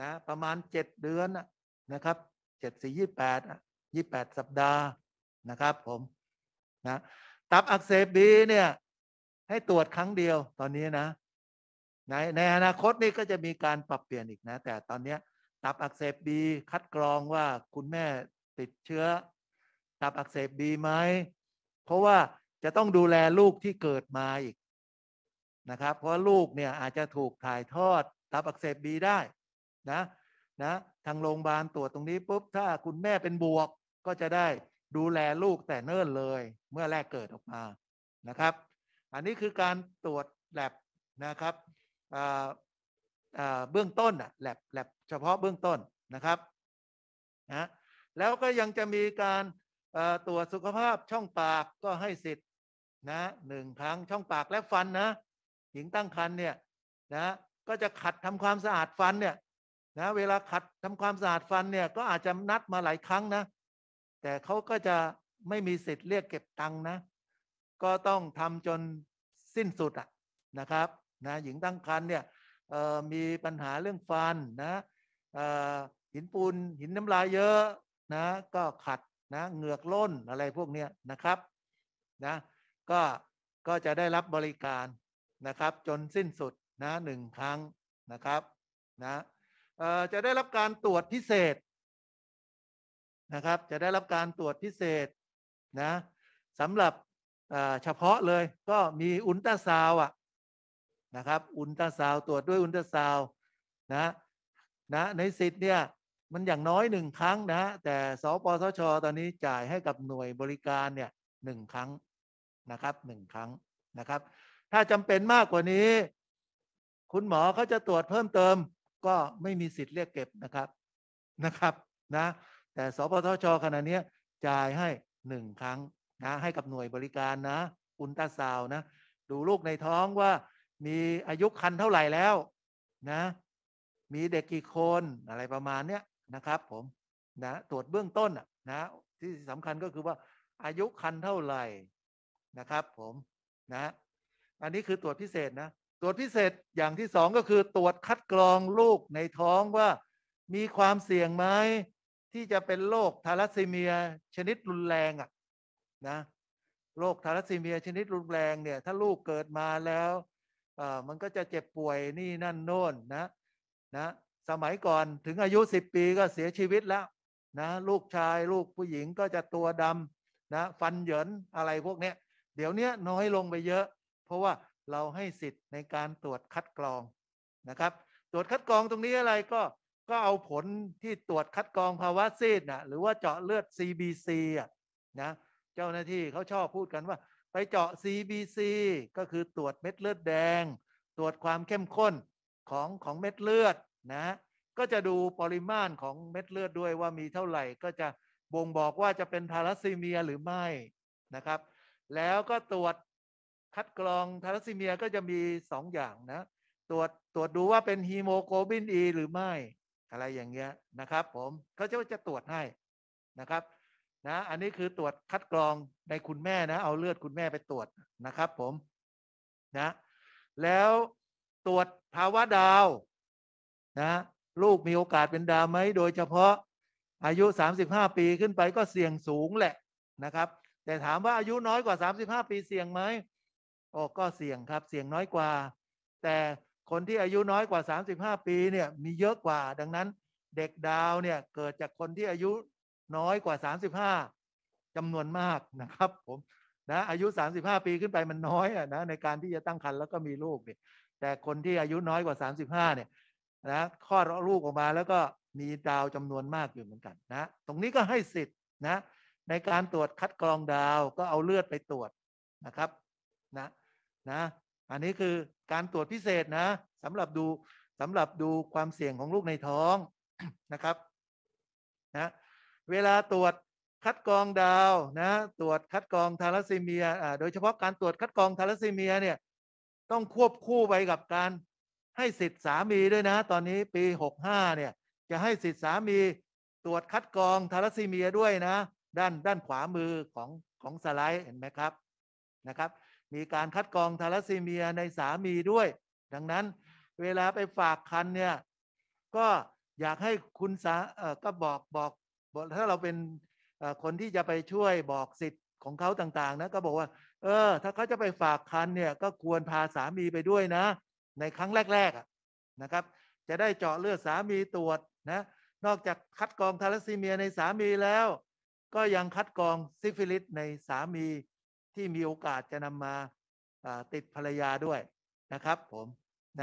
นะ ประมาณเจ็ดเดือนนะครับเจ็ดสี่ยี่แปดยี่แปดสัปดาห์นะครับ ผม นะตับอักเสบบีเนี่ยให้ตรวจครั้งเดียวตอนนี้นะในในอนาคตนี่ก็จะมีการปรับเปลี่ยนอีกนะ แต่ตอนนี้ตับอักเสบบีคัดกรองว่าคุณแม่ติดเชื้อ ตับอักเสบบีไหมเพราะว่าจะต้องดูแลลูกที่เกิดมาอีกนะครับ เพราะลูกเนี่ยอาจจะถูกถ่ายทอดตับอักเสบบีได้ นะ นะทางโรงพยาบาลตรวจตรงนี้ปุ๊บ ถ้าคุณแม่เป็นบวกก็จะได้ดูแลลูกแต่เนิ่นเลยเมื่อแรกเกิดออกมานะครับอันนี้คือการตรวจแลบนะครับเบื้องต้นอะแลบแลบเฉพาะเบื้องต้นนะครับ นะ แล้วก็ยังจะมีการตรวจสุขภาพช่องปากก็ให้สิทธิ์นะหนึ่งครั้งช่องปากและฟันนะหญิงตั้งครรภ์เนี่ยนะ ก็จะขัดทำความสะอาดฟันเนี่ยนะเวลาขัดทำความสะอาดฟันเนี่ยก็อาจจะนัดมาหลายครั้งนะ แต่เขาก็จะไม่มีสิทธิ์เรียกเก็บตังค์นะก็ต้องทำจนสิ้นสุดอ่ะนะครับนะหญิงตั้งครรภ์เนี่ยมีปัญหาเรื่องฟันนะหินปูนหินน้ำลายเยอะนะ ก็ขัดนะเหงือกล้นอะไรพวกเนี้ยนะครับนะก็ก็จะได้รับบริการนะครับ จนสิ้นสุดนะหนึ่งครั้งนะครับนะจะได้รับการตรวจพิเศษนะครับ จะได้รับการตรวจพิเศษนะสำหรับเฉพาะเลยก็มีอุลตราซาวอ่ะนะครับ อุลตราซาว ตรวจด้วยอุลตราซาวนะ นะ ในสิทธิ์เนี่ย มันอย่างน้อยหนึ่งครั้งนะแต่สปสชตอนนี้จ่ายให้กับหน่วยบริการเนี่ยหนึ่งครั้งนะครับหนึ่งครั้งนะครับ ถ้าจำเป็นมากกว่านี้ คุณหมอเขาจะตรวจเพิ่มเติม ก็ไม่มีสิทธิ์เรียกเก็บนะครับนะครับนะ แต่สปสชขณะนี้จ่ายให้หนึ่งครั้งนะให้กับหน่วยบริการนะอุลตราซาวนะ ดูลูกในท้องว่า มีอายุคันเท่าไหร่แล้วนะ มีเด็กกี่คนอะไรประมาณเนี้ยนะครับ ผมนะ ตรวจเบื้องต้นนะที่สำคัญก็คือว่าอายุคันเท่าไหร่นะครับ ผมนะ อันนี้คือตรวจพิเศษนะตรวจพิเศษอย่างที่สองก็คือ ตรวจคัดกรองลูกในท้องว่า มีความเสี่ยงไหมที่จะเป็นโรคทาลัสซีเมีย ชนิดรุนแรงอ่ะนะโรคทารัสซีเมียชนิดรุนแรง เนี่ย ถ้าลูกเกิดมาแล้ว มันก็จะเจ็บป่วยนี่นั่นโน่นนะนะ สมัยก่อนถึงอายุ 10 ปีก็เสียชีวิตแล้ว นะ ลูกชายลูกผู้หญิงก็จะตัวดำนะ ฟันเหยินอะไรพวกเนี้ย เดี๋ยวนี้น้อยลงไปเยอะ เพราะว่าเราให้สิทธิ์ในการตรวจคัด กรองนะครับ ตรวจคัดกรองตรงนี้อะไรก็ก็เอาผลที่ตรวจคัดกรองภาวะซีดนะหรือว่าเจาะเลือด CBC อ่ะนะเจ้าหน้าที่เขาชอบพูดกันว่า ไปเจาะ CBC ก็คือตรวจเม็ดเลือดแดง ตรวจความเข้มข้นของของเม็ดเลือดนะ ก็จะดูปริมาณของเม็ดเลือดด้วยว่ามีเท่าไหร่ก็จะบ่งบอกว่าจะเป็นทารัสซีเมียหรือไม่นะครับ แล้วก็ตรวจคัดกรองทารัสซีเมียก็จะมี2อย่างนะตรวจตรวจดูว่าเป็นฮีโมโกลบินอีหรือไม่ อะไรอย่างเงี้ยนะครับ ผมเขาจะจะตรวจให้นะครับนะอันนี้คือตรวจคัดกรองในคุณแม่นะเอาเลือดคุณแม่ไปตรวจนะครับผมนะแล้วตรวจภาวะดาว นะลูกมีโอกาสเป็นดาวไหมโดยเฉพาะอายุ 35 ปีขึ้นไปก็เสี่ยงสูงแหละนะครับ แต่ถามว่าอายุน้อยกว่า 35 ปีเสี่ยงไหมโอ้ก็เสี่ยงครับเสี่ยงน้อยกว่า แต่คนที่อายุน้อยกว่า35ปีเนี่ยมีเยอะกว่าดังนั้น เด็กดาวเนี่ยเกิดจากคนที่อายุน้อยกว่า 35จำนวนมากนะครับ ผม นะ อายุ 35 ปีขึ้นไปมันน้อยอ่ะนะ ในการที่จะตั้งครรภ์แล้วก็มีลูกเนี่ย แต่คนที่อายุน้อยกว่า 35 เนี่ยนะคลอดลูกออกมาแล้วก็มีดาวจำนวนมากอยู่เหมือนกันนะตรงนี้ก็ให้สิทธิ์นะ ในการตรวจคัดกรองดาวก็เอาเลือดไปตรวจนะครับ นะ นะ อันนี้คือการตรวจพิเศษนะสำหรับดูสำหรับดูความเสี่ยงของลูกในท้องนะครับ นะเวลาตรวจคัดกรองดาวนะตรวจคัดกรองทารัสซีเมียโดยเฉพาะการตรวจคัดกรองทารัสซีเมียเนี่ยต้องควบคู่ไปกับการให้สิทธิสามีด้วยนะ ตอนนี้ปี 65เนี่ยจะให้สิทธิสามีตรวจคัดกรองทารัสซีเมียด้วยนะ ด้านด้านขวามือของของสไลด์เห็นไหมครับนะครับมีการคัดกรองทารัสซีเมียในสามีด้วย ดังนั้นเวลาไปฝากคันเนี่ยก็อยากให้คุณสาก็บอกบอกถ้าเราเป็นคนที่จะไปช่วยบอกสิทธิ์ของเขาต่าง ๆนะ ก็บอกว่า เออถ้าเขาจะไปฝากคันเนี่ยก็ควรพาสามีไปด้วยนะ ในครั้งแรกๆนะครับ จะได้เจาะเลือดสามีตรวจนะนอกจากคัดกรองทารัสซีเมียในสามีแล้ว ก็ยังคัดกรองซิฟิลิสในสามีที่มีโอกาสจะนำมาติดภรรยาด้วยนะครับ ผม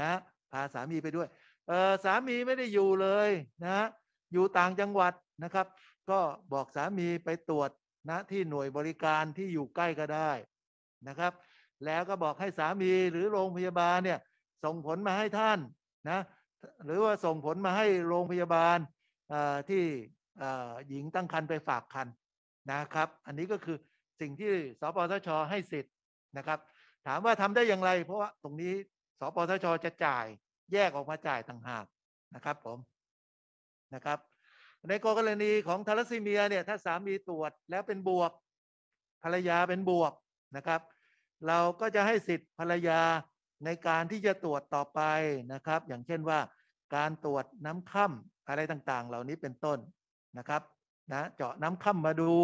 นะพาสามีไปด้วยเออสามีไม่ได้อยู่เลยนะ อยู่ต่างจังหวัดนะครับ ก็บอกสามีไปตรวจนะที่หน่วยบริการที่อยู่ใกล้ก็ได้นะครับ แล้วก็บอกให้สามีหรือโรงพยาบาลเนี่ยส่งผลมาให้ท่านนะ หรือว่าส่งผลมาให้โรงพยาบาลที่หญิงตั้งครรภ์ไปฝากครรภ์นะครับ อันนี้ก็คือสิ่งที่ สปสชให้สิทธิ์นะครับ ถามว่าทำได้อย่างไร เพราะว่าตรงนี้สปสชจะจ่ายแยกออกมาจ่ายต่างหากนะครับผมนะครับในกรณี ของทารซีเมียเนี่ยถ้าสามีตรวจแล้วเป็นบวกภรรยาเป็นบวกนะครับ เราก็จะให้สิทธิ์ภรรยาในการที่จะตรวจต่อไปนะครับ อย่างเช่นว่าการตรวจน้ำค่ำอะไรต่างๆ เหล่านี้เป็นต้นนะครับ นะเจาะน้ำค่ำมาดู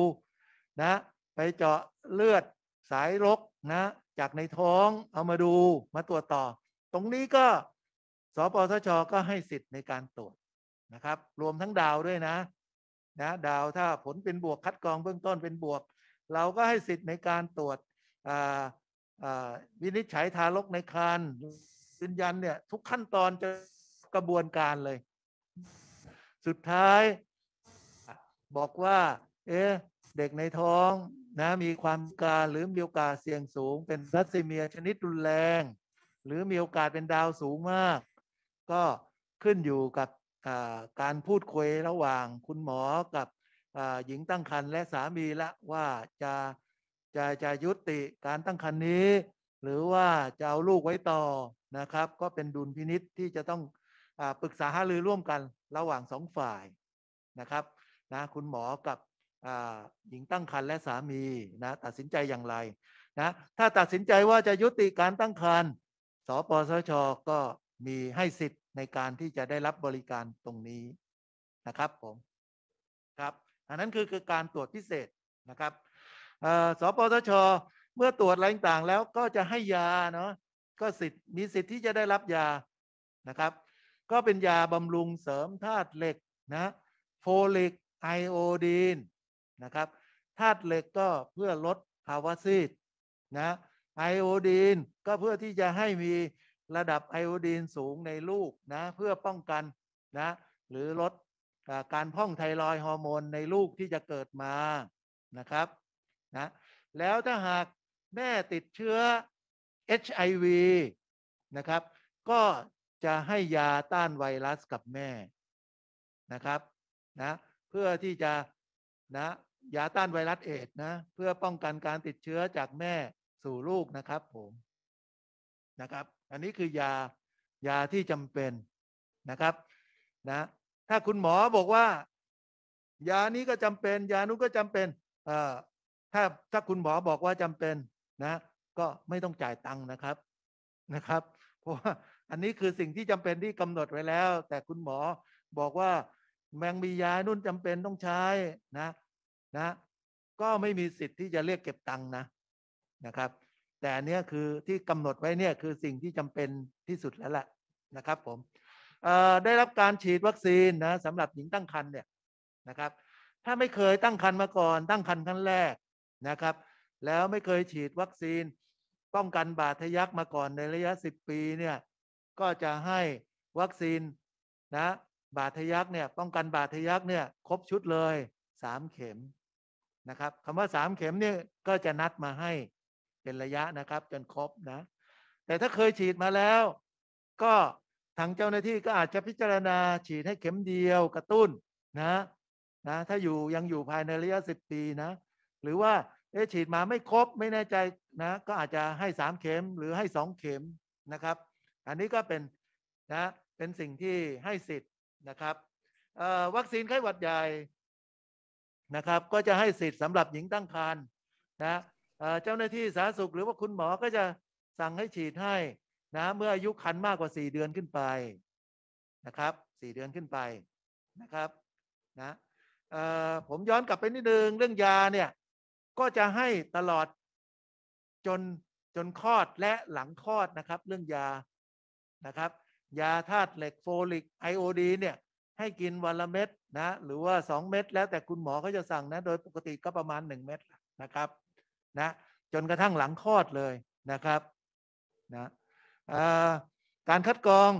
นะ ไปเจาะเลือดสายรกนะ จากในท้องเอามาดูมาตรวจต่อ ตรงนี้ก็สปสชก็ให้สิทธิ์ในการตรวจนะครับ รวมทั้งดาวด้วยนะ นะ ดาวถ้าผลเป็นบวกคัดกรองเบื้องต้นเป็นบวก เราก็ให้สิทธิ์ ในการตรวจวินิจฉัย ทารกในครรภ์ยืนยันเนี่ย ทุกขั้นตอนจะกระบวนการเลย สุดท้าย บอกว่า เอ๊ะเด็กในท้อง นะ มีความ การหรือมีโอกาส เสี่ยงสูง เป็นรัสเซีเมียชนิดรุนแรง หรือมีโอกาสเป็นดาวสูงมาก ก็ขึ้นอยู่กับการพูดคุยระหว่าง คุณหมอกับหญิงตั้งครรภ์และสามีละว่า จะจะจะยุติการตั้งครรภ์นี้ หรือว่า จะเอา ลูกไว้ต่อนะครับ ก็เป็นดุลพินิษที่จะต้องอปรึกษาหารือร่วมกันระหว่างสองฝ่ายนะครับนะคุณหมอกับหญิงตั้งครรภ์และสามีนะตัดสินใจอย่างไรนะถ้าตัดสินใจว่าจะยุติการตั้งครรภ์สปสชก็มีให้สิทธิในการที่จะได้รับบริการตรงนี้นะครับ ผมครับอันนั้นคือคือ การตรวจพิเศษนะครับสปสชเมื่อตรวจอะไรต่างแล้วก็จะให้ยา เนาะก็ สิทธิ์มีสิทธิ์ที่จะได้รับยานะครับ ก็เป็นยาบำรุงเสริมธาตุเหล็กนะ โฟลิก ไอโอดีนนะครับธาตุเหล็กก็เพื่อลดภาวะซีดนะ ไอโอดีนก็เพื่อที่จะให้มีระดับไอโอดีนสูงในลูกนะ เพื่อป้องกันนะ หรือลดการพ่องไทรอยฮอร์โมนในลูกที่จะเกิดมานะครับนะ แล้วถ้าหากแม่ติดเชื้อ HIV นะครับ ก็จะให้ยาต้านไวรัสกับแม่นะครับนะเพื่อที่จะนะยาต้านไวรัสเอดนะ เพื่อป้องกันการติดเชื้อจากแม่สู่ลูกนะครับผมนะครับอันนี้คือยายาที่จำเป็นนะครับ นะ ถ้าคุณหมอบอกว่า ยานี้ก็จำเป็น ยานู้นก็จำเป็น เอ่อ ถ้าถ้าคุณหมอบอกว่าจำเป็นนะ ก็ไม่ต้องจ่ายตังค์นะครับนะครับเพราะว่า อันนี้คือสิ่งที่จำเป็นที่ กำหนด ไว้ แล้ว แต่คุณหมอบอกว่า แมงมียานุ่นจำเป็นต้องใช้นะ นะ ก็ไม่มีสิทธิ์ที่จะเรียกเก็บตังค์นะนะครับแต่อันนี้คือที่กำหนดไว้เนี่ยคือสิ่งที่จำเป็นที่สุดแล้วแหละนะครับผมได้รับการฉีดวัคซีนนะสำหรับหญิงตั้งครรภ์เนี่ยนะครับถ้าไม่เคยตั้งครรภ์มาก่อน ตั้งครรภ์ครั้งแรกนะครับ แล้วไม่เคยฉีดวัคซีน ป้องกันบาดทะยักมาก่อนในระยะ 10 ปีเนี่ยก็จะให้วัคซีนนะบาดทะยักเนี่ยป้องกันบาดทะยักเนี่ยครบชุดเลย3เข็มนะครับคำว่า3เข็มเนี่ยก็จะนัดมาให้เป็นระยะนะครับ จนครบนะ แต่ถ้าเคยฉีดมาแล้ว ก็ทางเจ้าหน้าที่ก็อาจจะพิจารณาฉีดให้เข็มเดียวกระตุ้นนะ นะ ถ้าอยู่ยังอยู่ภายในระยะสิบปีนะ หรือว่าเอฉีดมาไม่ครบไม่แน่ใจนะ ก็อาจจะให้สามเข็มหรือให้สองเข็มนะครับ อันนี้ก็เป็นนะ เป็นสิ่งที่ให้สิทธิ์นะครับ วัคซีนไข้หวัดใหญ่นะครับ ก็จะให้สิทธิ์สำหรับหญิงตั้งครรภ์นะเจ้าหน้าที่สาธารณสุขหรือว่าคุณหมอก็จะสั่งให้ฉีดให้นะเมื่ออายุคันมากกว่าสี่เดือนขึ้นไปนะครับสี่เดือนขึ้นไปนะครับนะผมย้อนกลับไปนิดนึงเรื่องยาเนี่ย ก็จะให้ตลอดจนจนคลอดและหลังคลอดนะครับ เรื่องยานะครับ ยาธาตุเหล็กโฟลิกไอโอดีเนี่ยให้กินวันละเม็ดนะ หรือว่า 2 เม็ดแล้วแต่คุณหมอเขาจะสั่งนะโดยปกติก็ประมาณ 1 เม็ดนะครับนะจนกระทั่งหลังคลอดเลยนะครับนะการคัดกรอง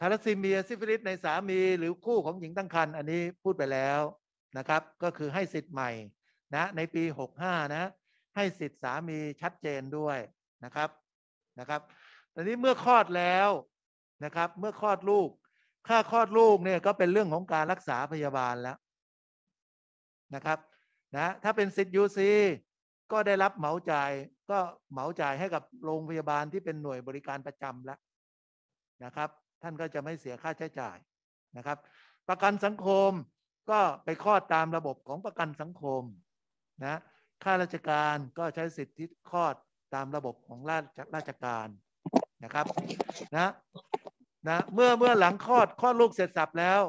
ทารัสซีเมียซิฟิลิสในสามีหรือคู่ของหญิงตั้งครรภ์อันนี้พูดไปแล้วนะครับ ก็คือให้สิทธิ์ใหม่นะในปี 65 นะ ให้สิทธิ์สามีชัดเจนด้วยนะครับนะครับอนนี้เมื่อคลอดแล้วนะครับ เมื่อคลอดลูก ค่าคลอดลูกเนี่ยก็เป็นเรื่องของการรักษาพยาบาลแล้วนะครับ นะ ถ้าเป็นสิทธิ์ยูซีก็ได้รับเหมาจ่ายก็เหมาจ่ายให้กับโรงพยาบาลที่เป็นหน่วยบริการประจำแล้วนะครับ ท่านก็จะไม่เสียค่าใช้จ่ายนะครับ ประกันสังคมก็ไปคลอดตามระบบของประกันสังคมนะข้าราชการก็ใช้สิทธิคลอดตามระบบของราชราชการนะครับนะนะเมื่อเมื่อหลังคลอดคลอดลูกเสร็จสับแล้ว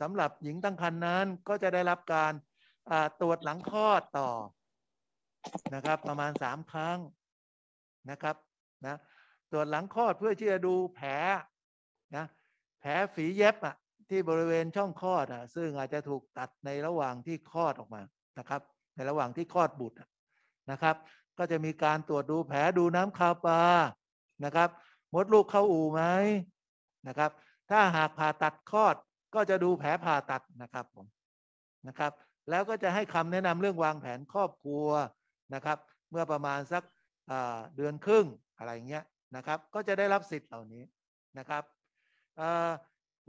สำหรับหญิงตั้งครรภ์นนั้น ก็จะได้รับการตรวจหลังคลอดต่อนะครับประมาณสามครั้งนะครับนะตรวจหลังคลอดเพื่อที่จะดูแผลนะแผลฝีเย็บอ่ะที่บริเวณช่องคลอดอ่ะซึ่งอาจจะถูกตัดในระหว่างที่คลอดออกมานะครับ ในระหว่างที่คลอดบุตรนะครับ ก็จะมีการตรวจดูแผลดูน้ำคาปลานะครับ มดลูกเข้าอู่ไหมนะครับ ถ้าหากผ่าตัดคลอดก็จะดูแผลผ่าตัดนะครับผมนะครับ แล้วก็จะให้คำแนะนำเรื่องวางแผนครอบครัวนะครับเมื่อประมาณ สักเดือนครึ่งอะไรเงี้ยนะครับ ก็จะได้รับสิทธิ์เหล่านี้นะครับ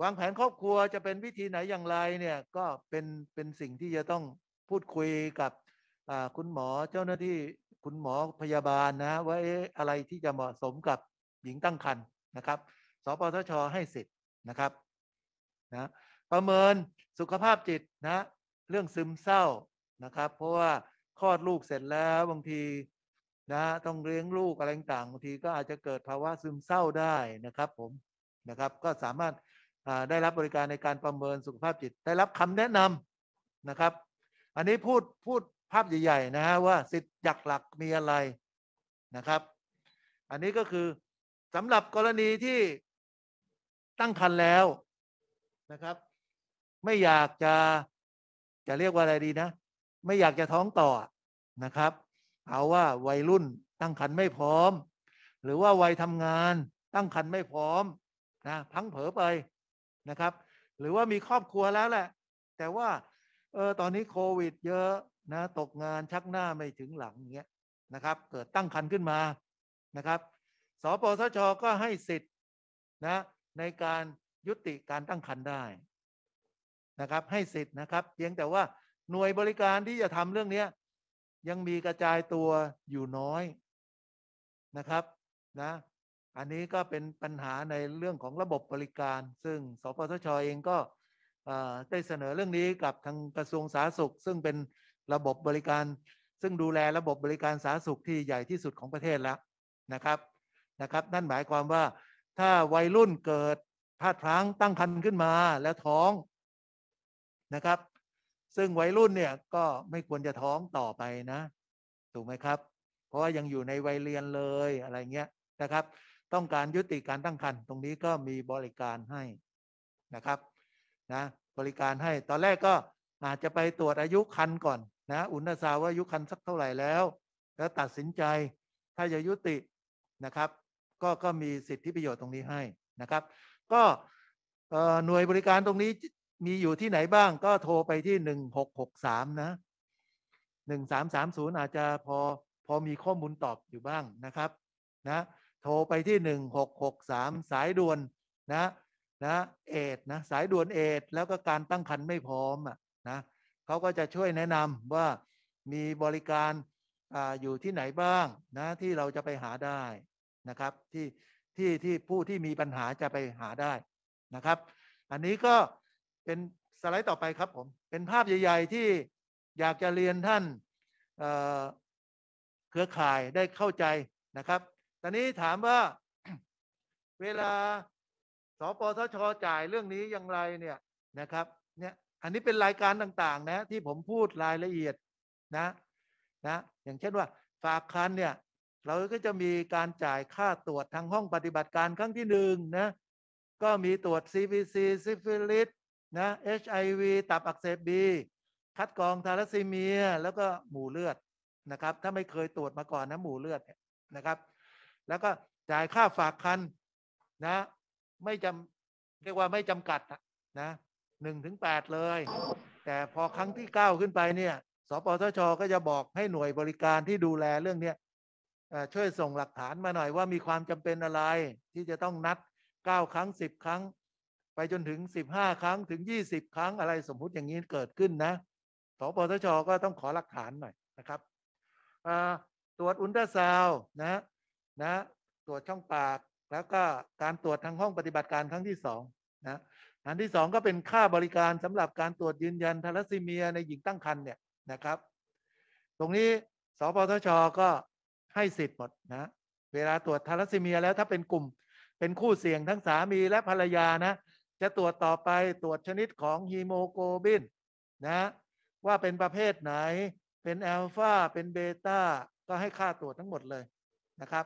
วางแผนครอบครัวจะเป็นวิธีไหนอย่างไรเนี่ยก็ เป็น เป็นสิ่งที่จะต้องพูดคุยกับคุณ หมอเจ้าหน้าที่คุณหมอพยาบาลนะว่าอะไรที่จะเหมาะสมกับหญิงตั้งครรภ์นะครับสปทชให้สิทธิ์นะครับนะประเมินสุขภาพจิตนะเรื่องซึมเศร้านะครับ เพราะว่าคลอดลูกเสร็จแล้วบางทีนะต้องเลี้ยงลูกอะไรต่างบางทีก็อาจจะเกิดภาวะซึมเศร้าได้นะครับ ผมนะครับ ก็สามารถได้รับบริการในการประเมินสุขภาพจิตได้รับคำแนะนำนะครับ อันนี้พูดพูดภาพใหญ่ๆนะฮะว่าสิทธิ์หลักหลักมีอะไรนะครับ อันนี้ก็คือสำหรับกรณีที่ตั้งครรภ์แล้วนะครับ ไม่อยากจะจะเรียกว่าอะไรดีนะ ไม่อยากจะท้องต่อนะครับ เอาว่าวัยรุ่นตั้งครรภ์ไม่พร้อม หรือว่าวัยทำงานตั้งครรภ์ไม่พร้อมนะพังเผลอไปนะครับ หรือว่ามีครอบครัวแล้วแหละ แต่ว่าเออตอนนี้โควิดเยอะนะ ตกงานชักหน้าไม่ถึงหลังเงี้ยนะครับ เกิดตั้งครรภ์ขึ้นมานะครับสปสชก็ให้สิทธิ์นะ ในการยุติการตั้งครรภ์ได้นะครับ ให้สิทธิ์นะครับเพียงแต่ว่าหน่วยบริการที่จะทำเรื่องเนี้ยยังมีกระจายตัวอยู่น้อยนะครับนะ อันนี้ก็เป็นปัญหาในเรื่องของระบบบริการ ซึ่งสปสชอเองก็ได้เสนอเรื่องนี้กับทางกระทรวง สาธารณสุข ซึ่งเป็นระบบบริการ ซึ่งดูแลระบบบริการสาธารณสุขที่ใหญ่ที่สุดของประเทศแล้วนะครับ นะครับ นั่นหมายความว่าถ้าวัยรุ่นเกิดพลาดพลั้งตั้งครรภ์ขึ้นมาแล้วท้องนะครับซึ่งวัยรุ่นเนี่ยก็ไม่ควรจะท้องต่อไปนะ ถูกไหมครับ เพราะว่ายังอยู่ในวัยเรียนเลยอะไรเงี้ยนะครับ ต้องการยุติการตั้งครรภ์ตรงนี้ก็มีบริการให้นะครับนะบริการให้ตอนแรกก็อาจจะไปตรวจอายุครรภ์ก่อนนะ อุณหภูมิว่าอายุครรภ์สักเท่าไหร่แล้ว แล้วตัดสินใจถ้าจะยุตินะครับ ก็ก็มีสิทธิประโยชน์ตรงนี้ให้นะครับ ก็หน่วยบริการตรงนี้มีอยู่ที่ไหนบ้างก็โทรไปที่หนึ่งหกหกสามนะหนึ่งสามสามศูนย์อาจจะพอพอมีข้อมูลตอบอยู่บ้างนะครับนะโทรไปที่หนึ่งหกหกสามสายด่วน นะนะเอดนะสายด่วนเอดแล้วก็การตั้งครรภ์ไม่พร้อมอ่ะนะเขาก็จะช่วยแนะนำว่ามีบริการออยู่ที่ไหนบ้างนะ ที่เราจะไปหาได้นะครับ ที่ที่ที่ผู้ที่มีปัญหาจะไปหาได้นะครับ อันนี้ก็เป็นสไลด์ต่อไปครับ ผม เป็นภาพใหญ่ ๆ ที่อยากจะเรียนท่านเเครือข่ายได้เข้าใจนะครับ ตอนนี้ถามว่า เวลาสปทช จ่ายเรื่องนี้อย่างไรเนี่ยนะครับเนี่ยอันนี้เป็นรายการต่างๆ นะที่ผมพูดรายละเอียดนะ นะ อย่างเช่นว่า ฝากคันเนี่ย เราก็จะมีการจ่ายค่าตรวจทางห้องปฏิบัติการครั้งที่หนึ่งนะ ก็มีตรวจ CVC ซิฟิลิสนะ HIV ตับอักเสบบีคัดกรองทารัซีเมีย แล้วก็หมู่เลือดนะครับ ถ้าไม่เคยตรวจมาก่อนนะหมู่เลือดนะครับ แล้วก็จ่ายค่าฝากคันนะไม่จำเรียกว่าไม่จำกัดนะหนึ่งถึงแปดเลย แต่พอครั้งที่เก้าขึ้นไปเนี่ย สปทชก็จะบอกให้หน่วยบริการที่ดูแลเรื่องเนี้ยช่วยส่งหลักฐานมาหน่อยว่ามีความจำเป็นอะไร ที่จะต้องนัดเก้าครั้งสิบครั้งไปจนถึงสิบห้าครั้งถึงยี่สิบครั้งอะไรสมมุติอย่างนี้ เกิดขึ้น นะ สปทช ก็ต้องขอหลักฐาน หน่อยนะครับ ตรวจอุลตราซาวนะ นะ ตรวจช่องปากแล้วก็ การตรวจทางห้องปฏิบัติการครั้งที่สองนะอันที่สองก็เป็นค่าบริการสำหรับการตรวจยืนยันทารซีเมียในหญิงตั้งครรภ์เนี่ยนะครับตรงนี้สปทชก็ให้สิทธิ์หมดนะเวลาตรวจทารซีเมียแล้วถ้าเป็นกลุ่มเป็นคู่เสี่ยงทั้งสามีและภรรยานะจะตรวจต่อไปตรวจชนิดของฮีโมโกลบินนะ ว่าเป็นประเภทไหนเป็นแอลฟาเป็นเบต้าก็ให้ค่าตรวจทั้งหมดเลยนะครับ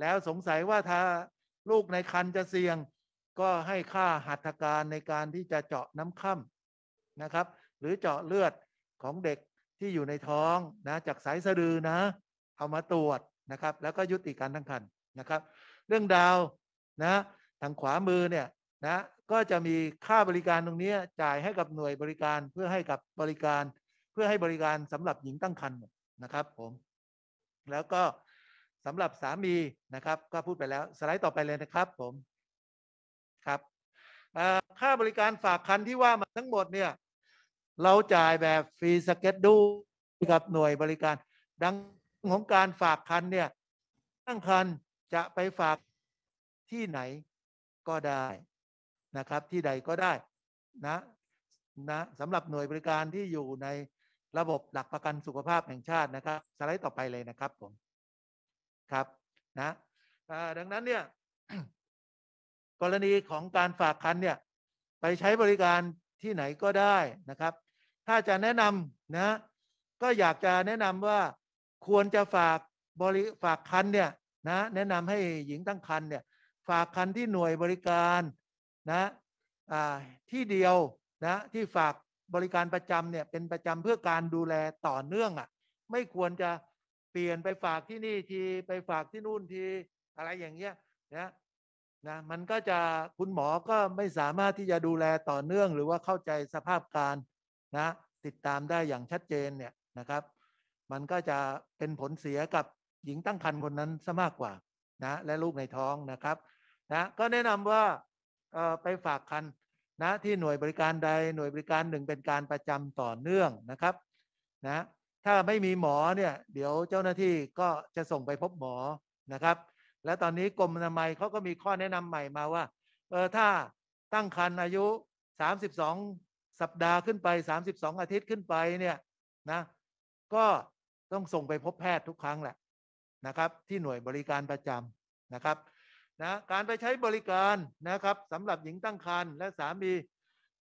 แล้วสงสัยว่าถ้าลูกในคันจะเสี่ยงก็ให้ค่าหัตถการในการที่จะเจาะน้ำค่ำนะครับ หรือเจาะเลือดของเด็กที่อยู่ในท้องนะจากสายสะดือนะ เอามาตรวจนะครับ แล้วก็ยุติการตั้งครนนะครับ เรื่องดาวนะทางขวามือเนี่ยนะก็จะมีค่าบริการตรงนี้จ่ายให้กับหน่วยบริการเพื่อให้กับบริการ เพื่อให้บริการสำหรับหญิงตั้งครรภ์นะครับผมแล้วก็สำหรับสามีนะครับ ก็พูดไปแล้ว สไลด์ต่อไปเลยนะครับ ผม ครับ ค่าบริการฝากคันที่ว่ามาทั้งหมดเนี่ย เราจ่ายแบบฟรีสเก็ตดูกับหน่วยบริการดังของการฝากคันเนี่ย ตั้งคันจะไปฝากที่ไหนก็ได้นะครับที่ใดก็ได้นะ นะสำหรับหน่วยบริการที่อยู่ในระบบหลักประกันสุขภาพแห่งชาตินะครับ สไลด์ต่อไปเลยนะครับผมครับนะดังนั้นเนี่ย กรณีของการฝากคันเนี่ย ไปใช้บริการที่ไหนก็ได้นะครับ ถ้าจะแนะนำนะ ก็อยากจะแนะนำว่า ควรจะฝากบริฝากคันเนี่ย นะ แนะนำให้หญิงตั้งคันเนี่ย ฝากคันที่หน่วยบริการนะที่เดียวนะที่ฝากบริการประจำเนี่ยเป็นประจำเพื่อการดูแลต่อเนื่องอะ่ะ ไม่ควรจะเปลี่ยนไปฝากที่นี่ทีไปฝากที่นู่นทีอะไรอย่างเงี้ยนะนะมันก็จะคุณหมอก็ไม่สามารถที่จะดูแลต่อเนื่อง หรือว่าเข้าใจสภาพการนะ ติดตามได้อย่างชัดเจนเนี่ยนะครับ มันก็จะเป็นผลเสียกับหญิงตั้งครรภ์คนนั้นซะมากกว่านะ และลูกในท้องนะครับนะก็แนะนำว่าไปฝากคันนะที่หน่วยบริการใดหน่วยบริการหนึ่งเป็นการประจำต่อเนื่องนะครับนะถ้าไม่มีหมอเนี่ยเดี๋ยวเจ้าหน้าที่ก็จะส่งไปพบหมอนะครับ และตอนนี้กรมอนามัยเขาก็มีข้อแนะนำใหม่มาว่าเออถ้าตั้งครรภ์อายุ 32 สัปดาห์ขึ้นไป 32 อาทิตย์ขึ้นไปเนี่ยนะ ก็ต้องส่งไปพบแพทย์ทุกครั้งแหละนะครับ ที่หน่วยบริการประจำนะครับนะการไปใช้บริการ นะครับสำหรับหญิงตั้งครรภ์และสามี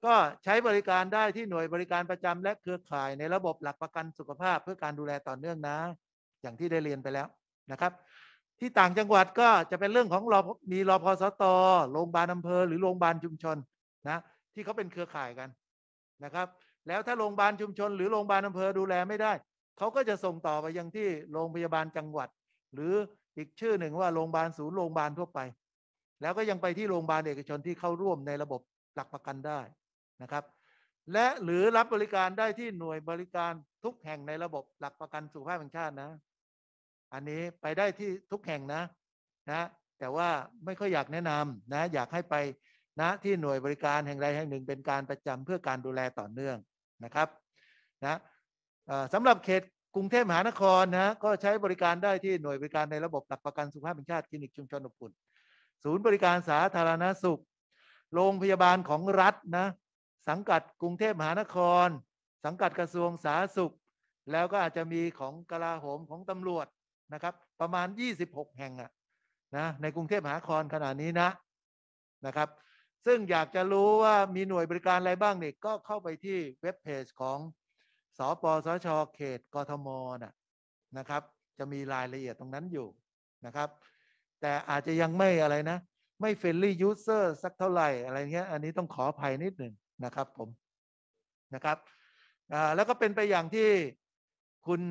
ก็ใช้บริการได้ที่หน่วยบริการประจำและเครือข่ายในระบบหลักประกันสุขภาพเพื่อการดูแลต่อเนื่องนะอย่างที่ได้เรียนไปแล้วนะครับ ที่ต่างจังหวัดก็จะเป็นเรื่องของรอมีรอพอสตโรงพยาบาลอำเภอหรือโรงพยาบาลชุมชนนะที่เขาเป็นเครือข่ายกันนะครับ แล้วถ้าโรงพยาบาลชุมชนหรือโรงพยาบาลอำเภอดูแลไม่ได้ เขาก็จะส่งต่อไปยังที่โรงพยาบาลจังหวัด หรืออีกชื่อหนึ่งว่าโรงพยาบาลศูนย์โรงพยาบาลทั่วไป แล้วก็ยังไปที่โรงพยาบาลเอกชนที่เข้าร่วมในระบบหลักประกันได้นะครับ และหรือรับบริการได้ที่หน่วยบริการทุกแห่งในระบบหลักประกันสุขภาพแห่งชาตินะ อันนี้ไปได้ที่ทุกแห่งนะนะ แต่ว่าไม่ค่อยอยากแนะนำนะ อยากให้ไปนะที่หน่วยบริการแห่งใดแห่งหนึ่งเป็นการประจำเพื่อการดูแลต่อเนื่องนะครับนะสำหรับเขตกรุงเทพมหานครนะก็ใช้บริการได้ที่หน่วยบริการในระบบหลักประกันสุขภาพแห่งชาติคลินิกชุมชนอบอุ่นศูนย์บริการสาธารณสุข โรงพยาบาลของรัฐนะสังกัดกรุงเทพมหานคร สังกัดกระทรวงสาธารณสุข แล้วก็อาจจะมีของกลาโหมของตำรวจนะครับ ประมาณ 26 แห่งอะนะในกรุงเทพมหานครขนาดนี้นะนะครับ ซึ่งอยากจะรู้ว่ามีหน่วยบริการอะไรบ้างเนี่ยก็เข้าไปที่เว็บเพจของสปสช เขต กทมนะนะครับ จะมีรายละเอียดตรงนั้นอยู่นะครับ แต่อาจจะยังไม่อะไร นะ ไม่เฟรนลี่ยูเซอร์สักเท่าไหร่อะไรเงี้ย อันนี้ต้องขออภัย นิดหนึ่งนะครับ ผม นะครับ แล้วก็เป็นไปอย่างที่คุณ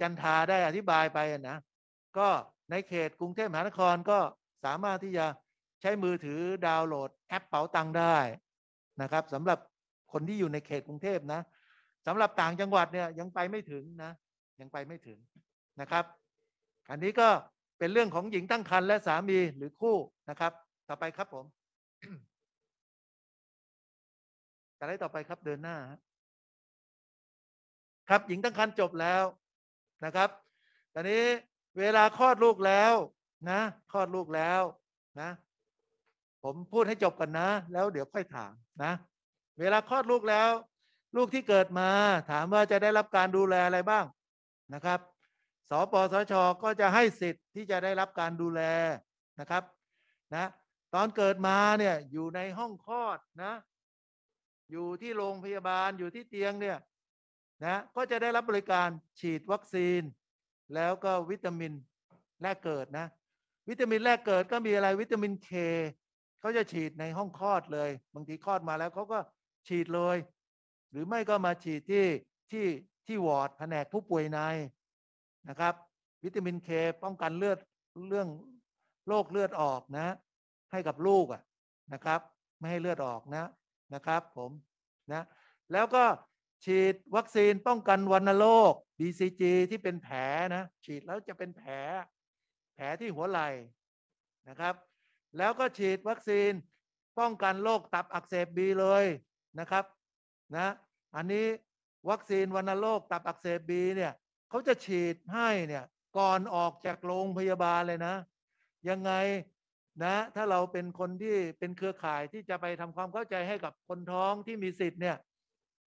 จันทาได้อธิบายไปนะ ก็ในเขตกรุงเทพมหานครก็สามารถที่จะใช้มือถือดาวน์โหลดแอปเป๋าตังได้นะครับสำหรับคนที่อยู่ในเขตกรุงเทพนะสำหรับต่างจังหวัดเนี่ยยังไปไม่ถึงนะ ยังไปไม่ถึงนะครับ อันนี้ก็เป็นเรื่องของหญิงตั้งครรภ์และสามีหรือคู่นะครับ ต่อไปครับผมสไลด์ต่อไปครับเดินหน้าครับ หญิงตั้งครรภ์จบแล้วนะครับ ตอนนี้เวลาคลอดลูกแล้ว นะคลอดลูกแล้ว นะ ผมพูดให้จบก่อนนะ แล้วเดี๋ยวค่อยถามนะเวลาคลอดลูกแล้วลูกที่เกิดมา ถามว่าจะได้รับการดูแลอะไรบ้างนะครับ สปสช ก็จะให้สิทธิ์ที่จะได้รับการดูแลนะครับนะตอนเกิดมาเนี่ยอยู่ในห้องคลอดนะ อยู่ที่โรงพยาบาลอยู่ที่เตียงเนี่ย นะ ก็จะได้รับบริการฉีดวัคซีน แล้วก็วิตามินแรกเกิดนะ วิตามินแรกเกิดก็มีอะไรวิตามินเคเขาจะฉีดในห้องคลอดเลย บางทีคลอดมาแล้วเขาก็ฉีดเลยหรือไม่ก็มาฉีดที่ที่ที่วอร์ดแผนกผู้ป่วยในนะครับ วิตามินเคป้องกันเลือดเรื่องโรคเลือดออกนะ ให้กับลูกอะนะครับ ไม่ให้เลือดออกนะนะครับ ผมนะ แล้วก็ฉีดวัคซีนป้องกันวัณโรค BCG ที่เป็นแผลนะ ฉีดแล้วจะเป็นแผลแผลที่หัวไหล่นะครับ แล้วก็ฉีดวัคซีนป้องกันโรคตับอักเสบบีเลยนะครับนะอันนี้วัคซีนวัณโรคตับอักเสบบีเนี่ยเขาจะฉีดให้เนี่ยก่อนออกจากโรงพยาบาลเลยนะ ยังไงนะ ถ้าเราเป็นคนที่เป็นเครือข่ายที่จะไปทำความเข้าใจให้กับคนท้องที่มีสิทธิ์เนี่ย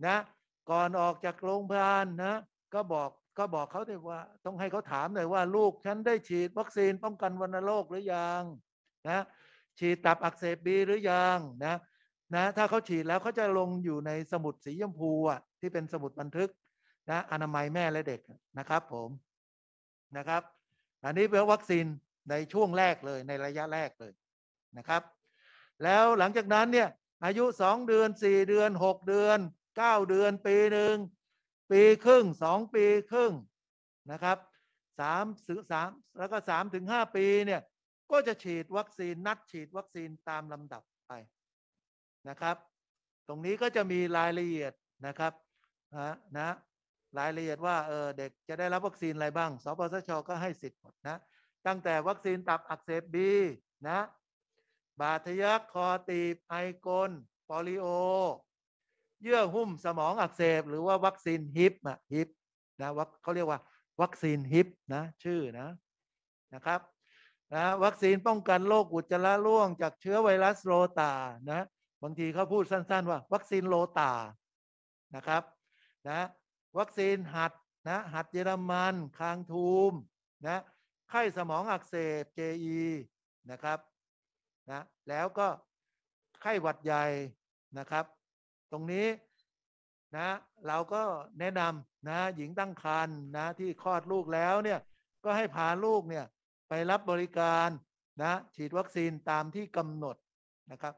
นะก่อนออกจากโรงพยาบาลนะ ก็บอกก็บอกเขาเลยว่าต้องให้เขาถามหน่อย ว่า ลูกฉันได้ฉีดวัคซีนป้องกันวัณโรคหรือยังนะ ฉีดตับอักเสบบีหรือยังนะนะถ้าเขาฉีดแล้วเขาจะลงอยู่ในสมุดสีชมพูอ่ะที่เป็นสมุดบันทึกนะอนามัยแม่และเด็กนะครับ ผมนะครับ อันนี้เป็นวัคซีนในช่วงแรกเลยในระยะแรกเลยนะครับ แล้วหลังจากนั้นเนี่ยอายุ2เดือน4เดือน6เดือน9เดือน ปีหนึ่งปีครึ่ง 2 ปีครึ่งนะครับสามถึงสามแล้วก็3ถึง5ปีเนี่ยก็จะฉีดวัคซีนนัดฉีดวัคซีนตามลำดับไปนะครับ ตรงนี้ก็จะมีรายละเอียดนะครับ นะนะรายละเอียดว่าเออเด็กจะได้รับวัคซีนอะไรบ้างสปสชก็ให้สิทธิ์หมดนะ ตั้งแต่วัคซีนตับอักเสบบีนะบาดทะยักคอตีบไอกลปอลิโอ เยื่อหุ้มสมองอักเสบ หรือว่าวัคซีนฮิปอะฮิปนะวัเขาเรียกว่าวัคซีนฮิปนะ ชื่อนะนะครับนะวัคซีนป้องกันโรคอุจจาระร่วงจากเชื้อไวรัสโรตานะบางทีเขาพูดสั้น ๆว่า วัคซีนโลตานะครับ นะ วัคซีนหัดนะ หัดเยอรมัน คางทูมนะไข้สมองอักเสบ JE นะครับนะแล้วก็ ไข้หวัดใหญ่นะครับ ตรงนี้นะเราก็แนะนำนะหญิงตั้งครรภ์นะที่คลอดลูกแล้วเนี่ยก็ให้พาลูกเนี่ยไปรับบริการนะฉีดวัคซีนตามที่กำหนดนะครับ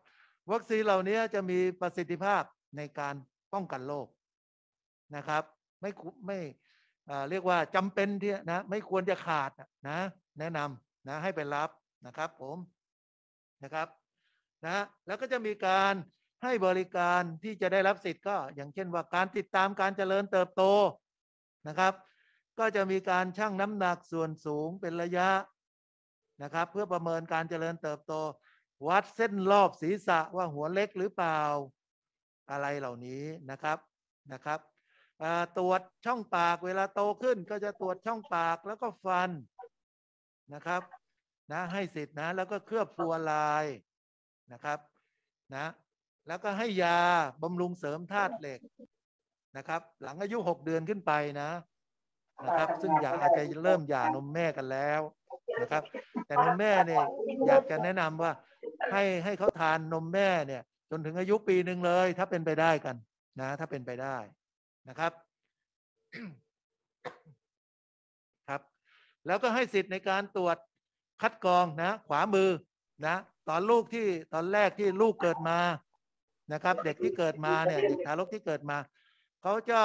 วัคซีนเหล่านี้จะมีประสิทธิภาพในการป้องกันโรคนะครับไม่ไม่เรียกว่าจำเป็นที่นะไม่ควรจะขาดนะ แนะนำนะ ให้ไปรับนะครับผมนะครับนะแล้วก็จะมีการให้บริการที่จะได้รับสิทธิ์ก็ อย่างเช่นว่าการติดตามการเจริญเติบโตนะครับ ก็จะมีการชั่งน้ำหนักส่วนสูงเป็นระยะนะครับ เพื่อประเมินการเจริญเติบโตวัดเส้นรอบศีรษะว่าหัวเล็กหรือเปล่า อะไรเหล่านี้นะครับนะครับตรวจช่องปากเวลาโตขึ้นก็จะตรวจช่องปากแล้วก็ฟันนะครับ นะ ให้สิทธิ์นะแล้วก็เคลือบฟัวลายนะครับนะ แล้วก็ให้ยาบำรุงเสริมธาตุเหล็กนะครับ หลังอายุหกเดือนขึ้นไปนะนะครับ ซึ่งอยากอาจจะเริ่มหย่านมแม่กันแล้วนะครับ แต่นมแม่เนี่ย อยากจะแนะนำว่าให้ให้เขาทานนมแม่เนี่ย จนถึงอายุปีหนึ่งเลย ถ้าเป็นไปได้กันนะ ถ้าเป็นไปได้นะครับ ครับ แล้วก็ให้สิทธิ์ในการตรวจคัดกรองนะ ขวามือนะ ตอนลูกที่ตอนแรกที่ลูกเกิดมานะครับ เด็กที่เกิดมาเนี่ยเด็กทารกที่เกิดมาเขาจะ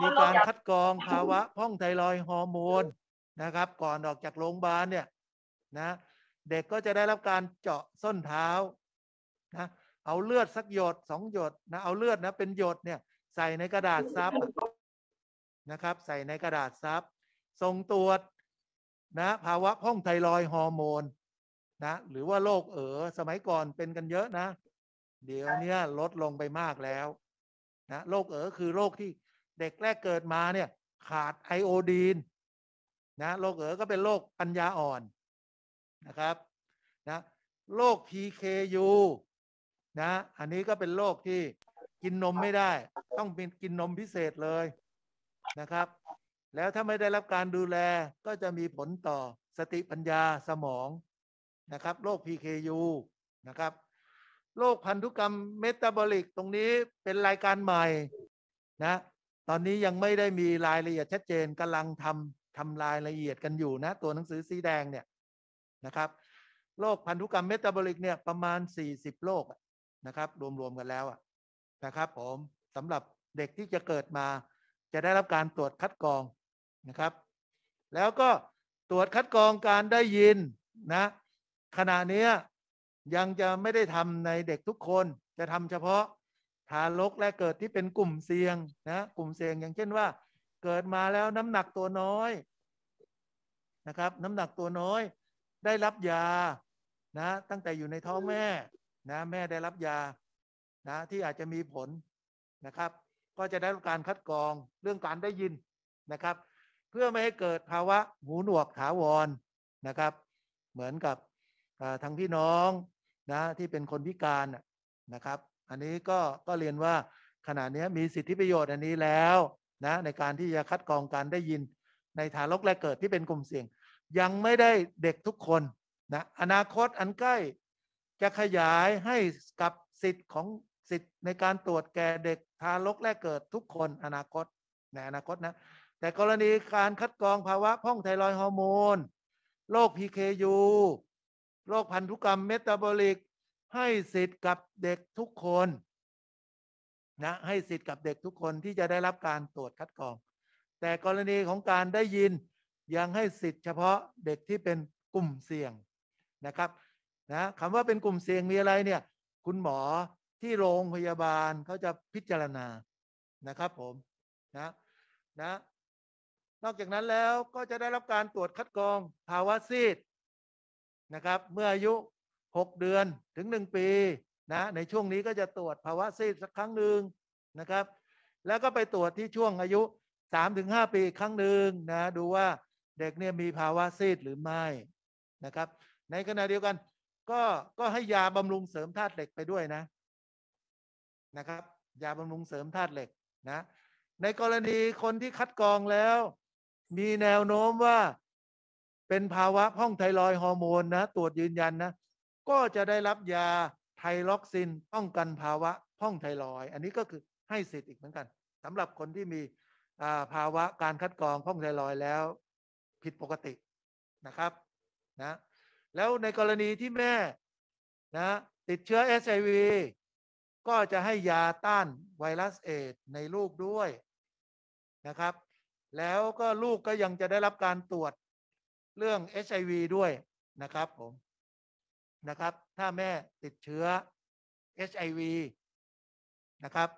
มีการคัดกรองภาวะพ่องไทรอยฮอร์โมนนะครับ ก่อนออกจากโรงพยาบาลเนี่ย นะเด็ก ก็จะได้รับการเจาะส้นเท้านะเอาเลือดสักหยดสองหยดนะ เอาเลือดนะเป็นหยดเนี่ยใส่ในกระดาษซับนะครับ ใส่ในกระดาษซับส่งตรวจนะ ภาวะพ้องไทรอยฮอร์โมนนะ หรือว่าโรคเอ๋อสมัยก่อนเป็นกันเยอะนะ เดี๋ยวนี้ลดลงไปมากแล้วนะโรคเอ๋อคือโรคที่ เด็กแรกเกิดมาเนี่ย ขาดไอโอดีนนะโรคเอ๋อก็เป็นโรคปัญญาอ่อนนะครับนะโรค PKU นะอันนี้ก็เป็น โรค ที่กินนมไม่ได้ ต้องเป็นกินนมพิเศษเลยนะครับ แล้ว ถ้า ไม่ ได้รับการดูแลก็จะมีผลต่อสติปัญญาสมองนะครับ โรค PKU นะครับโรคพันธุกรรมเมตาบอลิกตรงนี้เป็นรายการใหม่นะตอนนี้ยังไม่ได้มีรายละเอียดชัดเจนกำลังทำทำรายละเอียดกันอยู่นะตัวหนังสือสีแดงเนี่ยนะครับโรคพันธุกรรมเมตาบอลิกเนี่ยประมาณ 40โรคนะครับรวมๆ กันแล้วนะครับผมสำหรับเด็กที่จะเกิดมา จะได้รับการตรวจคัดกรองนะครับ แล้วก็ตรวจคัดกรองการได้ยินนะขณะนี้ยังจะไม่ได้ทำในเด็กทุกคนจะทำเฉพาะ ทารกและเกิดที่เป็นกลุ่มเสี่ยงนะกลุ่มเสี่ยงอย่างเช่นว่า เกิดมาแล้วน้ำหนักตัวน้อยนะครับน้ำหนักตัวน้อยได้รับยา นะ ตั้งแต่อยู่ในท้องแม่ นะ แม่ได้รับยา นะ ที่อาจจะมีผล นะครับ ก็จะได้รับการคัดกรองเรื่องการได้ยินนะครับ เพื่อไม่ให้เกิดภาวะหูหนวกถาวร นะครับ เหมือนกับ ทางพี่น้อง นะ ที่เป็นคนพิการนะครับ อันนี้ก็ ก็เรียนว่า ขณะนี้มีสิทธิประโยชน์อันนี้แล้ว นะ ในการที่จะคัดกรองการได้ยิน ในฐานลกแรกเกิดที่เป็นกลุ่มเสี่ยงยังไม่ได้เด็กทุกคนนะ อนาคตอันใกล้จะขยาย ให้กับสิทธิ์ของสิทธิ์ในการตรวจแก่เด็กทารกแรกเกิดทุกคนอนาคตในอนาคตนะแต่กรณีการคัดกรองภาวะพ่องไทรอยฮอร์โมนโรค PKU โรคพันธุกรรมเมตาบอลิก ให้สิทธิ์กับเด็กทุกคนนะให้สิทธิ์กับเด็กทุกคนที่จะได้รับการตรวจคัดกรอง แต่กรณีของการได้ยินยังให้สิทธิ์ เฉพาะเด็กที่เป็นกลุ่มเสี่ยงนะครับ นะคำว่าเป็นกลุ่มเสี่ยงมีอะไรเนี่ย คุณหมอที่โรงพยาบาลเขาจะพิจารณานะครับ ผม นะ นะ นอกจากนั้นแล้วก็จะได้รับการตรวจคัดกรองภาวะซีด นะครับ เมื่ออายุ 6 เดือนถึง 1 ปีนะ ในช่วงนี้ก็จะตรวจภาวะซีดสักครั้งหนึ่งนะครับ แล้วก็ไปตรวจที่ช่วงอายุ3-5ปีครั้งหนึ่งนะ ดูว่าเด็กเนี่ยมีภาวะซีดหรือไม่นะครับ ในขณะเดียวกัน ก็ก็ให้ยาบำรุงเสริมธาตุเหล็กไปด้วยนะ นะครับยาบำรุงเสริมธาตุเหล็กนะ ในกรณีคนที่คัด กรองแล้ว มีแนวโน้มว่าเป็นภาวะพ้องไทรอยฮอร์โมนนะตรวจยืนยันนะ ก็จะได้รับยาไทล็อกซินป้องกันภาวะพ้องไทรอยอันนี้ก็คือให้สิทธิ์อีกเหมือนกัน สำหรับคนที่มีภาวะการคัดกรองพ้องไทรอยแล้วผิดปกตินะครับนะ แล้วในกรณีที่แม่นะ ติดเชื้ออ i v ก็จะให้ยาต้านไวรัส เอด ในลูกด้วยนะครับ แล้วก็ลูกก็ยังจะได้รับการตรวจเรื่อง HIV ด้วยนะครับ ผม นะครับ ถ้าแม่ติดเชื้อ HIV นะครับ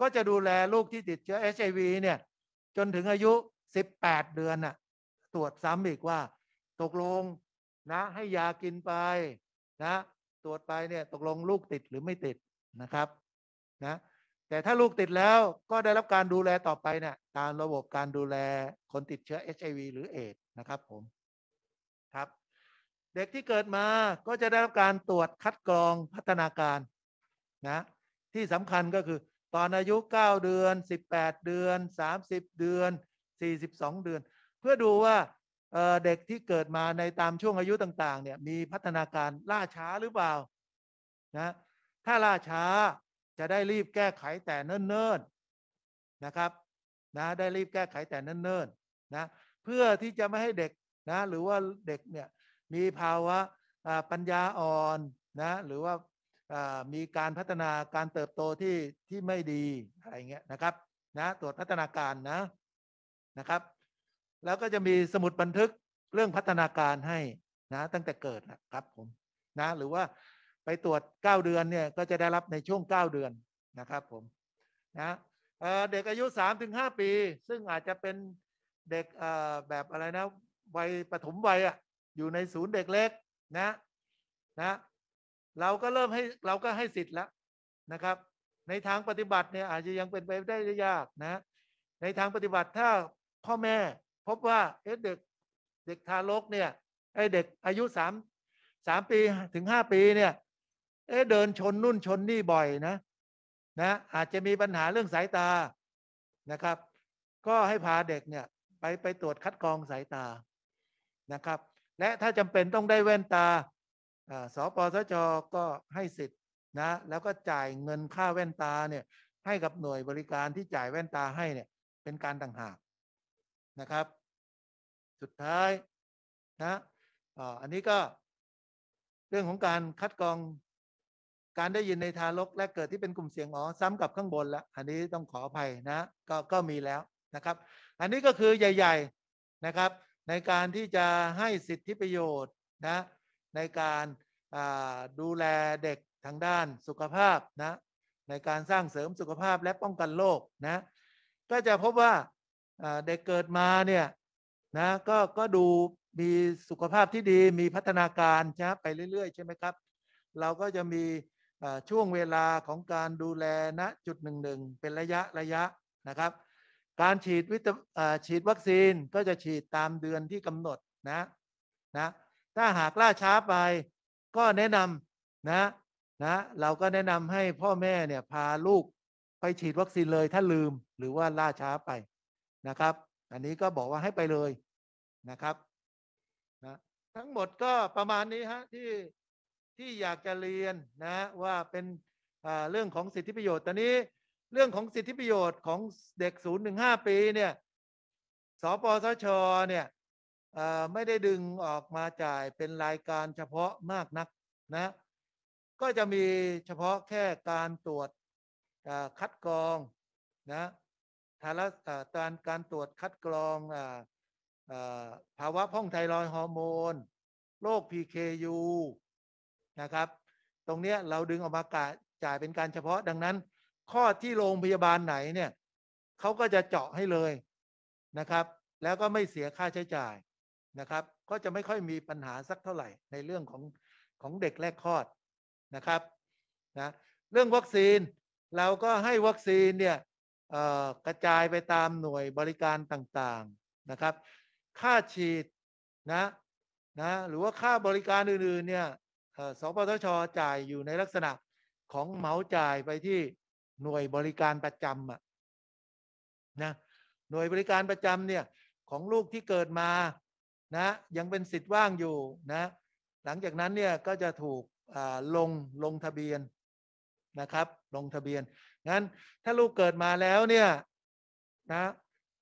ก็จะดูแลลูกที่ติดเชื้อ HIV เนี่ยจนถึงอายุ18เดือนน่ะตรวจซ้ำอีกว่าตกลง นะ ให้ยากินไป นะตรวจไป เนี่ย ตกลงลูกติดหรือไม่ติดนะครับ นะ แต่ถ้าลูกติดแล้วก็ได้รับการดูแลต่อไปเนี่ยตามระบบการดูแลคนติดเชื้อ HIV หรือเอดนะ ครับ ผม ครับ เด็กที่เกิดมาก็จะได้รับการตรวจคัดกรองพัฒนาการนะที่สำคัญก็คือ ตอนอายุ 9 เดือน 18 เดือน 30 เดือน 42 เดือนเพื่อดูว่าเด็กที่เกิดมาในตามช่วงอายุต่างๆ เนี่ยมีพัฒนาการล่าช้าหรือเปล่านะ ถ้าล่าช้าจะได้รีบแก้ไขแต่เนิ่นๆนะครับ นะได้รีบแก้ไขแต่เนิ่นๆนะ เพื่อที่จะไม่ให้เด็กนะ หรือว่าเด็กเนี่ย มีภาวะปัญญาอ่อนนะ หรือว่ามีการพัฒนาการเติบโตที่ที่ไม่ดีอะไรเงี้ยนะครับ นะตรวจพัฒนาการนะนะครับแล้วก็จะมีสมุดบันทึกเรื่องพัฒนาการให้นะ ตั้งแต่เกิดนะครับผมนะ หรือว่าไปตรวจ 9 เดือนเนี่ย ก็จะได้รับในช่วง 9 เดือนนะครับผมนะเด็กอายุ 3-5 ปี ซึ่งอาจจะเป็นเด็กแบบอะไรนะวัยปฐมวัยอ่ะอยู่ในศูนย์เด็กเล็กนะนะ เราก็เริ่มให้เราก็ให้สิทธิ์แล้วนะครับ ในทางปฏิบัติเนี่ยอาจจะยังเป็นไปได้ยากนะ ในทางปฏิบัติถ้าพ่อแม่พบว่าเด็กเด็กทารกเนี่ยไอ้เด็กอายุสามสามปีถึงห้าปีเนี่ย เอ๊ะเดินชนนู่นชนนี่บ่อยนะ นะ อาจจะมีปัญหาเรื่องสายตานะครับ ก็ให้ พา เด็กเนี่ยไปไปตรวจคัดกรองสายตานะครับ และถ้าจำเป็นต้องได้แว่นตาสปสจก็ให้สิทธิ์ นะ แล้วก็จ่ายเงินค่าแว่นตาเนี่ย ให้กับหน่วยบริการที่จ่ายแว่นตาให้เนี่ยเป็นการต่างหากนะครับสุดท้ายนะอันนี้ก็ เรื่องของการคัดกรองการได้ยินในทารกและเกิดที่เป็นกลุ่มเสี่ยงอ๋อซ้ำกับข้างบนละอันนี้ต้องขออภัยนะก็ก็มีแล้วนะครับ อันนี้ก็คือใหญ่ๆนะครับ ในการที่จะให้สิทธิประโยชน์นะ ในการดูแลเด็กทางด้านสุขภาพนะ ในการสร้างเสริมสุขภาพและป้องกันโรคนะก็จะพบว่าเด็กเกิดมาเนี่ยนะก็ก็ดูมีสุขภาพที่ดีมีพัฒนาการช้ไปเรื่อยๆใช่ไหมครับ เราก็จะมีช่วงเวลาของการดูแลณจุดหนึ่งหนึ่งเป็นระยะระยะนะครับ การฉีดวิตฉีดวัคซีนก็จะฉีดตามเดือนที่กำหนดนะนะถ้าหากล่าช้าไป ก็แนะนำนะนะเราก็แนะนำให้พ่อแม่เนี่ยพาลูกไปฉีดวัคซีนเลยถ้าลืมหรือว่าล่าช้าไปนะครับ อันนี้ก็บอกว่าให้ไปเลยนะครับนะทั้งหมดก็ประมาณนี้ ฮะที่ที่อยากจะเรียนนะว่าเป็นเรื่องของสิทธิประโยชน์ตอนนี้ เรื่องของสิทธิประโยชน์ของเด็ก0ูนย์ถึงหปีเนี่ยสปสช เนี่ยไม่ได้ดึงออกมาจ่ายเป็นรายการเฉพาะมากนักนะ ก็จะมีเฉพาะแค่การตรวจคัดกรองนะทารตานการตรวจคัดกรองภาวะพ่องไทรอยฮอร์โมนโรค PKU นะครับ ตรงนี้เราดึงออกมากาจ่ายเป็นการเฉพาะดังนั้นข้อที่โรงพยาบาลไหนเนี่ยเขาก็จะเจาะให้เลยนะครับ แล้วก็ไม่เสียค่าใช้จ่ายนะครับ ก็จะไม่ค่อยมีปัญหาสักเท่าไหร่ในเรื่องของของเด็กแรกคลอดนะครับนะเรื่องวัคซีนเราก็ให้วัคซีนเนี่ยกระจายไปตามหน่วยบริการต่างๆนะครับ ค่าฉีดนะ นะ หรือว่าค่าบริการอื่นๆเนี่ยสปทชจ่ายอยู่ในลักษณะของเหมาจ่ายไปที่หน่วยบริการประจำอะนะหน่วยบริการประจำเนี่ย ของลูกที่เกิดมา นะ ยังเป็นสิทธิ์ว่างอยู่ นะ หลังจากนั้นเนี่ยก็จะถูกลงลงทะเบียนนะครับ ลงทะเบียนงั้นถ้าลูกเกิดมาแล้วเนี่ยนะ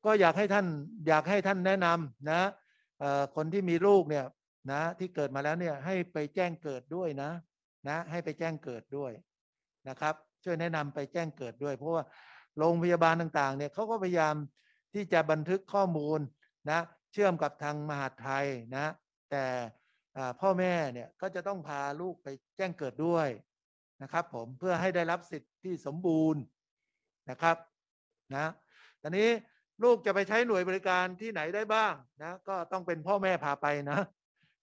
ก็อยากให้ท่านอยากให้ท่านแนะนำนะคนที่มีลูกเนี่ยนะ ที่เกิดมาแล้วเนี่ยให้ไปแจ้งเกิดด้วยนะนะ ให้ไปแจ้งเกิดด้วยนะครับ ช่วยแนะนำไปแจ้งเกิดด้วย เพราะว่าโรงพยาบาลต่างๆ เนี่ยเขาก็พยายามที่จะบันทึกข้อมูลนะ เชื่อมกับทางมหาดไทยนะ แต่พ่อแม่เนี่ยก็จะต้องพาลูกไปแจ้งเกิดด้วยนะครับผมเพื่อให้ได้รับสิทธิ์ที่สมบูรณ์นะครับนะตอนนี้ลูกจะไปใช้หน่วยบริการที่ไหนได้บ้างนะก็ต้องเป็นพ่อแม่พาไปนะ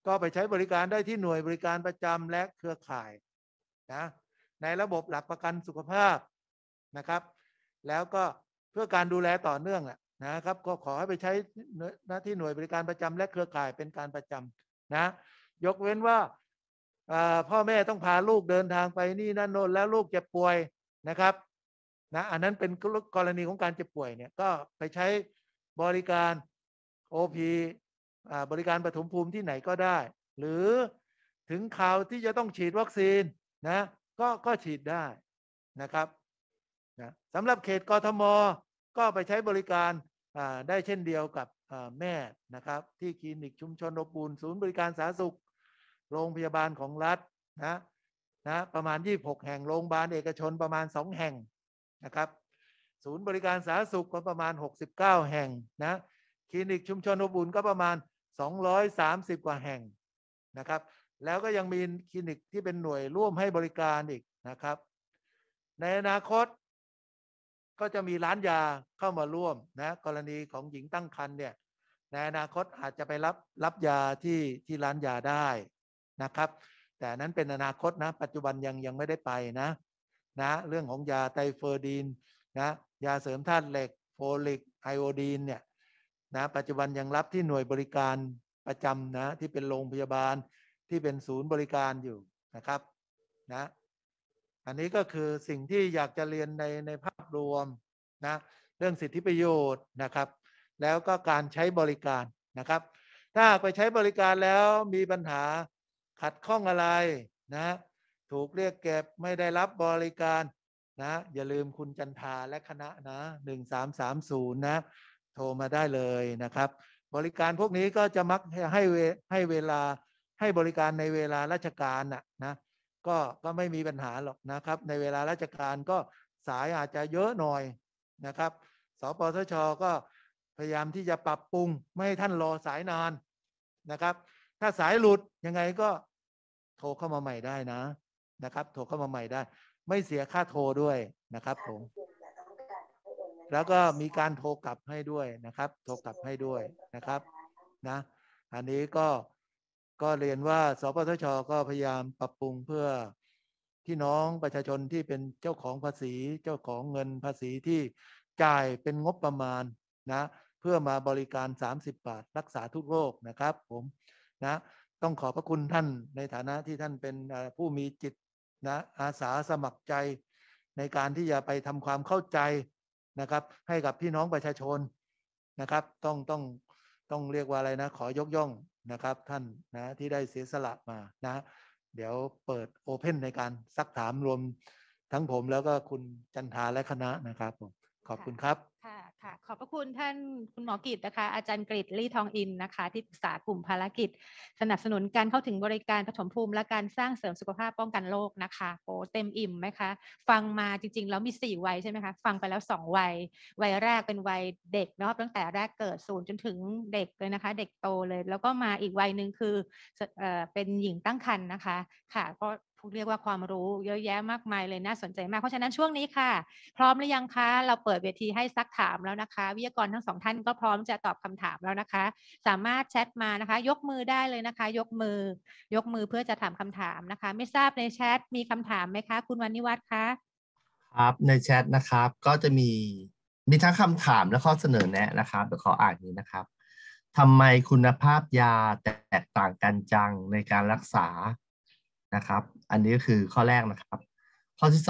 ก็ไปใช้บริการได้ที่หน่วยบริการประจำและเครือข่ายนะในระบบหลักประกันสุขภาพนะครับ แล้วก็เพื่อการดูแลต่อเนื่องนะครับก็ขอให้ไปใช้หน้าที่หน่วยบริการประจำและเครือข่ายเป็นการประจำนะยกเว้นว่าพ่อแม่ต้อง พา ลูกเดินทางไป นี่ นั่นโน้นแล้วลูกเจ็บป่วยนะครับนะอันนั้นเป็น กรณีของการเจ็บป่วย เนี่ย ก็ไปใช้บริการโอพีบริการปฐมภูมิที่ไหนก็ได้ หรือถึงข่าวที่จะต้องฉีดวัคซีน นะก็ก็ ฉีดได้นะครับนะสำหรับเขตกทมก็ไปใช้บริการได้เช่นเดียวกับแม่นะครับที่คลินิกชุมชนอบูลนศูนย์บริการสาธารณสุขโรงพยาบาลของรัฐนะนะประมาณ 26แห่งโรงพยาบาลเอกชนประมาณ2แห่งนะครับศูนย์บริการสาธารณสุขก็ประมาณ 69 แห่งนะคลินิกชุมชนอบอุ่นก็ประมาณ230กว่าแห่งนะครับ แล้วก็ยังมีคลินิกที่เป็นหน่วยร่วมให้บริการอีกนะครับ ในอนาคต ก็จะมีร้านยาเข้ามาร่วมนะกรณีของหญิงตั้งครรภ์เนี่ยในอนาคตอาจจะไปรับรับยาที่ที่ร้านยาได้นะครับ แต่นั้นเป็นอนาคตนะปัจจุบันยังยังไม่ได้ไป นะนะเรื่องของ ยาไตเฟอร์ดีนนะยาเสริมธาตุเหล็กโฟลิกไอโอดีนเนี่ยนะปัจจุบัน ยังรับที่หน่วยบริการประจำนะที่เป็นโรงพยาบาลที่เป็นศูนย์บริการอยู่นะครับนะอันนี้ก็คือสิ่งที่อยากจะเรียนในในภาพรวมนะเรื่องสิทธิประโยชน์นะครับ แล้วก็การใช้บริการนะครับ ถ้าไปใช้บริการแล้วมีปัญหาขัดข้องอะไรนะ ถูกเรียกเก็บไม่ได้รับบริการนะ อย่าลืมคุณจันทาและคณะนะหนึ่งสามสามศูนย์นะ โทรมาได้เลยนะครับ บริการพวกนี้ก็จะมักให้ให้เวลาให้บริการในเวลาราชการนะนะก็ก็ไม่มีปัญหาหรอกนะครับ ในเวลาราชการก็สายอาจจะเยอะหน่อยนะครับ สปสชก็พยายามที่จะปรับปรุงไม่ให้ท่านรอสายนานนะครับถ้าสายหลุด ยังไงก็ โทรเข้ามาใหม่ได้นะ นะครับ โทรเข้ามาใหม่ได้ ไม่เสียค่าโทรด้วยนะครับผม แล้วก็มีการโทรกลับให้ด้วยนะครับ โทรกลับให้ด้วยนะครับนะ อันนี้ก็ก็เรียนว่าสปทชก็พยายามปรับปรุงเพื่อที่น้องประชาชนที่เป็นเจ้าของภาษีเจ้าของเงินภาษีที่จ่ายเป็นงบประมาณนะ เพื่อมาบริการ30บาทรักษาทุกโรคนะครับ ผมนะต้องขอบพระคุณท่านในฐานะที่ท่านเป็นผู้มีจิต นะ อาสาสมัครใจ ในการที่จะไปทำความเข้าใจนะครับ ให้กับพี่น้องประชาชนนะครับต้องต้องต้องเรียกว่าอะไรนะ ขอยกย่องนะครับ ท่านนะที่ได้เสียสละ มานะ เดี๋ยวเปิดโอเพ่นในการซักถามรวมทั้งผมแล้วก็คุณจันทาและคณะนะครับผมขอบคุณครับค่ะขอบพระคุณท่านคุณหมอกิตนะคะ อาจารย์กริตลี่ทองอินนะคะ ที่ปรึกษากลุ่มภารกิจ สนับสนุนการเข้าถึงบริการปฐมภูมิ และการสร้างเสริมสุขภาพป้องกันโรคนะคะโอ้เต็มอิ่มไหมคะ ฟังมาจริงๆ แล้วมี4วัยใช่ไหมคะ ฟังไปแล้ว2วัยวัยแรกเป็นวัยเด็กเนาะตั้งแต่แรกเกิดศูนย์จนถึงเด็กเลยนะคะ เด็กโตเลย แล้วก็มาอีกวัยหนึ่งคือเออเป็นหญิงตั้งครรภ์นะคะค่ะก็เรียกว่าความรู้เยอะแยะมากมายเลยน่าสนใจมากเพราะฉะนั้นช่วงนี้ค่ะ พร้อมหรือยังคะ เราเปิดเวทีให้ซักถามแล้วนะคะ วิทยากรทั้งสองท่านก็พร้อมจะตอบคำถามแล้วนะคะ สามารถแชทมานะคะ ยกมือได้เลยนะคะ ยกมือ ยกมือเพื่อจะถามคำถามนะคะ ไม่ทราบในแชทมีคำถามไหมคะ คุณวันนิวัฒน์คะครับในแชทนะครับก็จะมีมีทั้งคำถามและข้อเสนอแนะนะครับเดี๋ยวขออ่านนี้นะครับทำไมคุณภาพยาแตกต่างกันจังในการรักษานะครับ อันนี้คือข้อแรกนะครับ ข้อที่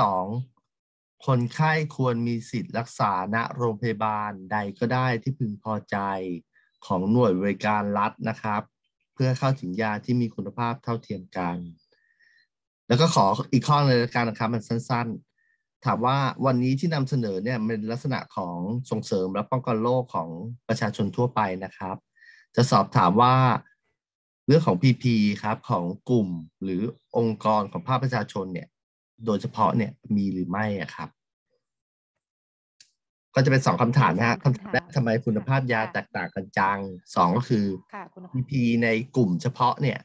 2 คนไข้ควรมีสิทธิ์รักษาณโรงพยาบาลใดก็ได้ที่พึงพอใจของหน่วยบริการรัฐนะครับ เพื่อเข้าถึงยาที่มีคุณภาพเท่าเทียมกัน แล้วก็ขออีกข้อในรายการนะครับมันสั้นๆ ถามว่าวันนี้ที่นำเสนอเนี่ยเป็นลักษณะของส่งเสริมและป้องกันโรคของประชาชนทั่วไปนะครับ จะสอบถามว่าเรื่องของ PP ครับของกลุ่มหรือองค์กรของภาคประชาชนเนี่ยโดยเฉพาะเนี่ยมีหรือไม่อะครับ ก็จะเป็นสองคำถามนะฮะคำถามแรกทำไมคุณภาพยาแตกต่างกันจังสองก็คือ PP ในกลุ่มเฉพาะเนี่ย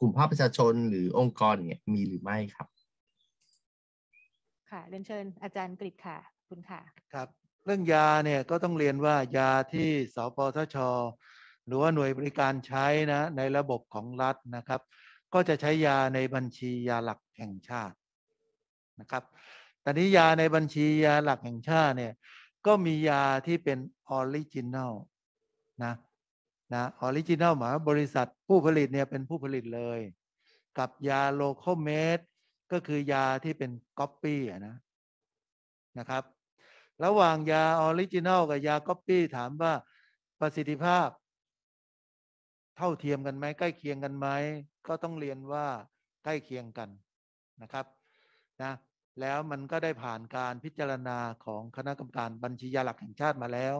กลุ่มภาคประชาชนหรือองค์กรเนี่ยมีหรือไม่ครับค่ะเรียนเชิญอาจารย์กริชค่ะคุณค่ะครับ เรื่องยาเนี่ยก็ต้องเรียนว่ายาที่สปทชหรือว่าหน่วยบริการใช้นะในระบบของรัฐนะครับ ก็จะใช้ยาในบัญชียาหลักแห่งชาตินะครับตอนนี้ยาในบัญชียาหลักแห่งชาติเนี่ยก็มียาที่เป็นออริจินัลนะนะออริจินัลหมายบริษัทผู้ผลิตเนี่ยเป็นผู้ผลิตเลยกับยาโลเคอลเมดก็คือยาที่เป็นก๊อปปี้นะนะครับระหว่างยาออริจินัลกับยาก๊อปปี้ถามว่าประสิทธิภาพเท่าเทียมกันไหมใกล้เคียงกันไหมก็ต้องเรียนว่าใกล้เคียงกันนะครับนะแล้วมันก็ได้ผ่านการพิจารณาของคณะกรรมการบัญชียาหลักแห่งชาติมาแล้ว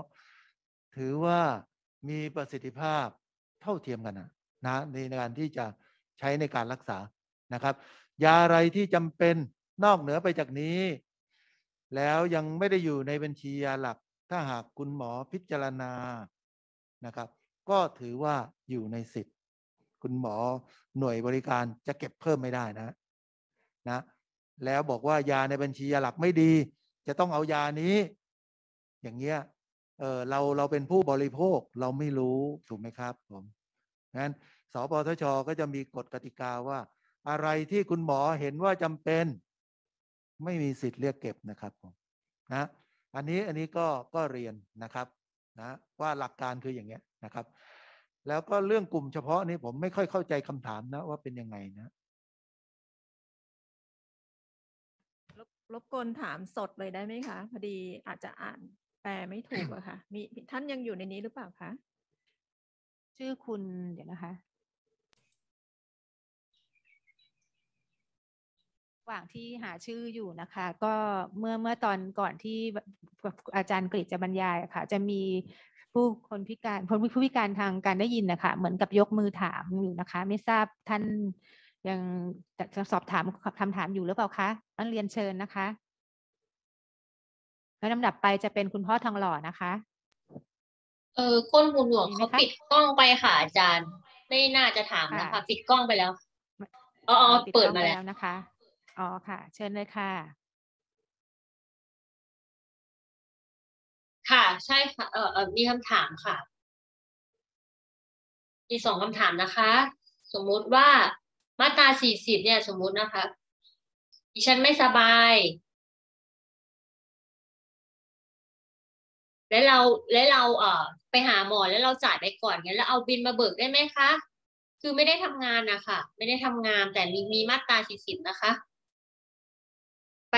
ถือว่ามีประสิทธิภาพเท่าเทียมกันนะนะในการที่จะใช้ในการรักษานะครับ ยาอะไรที่จำเป็นนอกเหนือไปจากนี้ แล้วยังไม่ได้อยู่ในบัญชียาหลักถ้าหากคุณหมอพิจารณานะครับก็ถือว่าอยู่ในสิทธิ์ คุณหมอหน่วยบริการจะเก็บเพิ่มไม่ได้นะนะ แล้วบอกว่ายาในบัญชียาหลักไม่ดี จะต้องเอายานี้ อย่างเงี้ยเออเราเราเป็นผู้บริโภคเราไม่รู้ ถูกไหมครับ ผมงั้นสปทช ก็จะมีกฎกติกาว่า อะไรที่คุณหมอเห็นว่าจำเป็น ไม่มีสิทธิ์เรียกเก็บนะครับผมนะอันนี้อันนี้ก็ก็เรียนนะครับนะว่าหลักการคืออย่างเงี้ยนะครับ แล้วก็เรื่องกลุ่มเฉพาะนี้ผมไม่ค่อยเข้าใจคำถามนะว่าเป็นยังไงนะรบกวนถามสดเลยได้ไหมคะ พอดีอาจจะอ่านแปลไม่ถูกอะค่ะ มีท่านยังอยู่ในนี้หรือเปล่าคะชื่อคุณเดี๋ยวนะคะหว่างที่หาชื่ออยู่นะคะก็เมื่อเมื่อตอนก่อนที่อาจารย์กฤษจะบรรยายค่ะ จะมีผู้คนพิการผู้พิการทางการได้ยินนะคะ เหมือนกับยกมือถามอยู่นะคะ ไม่ทราบท่านยังสอบถามคำถามอยู่หรือเปล่าคะนันเรียนเชิญนะคะแล้วลำดับไปจะเป็นคุณพ่อทองหล่อนะคะ เออก้นหนหลวงเขาปิดกล้องไปค่ะอาจารย์ ไม่น่าจะถามนะคะ ปิดกล้องไปแล้วอ๋อเปิดมาแล้วนะคะอ๋อค่ะเชิญเลยค่ะ ค่ะใช่ค่ะเออเออมีคำถามค่ะ มีสองคำถามนะคะ สมมุติว่ามาตาสี่สิบเนี่ย สมมุตินะคะดิฉันไม่สบาย แล้วเราแล้วเราเออไปหาหมอแล้วเราจ่ายไปก่อนงี้ยแล้วเอาบินมาเบิกได้ไหมคะ คือไม่ได้ทำงานนะคะ ไม่ได้ทำงานแต่มีมีมาตาสี่สิบนะคะ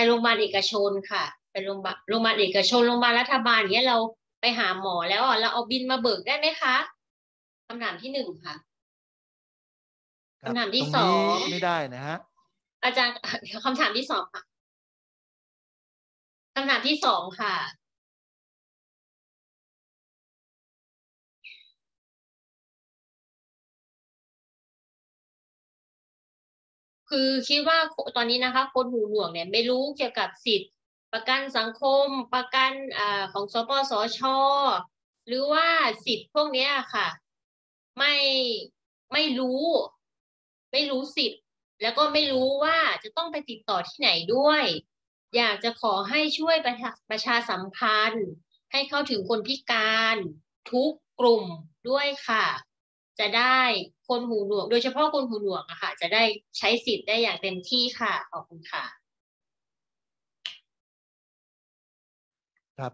โรงพยาบาลเอกชนค่ะไปโรงพยาบาลโรงพยาบาลเอกชนโรงพยาบาลรัฐบาลเนี้ยเราไปหาหมอแล้วอ่ะเราเอาบินมาเบิกได้ไหมคะคำถามที่หนึ่งค่ะคำถามที่สองไม่ได้นะฮะอาจารย์คำถามที่สองค่ะคำถามที่สองค่ะคือคิดว่าตอนนี้นะคะ คนหูหนวกเนี่ย ไม่รู้เกี่ยวกับสิทธิประกันสังคม ประกันอของสปสช หรือว่าสิทธิ์พวกนี้ค่ะ ไม่ไม่รู้ ไม่รู้สิทธิ์แล้วก็ไม่รู้ว่าจะต้องไปติดต่อที่ไหนด้วย อยากจะขอให้ช่วยประประชาสัมพันธ์ ให้เข้าถึงคนพิการทุกกลุ่มด้วยค่ะจะได้คนหูหนวกโดยเฉพาะคนหูหนวกอะค่ะ จะได้ใช้สิทธิ์ได้อย่างเต็มที่ค่ะขอบคุณค่ะ ครับ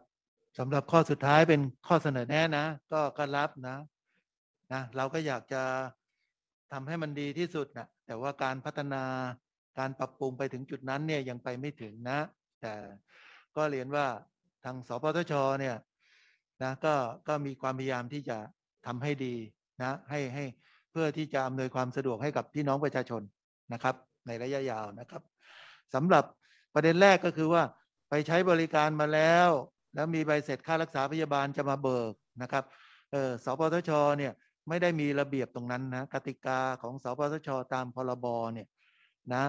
สำหรับข้อสุดท้ายเป็นข้อเสนอแนะนะ ก็ก็รับนะ นะ เราก็อยากจะทำให้มันดีที่สุดนะแต่ว่าการพัฒนาการปรับปรุงไปถึงจุดนั้นเนี่ยยังไปไม่ถึงนะ แต่ก็เรียนว่าทางสปทช เนี่ย นะ ก็ก็มีความพยายามที่จะทำให้ดีนะ ให้ให้เพื่อที่จะ อำนวยความสะดวกให้กับพี่น้องประชาชนนะครับ ในระยะยาวนะครับสำหรับประเด็นแรกก็คือว่าไปใช้บริการมาแล้ว แล้วมีใบเสร็จค่ารักษาพยาบาลจะมาเบิกนะครับ เออสปทชเนี่ยไม่ได้มีระเบียบตรงนั้น นะ กติกาของสปทชตามพรบเนี่ยนะ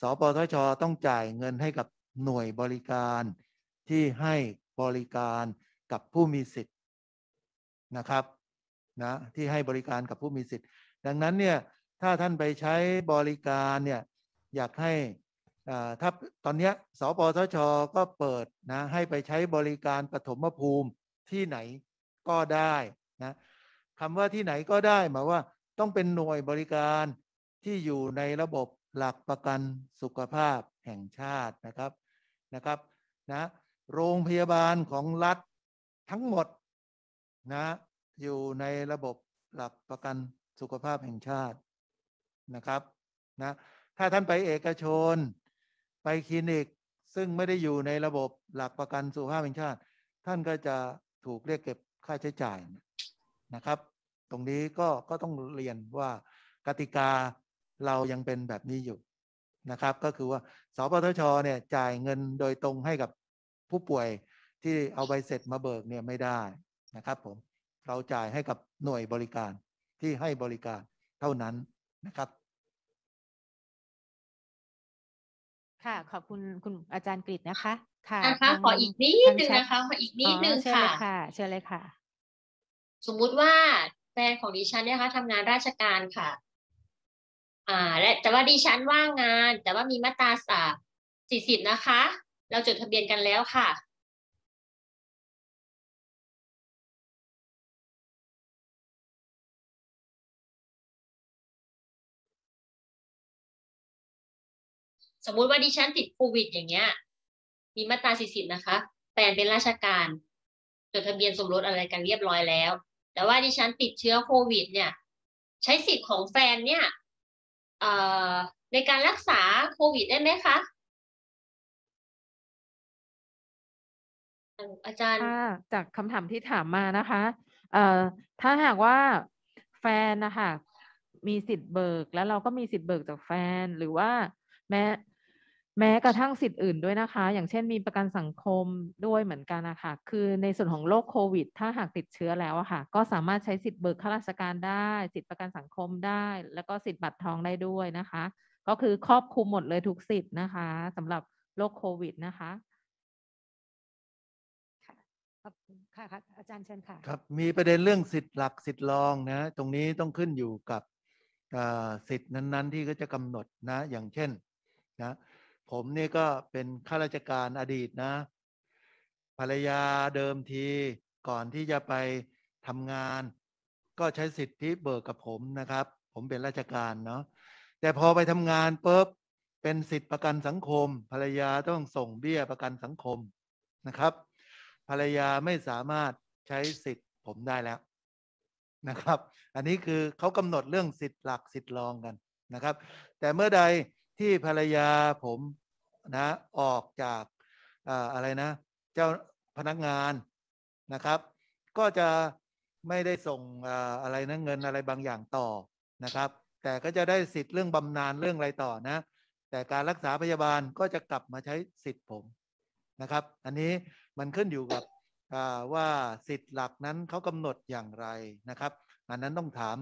สปทชต้องจ่ายเงินให้กับหน่วยบริการที่ให้บริการกับผู้มีสิทธิ์นะครับนะที่ให้บริการกับผู้มีสิทธิ์ ดังนั้นเนี่ย ถ้าท่านไปใช้บริการเนี่ย อยากให้ถ้า ตอนนี้สปสชก็เปิดนะ ให้ไปใช้บริการปฐมภูมิที่ไหนก็ได้นะคำว่าที่ไหนก็ได้หมายว่า ต้องเป็นหน่วยบริการที่อยู่ในระบบหลักประกันสุขภาพแห่งชาตินะครับ นะครับ นะ โรงพยาบาลของรัฐทั้งหมด นะอยู่ในระบบหลักประกันสุขภาพแห่งชาตินะครับนะถ้าท่านไปเอกชนไปคลินิก ซึ่งไม่ได้อยู่ในระบบหลักประกันสุขภาพแห่งชาติ ท่านก็จะถูกเรียกเก็บค่าใช้จ่ายนะครับ ตรงนี้ก็ก็ต้องเรียนว่ากติกาเรายังเป็นแบบนี้อยู่นะครับ ก็คือว่าสปทชเนี่ยจ่ายเงินโดยตรงให้กับผู้ป่วยที่เอาใบเสร็จมาเบิกเนี่ยไม่ได้นะครับผมเราจ่ายให้กับหน่วยบริการที่ให้บริการ เท่านั้นนะครับ ค่ะ ขอบคุณคุณอาจารย์กฤษนะคะ ค่ะนะคะ ขออีกนิดนึงนะคะ ขออีกนิดนึงค่ะ เชิญเลยค่ะ สมมุติว่าแฟนของดิฉัน เนี่ยคะทำงานราชการค่ะ อ่า และแต่ว่าดิฉันว่างงาน แต่ว่ามีมาตราสามสี่สิบนะคะ เราจดทะเบียนกันแล้วค่ะมมุติว่าดิฉันติดโควิด อย่างเงี้ยมีมาตราสี่สิบนะคะแฟนเป็นราชการจดทะเบียนสมรสอะไรกันเรียบร้อยแล้ว แต่ว่าดิฉันติดเชื้อโควิด เนี่ย ใช้สิทธิ์ของแฟนเนี่ยเออ่ในการรักษาโควิด ได้ไหมคะอาจารย์จากคำถามที่ถามมานะคะเออ่ถ้าหากว่าแฟนนะคะ มีสิทธิ์เบิกแล้วเราก็มีสิทธิ์เบิกจากแฟนหรือว่าแม้แม้กระทั่งสิทธิ์อื่นด้วยนะคะ อย่างเช่นมีประกันสังคมด้วยเหมือนกันนะคะคือในส่วนของโรคโควิด ถ้าหากติดเชื้อแล้วอะค่ะ ก็สามารถใช้สิทธิ์เบิกข้าราชการได้ สิทธิประกันสังคมได้ แล้วก็สิทธิ์บัตรทองได้ด้วยนะคะ ก็คือครอบคลุมหมดเลยทุกสิทธิ์นะคะ สำหรับโรคโควิดนะคะค่ะค่ะอาจารย์เชิญค่ะครับมีประเด็นเรื่องสิทธิ์หลักสิทธิ์รองนะตรงนี้ต้องขึ้นอยู่กับสิทธิ์นั้นๆที่ก็จะกำหนดนะ อย่างเช่นนะผมนี่ก็เป็น ข้าราชการอดีตนะ ภรรยาเดิมทีก่อนที่จะไปทำงาน ก็ใช้สิทธิเบิกกับผมนะครับ ผมเป็นราชการ เนาะแต่พอไปทำงานปุ๊บเป็นสิทธิประกันสังคม ภรรยาต้องส่งเบี้ยประกันสังคมนะครับ ภรรยาไม่สามารถใช้สิทธิผมได้แล้วนะครับ อันนี้คือเขากำหนดเรื่องสิทธิหลักสิทธิรองกันนะครับ แต่เมื่อใดที่ภรรยาผมนะ ออกจากอะไร นะ เจ้าพนักงาน นะครับ ก็จะไม่ได้ส่งอะไรนะเงินอะไรบางอย่างต่อ นะครับ แต่ก็จะได้สิทธิ์เรื่องบำนาญเรื่อง อะไรต่อ นะ แต่การรักษาพยาบาลก็จะกลับมาใช้สิทธิ์ผม นะ ครับ อันนี้มันขึ้นอยู่กับว่าสิทธิ์หลักนั้นเขากำหนดอย่างไรนะครับอันนั้นต้องถาม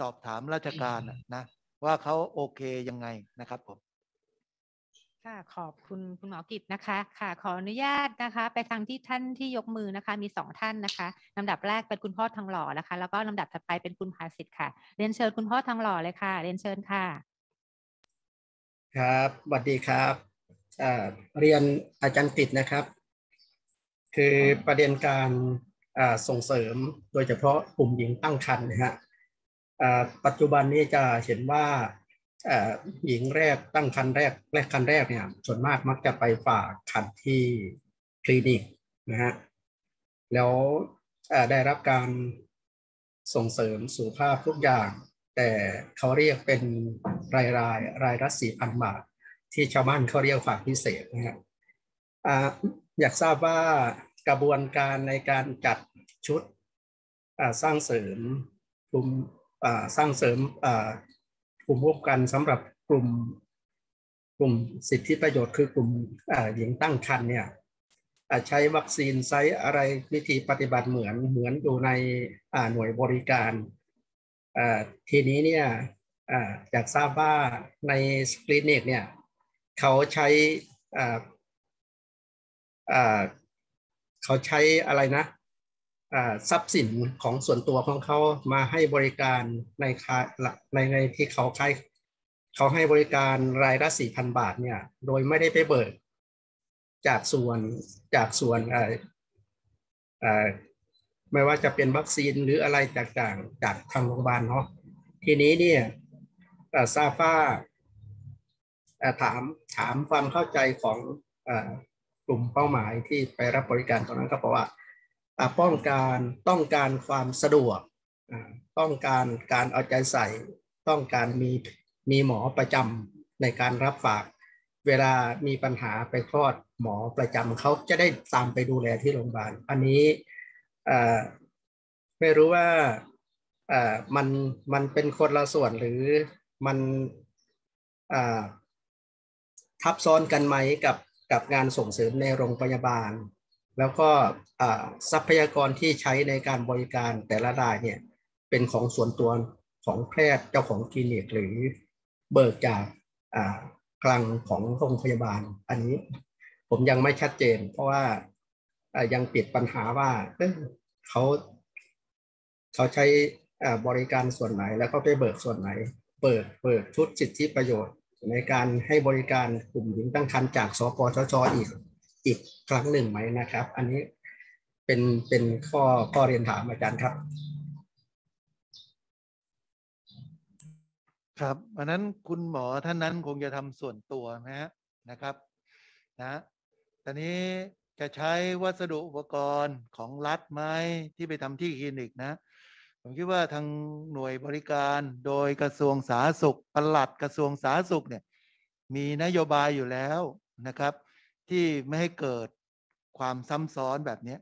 สอบถามราชการนะว่าเขาโอเคยังไงนะครับผมค่ะขอบคุณคุณหมอกิจนะคะ ค่ะ ขออนุญาตนะคะ ไปทางที่ท่านที่ยกมือนะคะ มีสองท่านนะคะลำดับแรกเป็นคุณพ่อทางหล่อนะคะ แล้วก็ลำดับถัดไปเป็นคุณภาสิทธิ์ค่ะเรียนเชิญคุณพ่อทางหล่อเลยค่ะเรียนเชิญค่ะ ครับสวัสดีครับเรียนอาจารย์ติดนะครับ คือประเด็นการส่งเสริมโดยเฉพาะกลุ่มหญิงตั้งครรภ์นะฮะปัจจุบันนี้จะเห็นว่าหญิงแรกตั้งคันแรกแรกคันแรกเนี่ยส่วนมากมักจะไปฝากคันที่คลินิกนะฮะแล้วได้รับการส่งเสริมสุขภาพทุกอย่าง แต่เขาเรียกเป็นรายรายรายัะสีพันบาทที่ชาวบ้านเขาเรียกฝากพิเศษนะฮะอยากทราบว่ากระบวนการในการจัดชุดสร้างเสริมภูมิสร้างเสริมุ่มิคมกันสำหรับกลุ่มกลุ่มสิทธิประโยชน์คือกลุ่มหญิงตั้งครรภ์เนี่ย ใช้วัคซีนไซอะไรวิธีปฏิบัติเหมือนเหมือน อยู่ในหน่วยบริการ ทีนี้เนี่ยอยากทราบว่าในสปรีนิกเนี่ยเขาใช้เขาใช้อะไรนะทรัพย์สินของส่วนตัวของเขามาให้บริการในค่าในในที่เขาใช้เขาให้บริการรายละสี่พันบาทเนี่ย โดยไม่ได้ไปเบิกจากส่วนจากส่วนอ่อ่ไม่ว่าจะเป็นวัคซีนหรืออะไรต่างๆ จากทางโรงพยาบาลเนาะทีนี้เนี่ยซาฟ้าถามถามความเข้าใจของกลุ่มเป้าหมายที่ไปรับบริการตรงนั้นก็เพราะว่าป้องการต้องการความสะดวก ต้องการการเอาใจใส่ ต้องการมีมีหมอประจำในการรับฝากเวลามีปัญหาไปคลอดหมอประจำเขาจะได้ตามไปดูแลที่โรงพยาบาล อันนี้ไม่รู้ว่ามันมันเป็นคนละส่วนหรือมันทับซ้อนกันไหมกับกับงานส่งเสริมในโรงพยาบาลแล้วก็ทรัพยากรที่ใช้ในการบริการแต่ละรายเนี่ยเป็นของส่วนตัวของแพทย์เจ้าของคลินิก หรือเบิกจากคลังของโรงพยาบาลอันนี้ ผมยังไม่ชัดเจน เพราะว่ายังปิดปัญหาว่าเขาเขาใช้บริการส่วนไหนแล้วก็ไปเบิกส่วนไหน เปิดเปิดชุดสิทธิประโยชน์ ในการให้บริการกลุ่มหญิงตั้งครรภ์จากสปชชอีกอีก ครั้งหนึ่งไหมนะครับ อันนี้เป็น เป็น ข้อข้อเรียนถามอาจารย์ครับ ครับวันนั้นคุณหมอท่าน นั้นคงจะทำส่วนตัวนะฮะนะครับนะ ตอนนี้จะใช้วัสดุอุปกรณ์ของรัฐไหมที่ไปทำที่คลินิกนะผมคิดว่าทางหน่วยบริการโดยกระทรวงสาธารณสุขปลัดกระทรวงสาธารณสุขเนี่ย มีนโยบายอยู่แล้วนะครับที่ไม่ให้เกิดความซ้ำซ้อนแบบนี้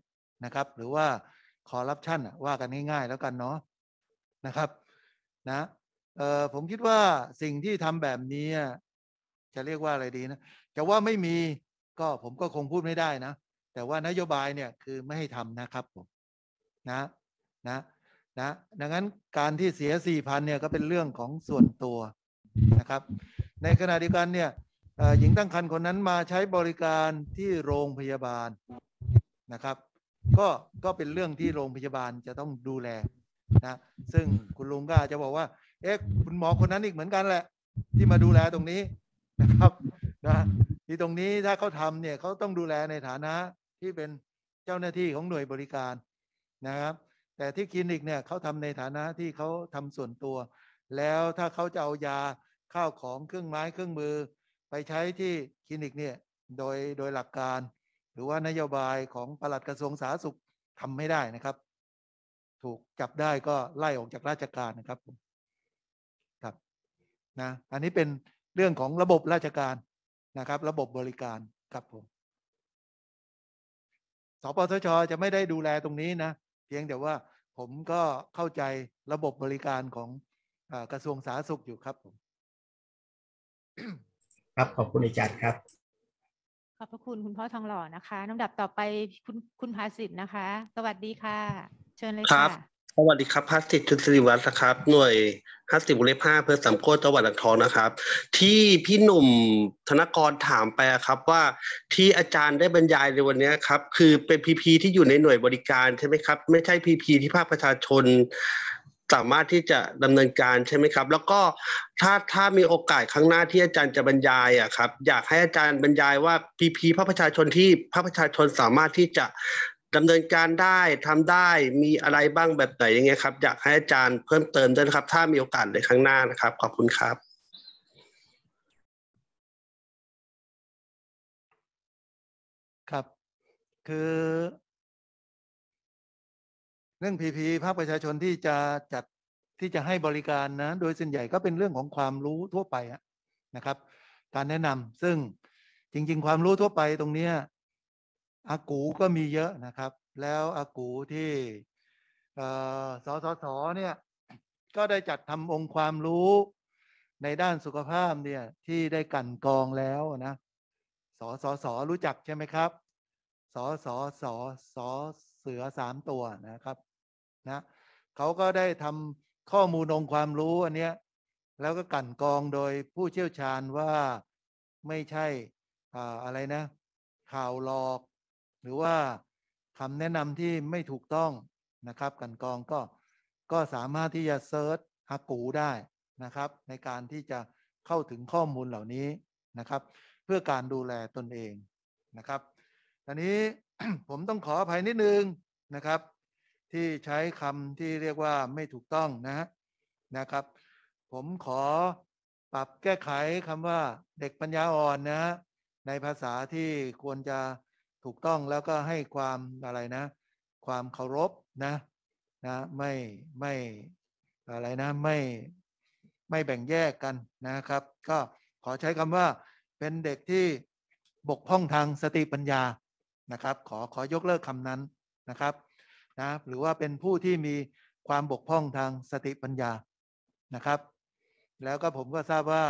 นะครับ หรือว่าคอร์รัปชันว่ากันง่ายๆแล้วกันเนาะนะครับนะผมคิดว่าสิ่งที่ทำแบบนี้จะเรียกว่าอะไรดีนะ จะ ว่าไม่มีก็ผมก็คงพูดไม่ได้นะ แต่ว่านโยบายเนี่ยคือไม่ให้ทำนะครับผมนะนะนะดังนั้นการที่เสียสี่พันเนี่ยก็เป็นเรื่องของส่วนตัวนะครับ ในขณะเดียวกันเนี่ยหญิงตั้งครรภ์คนนั้นมาใช้บริการที่โรงพยาบาลนะครับ ก็ก็ เป็นเรื่องที่โรงพยาบาลจะต้องดูแลนะซึ่งคุณลุงก็อาจจะบอกว่าเอ๊ะคุณหมอคนนั้นอีกเหมือนกันแหละที่มาดูแลตรงนี้นะครับนะที่ตรงนี้ถ้าเขาทำเนี่ยเขาต้องดูแลในฐานะที่เป็นเจ้าหน้าที่ของหน่วยบริการนะครับแต่ที่คลินิกเนี่ยเขาทำในฐานะที่เขาทำส่วนตัว แล้วถ้าเขาจะเอายาข้าวของเครื่องไม้เครื่องมือไปใช้ที่คลินิกเนี่ยโดยโดยหลักการ หรือว่านโยบายของปลัดกระทรวงสาธารณสุขทำไม่ได้นะครับ ถูกจับได้ก็ไล่ออกจากราชการนะ ครับ ครับนะอันนี้เป็นเรื่องของระบบราชการนะครับระบบบริการครับ ผมสปสชจะไม่ได้ดูแลตรงนี้ นะเพียงแต่ ว่าผมก็เข้าใจระบบบริการของกระทรวงสาธารณสุขอยู่ครับผมครับขอบคุณอาจารย์ครับ ขอบพระคุณคุณพ่อทองหล่อนะคะลำดับต่อไปคุณคุณภาสิทธ์นะคะ สวัสดีค่ะ เชิญเลยค่ะสวัสดีครับพาสิทธิ์ชุนสิริวัฒน์ครับ หน่วยห้าสิบวงเล็บห้าเพื่อสามโคตรจังหวัดอ่างทองนะครับ ที่พี่หนุ่มธนกรถามไปครับว่าที่อาจารย์ได้บรรยายในวันนี้ครับคือเป็นพีพีที่อยู่ในหน่วยบริการใช่ไหมครับ ไม่ใช่พีพีที่ภาคประชาชนสามารถที่จะดำเนินการใช่ไหมครับ แล้วก็ถ้าถ้ามีโอกาสครั้งหน้าที่อาจารย์จะบรรยายอ่ะครับ อยากให้อาจารย์บรรยายว่าพีพีภาคประชาชนที่ภาคประชาชนสามารถที่จะดำเนินการได้ทำได้มีอะไรบ้างแบบไหนยังไงครับ อยากให้อาจารย์เพิ่มเติมด้วยครับ ถ้ามีโอกาสในข้างหน้านะครับ ขอบคุณครับ ครับคือเรื่อง PP ภาคประชาชนที่จะจัดที่จะให้บริการ นะ โดยส่วนใหญ่ก็เป็นเรื่องของความรู้ทั่วไปนะครับ การแนะนำซึ่งจริง ๆ ความรู้ทั่วไปตรง เนี้อากูก็มีเยอะนะครับ แล้วอากูที่สสสเนี่ย ก็ได้จัดทำองค์ความรู้ในด้านสุขภาพเนี่ยที่ได้กันกองแล้วนะสสสรู้จักใช่ไหมครับสสสสเสือสามตัวนะครับนะเขาก็ได้ทำข้อมูล องความรู้อันเนี้ยแล้วก็กั่นกองโดยผู้เชี่ยวชาญว่าไม่ใช่อ่าอะไรนะ ข่าวหลอก หรือว่าคำแนะนำที่ไม่ถูกต้องนะครับกั่นกองก็ก็สามารถที่จะเซิร์ชหากูได้นะครับ ในการที่จะเข้าถึงข้อมูลเหล่านี้นะครับ เพื่อการดูแลตนเองนะครับอันนี้ผมต้องขออภัยนิดนึงนะครับที่ใช้คำที่เรียกว่าไม่ถูกต้องนะนะครับ ผมขอปรับแก้ไขคำว่าเด็กปัญญาอ่อนนะในภาษาที่ควรจะถูกต้องแล้วก็ให้ความอะไรนะ ความเคารพนะนะ ไม่ไม่อะไรนะไม่ไม่แบ่งแยกกันนะครับ ก็ขอใช้คำว่าเป็นเด็กที่บกพร่องทางสติปัญญานะครับ ขอขอยกเลิกคำนั้นนะครับนะหรือว่าเป็นผู้ที่มีความบกพร่องทางสติปัญญานะครับ แล้วก็ผมก็ทราบว่า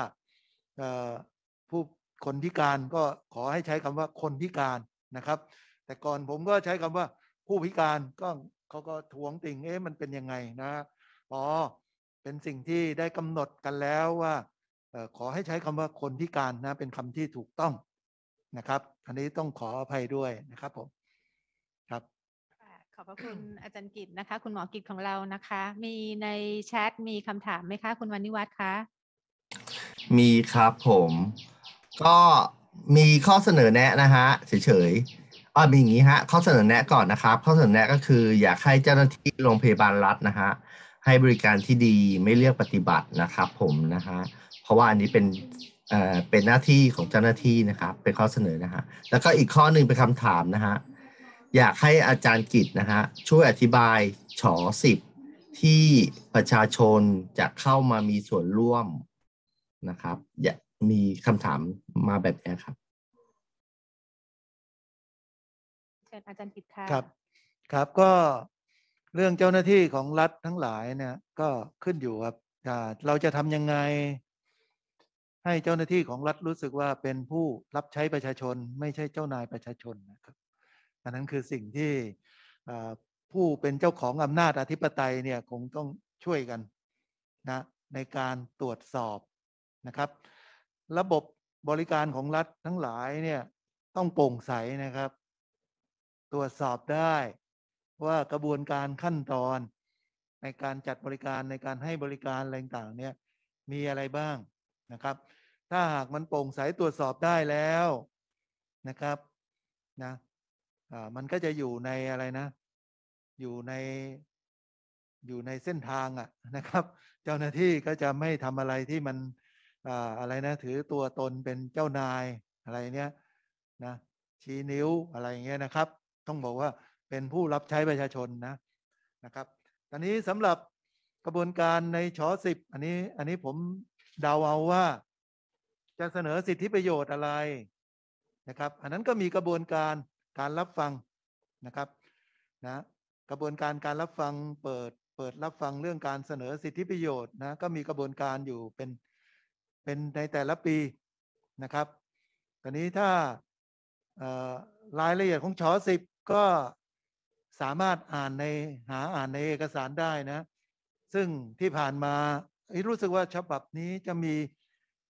ผู้คนพิการก็ขอให้ใช้คำว่าคนพิการนะครับ แต่ก่อนผมก็ใช้คำว่าผู้พิการก็เขาก็ทวงติ่งเอ๊ะมันเป็นยังไงนะอ๋อเป็นสิ่งที่ได้กำหนดกันแล้วว่า ขอให้ใช้คำว่าคนพิการนะเป็นคำที่ถูกต้องนะครับอันนี้ต้องขออภัยด้วยนะครับผมขอบพระคุณอาจารย์กิจนะคะ คุณหมอกิจของเรานะคะ มีในแชทมีคำถามไหมคะ คุณวันนิวัฒน์คะ มีครับ ผม ก็มีข้อเสนอแนะนะฮะเฉยๆอ๋ามีอย่างนี้ฮะ ข้อเสนอแนะก่อนนะครับ ข้อเสนอแนะก็คือ อยากให้เจ้าหน้าที่โรงพยาบาลรัฐนะฮะให้บริการที่ดีไม่เลือกปฏิบัตินะครับผมนะฮะ เพราะว่าอันนี้เป็น เอ่อ เป็นหน้าที่ของเจ้าหน้าที่นะครับ เป็นข้อเสนอนะฮะ แล้วก็อีกข้อหนึ่งเป็นคำถามนะฮะอยากให้อาจารย์กิจนะฮะ ช่วยอธิบายชอสิบที่ประชาชนจะเข้ามามีส่วนร่วมนะครับ อยากมีคำถามมาแบบนี้ครับเชิญอาจารย์กิจค่ะครับ ครับก็เรื่องเจ้าหน้าที่ของรัฐทั้งหลายเนี่ยก็ขึ้นอยู่ครับเราจะทำยังไง ให้เจ้าหน้าที่ของรัฐรู้สึกว่าเป็นผู้รับใช้ประชาชนไม่ใช่เจ้านายประชาชนนะครับอันนั้นคือสิ่งที่ผู้เป็นเจ้าของอำนาจอธิปไตยเนี่ยคงต้องช่วยกันนะ ในการตรวจสอบนะครับ ระบบบริการของรัฐทั้งหลายเนี่ยต้องโปร่งใสนะครับ ตรวจสอบได้ว่ากระบวนการขั้นตอนในการจัดบริการในการให้บริการอะไรต่างเนี่ยมีอะไรบ้างนะครับ ถ้าหากมันโปร่งใสตรวจสอบได้แล้วนะครับนะมันก็จะอยู่ในอะไรนะ อยู่ใน อยู่ในเส้นทางอ่ะนะครับ เจ้าหน้าที่ก็จะไม่ทำอะไรที่มันอะไรนะ ถือตัวตนเป็นเจ้านายอะไรเนี้ยนะ ชี้นิ้วอะไรเงี้ยนะครับ ต้องบอกว่าเป็นผู้รับใช้ประชาชนนะ นะครับ ตอนนี้สำหรับกระบวนการในชอสิบ อันนี้ อันนี้ผมเดาเอาว่าจะเสนอสิทธิประโยชน์อะไรนะครับ อันนั้นก็มีกระบวนการการรับฟัง นะครับนะกระบวนการการรับฟังเปิดเปิดรับฟังเรื่องการเสนอสิทธิประโยชน์นะก็มีกระบวนการอยู่เป็นเป็น ในแต่ละปีนะครับตอนนี้ถ้ารายละเอียดของชอสิบก็สามารถอ่านในหาอ่านในเอกสารได้นะซึ่งที่ผ่านมา รู้สึกว่าฉบับนี้จะมี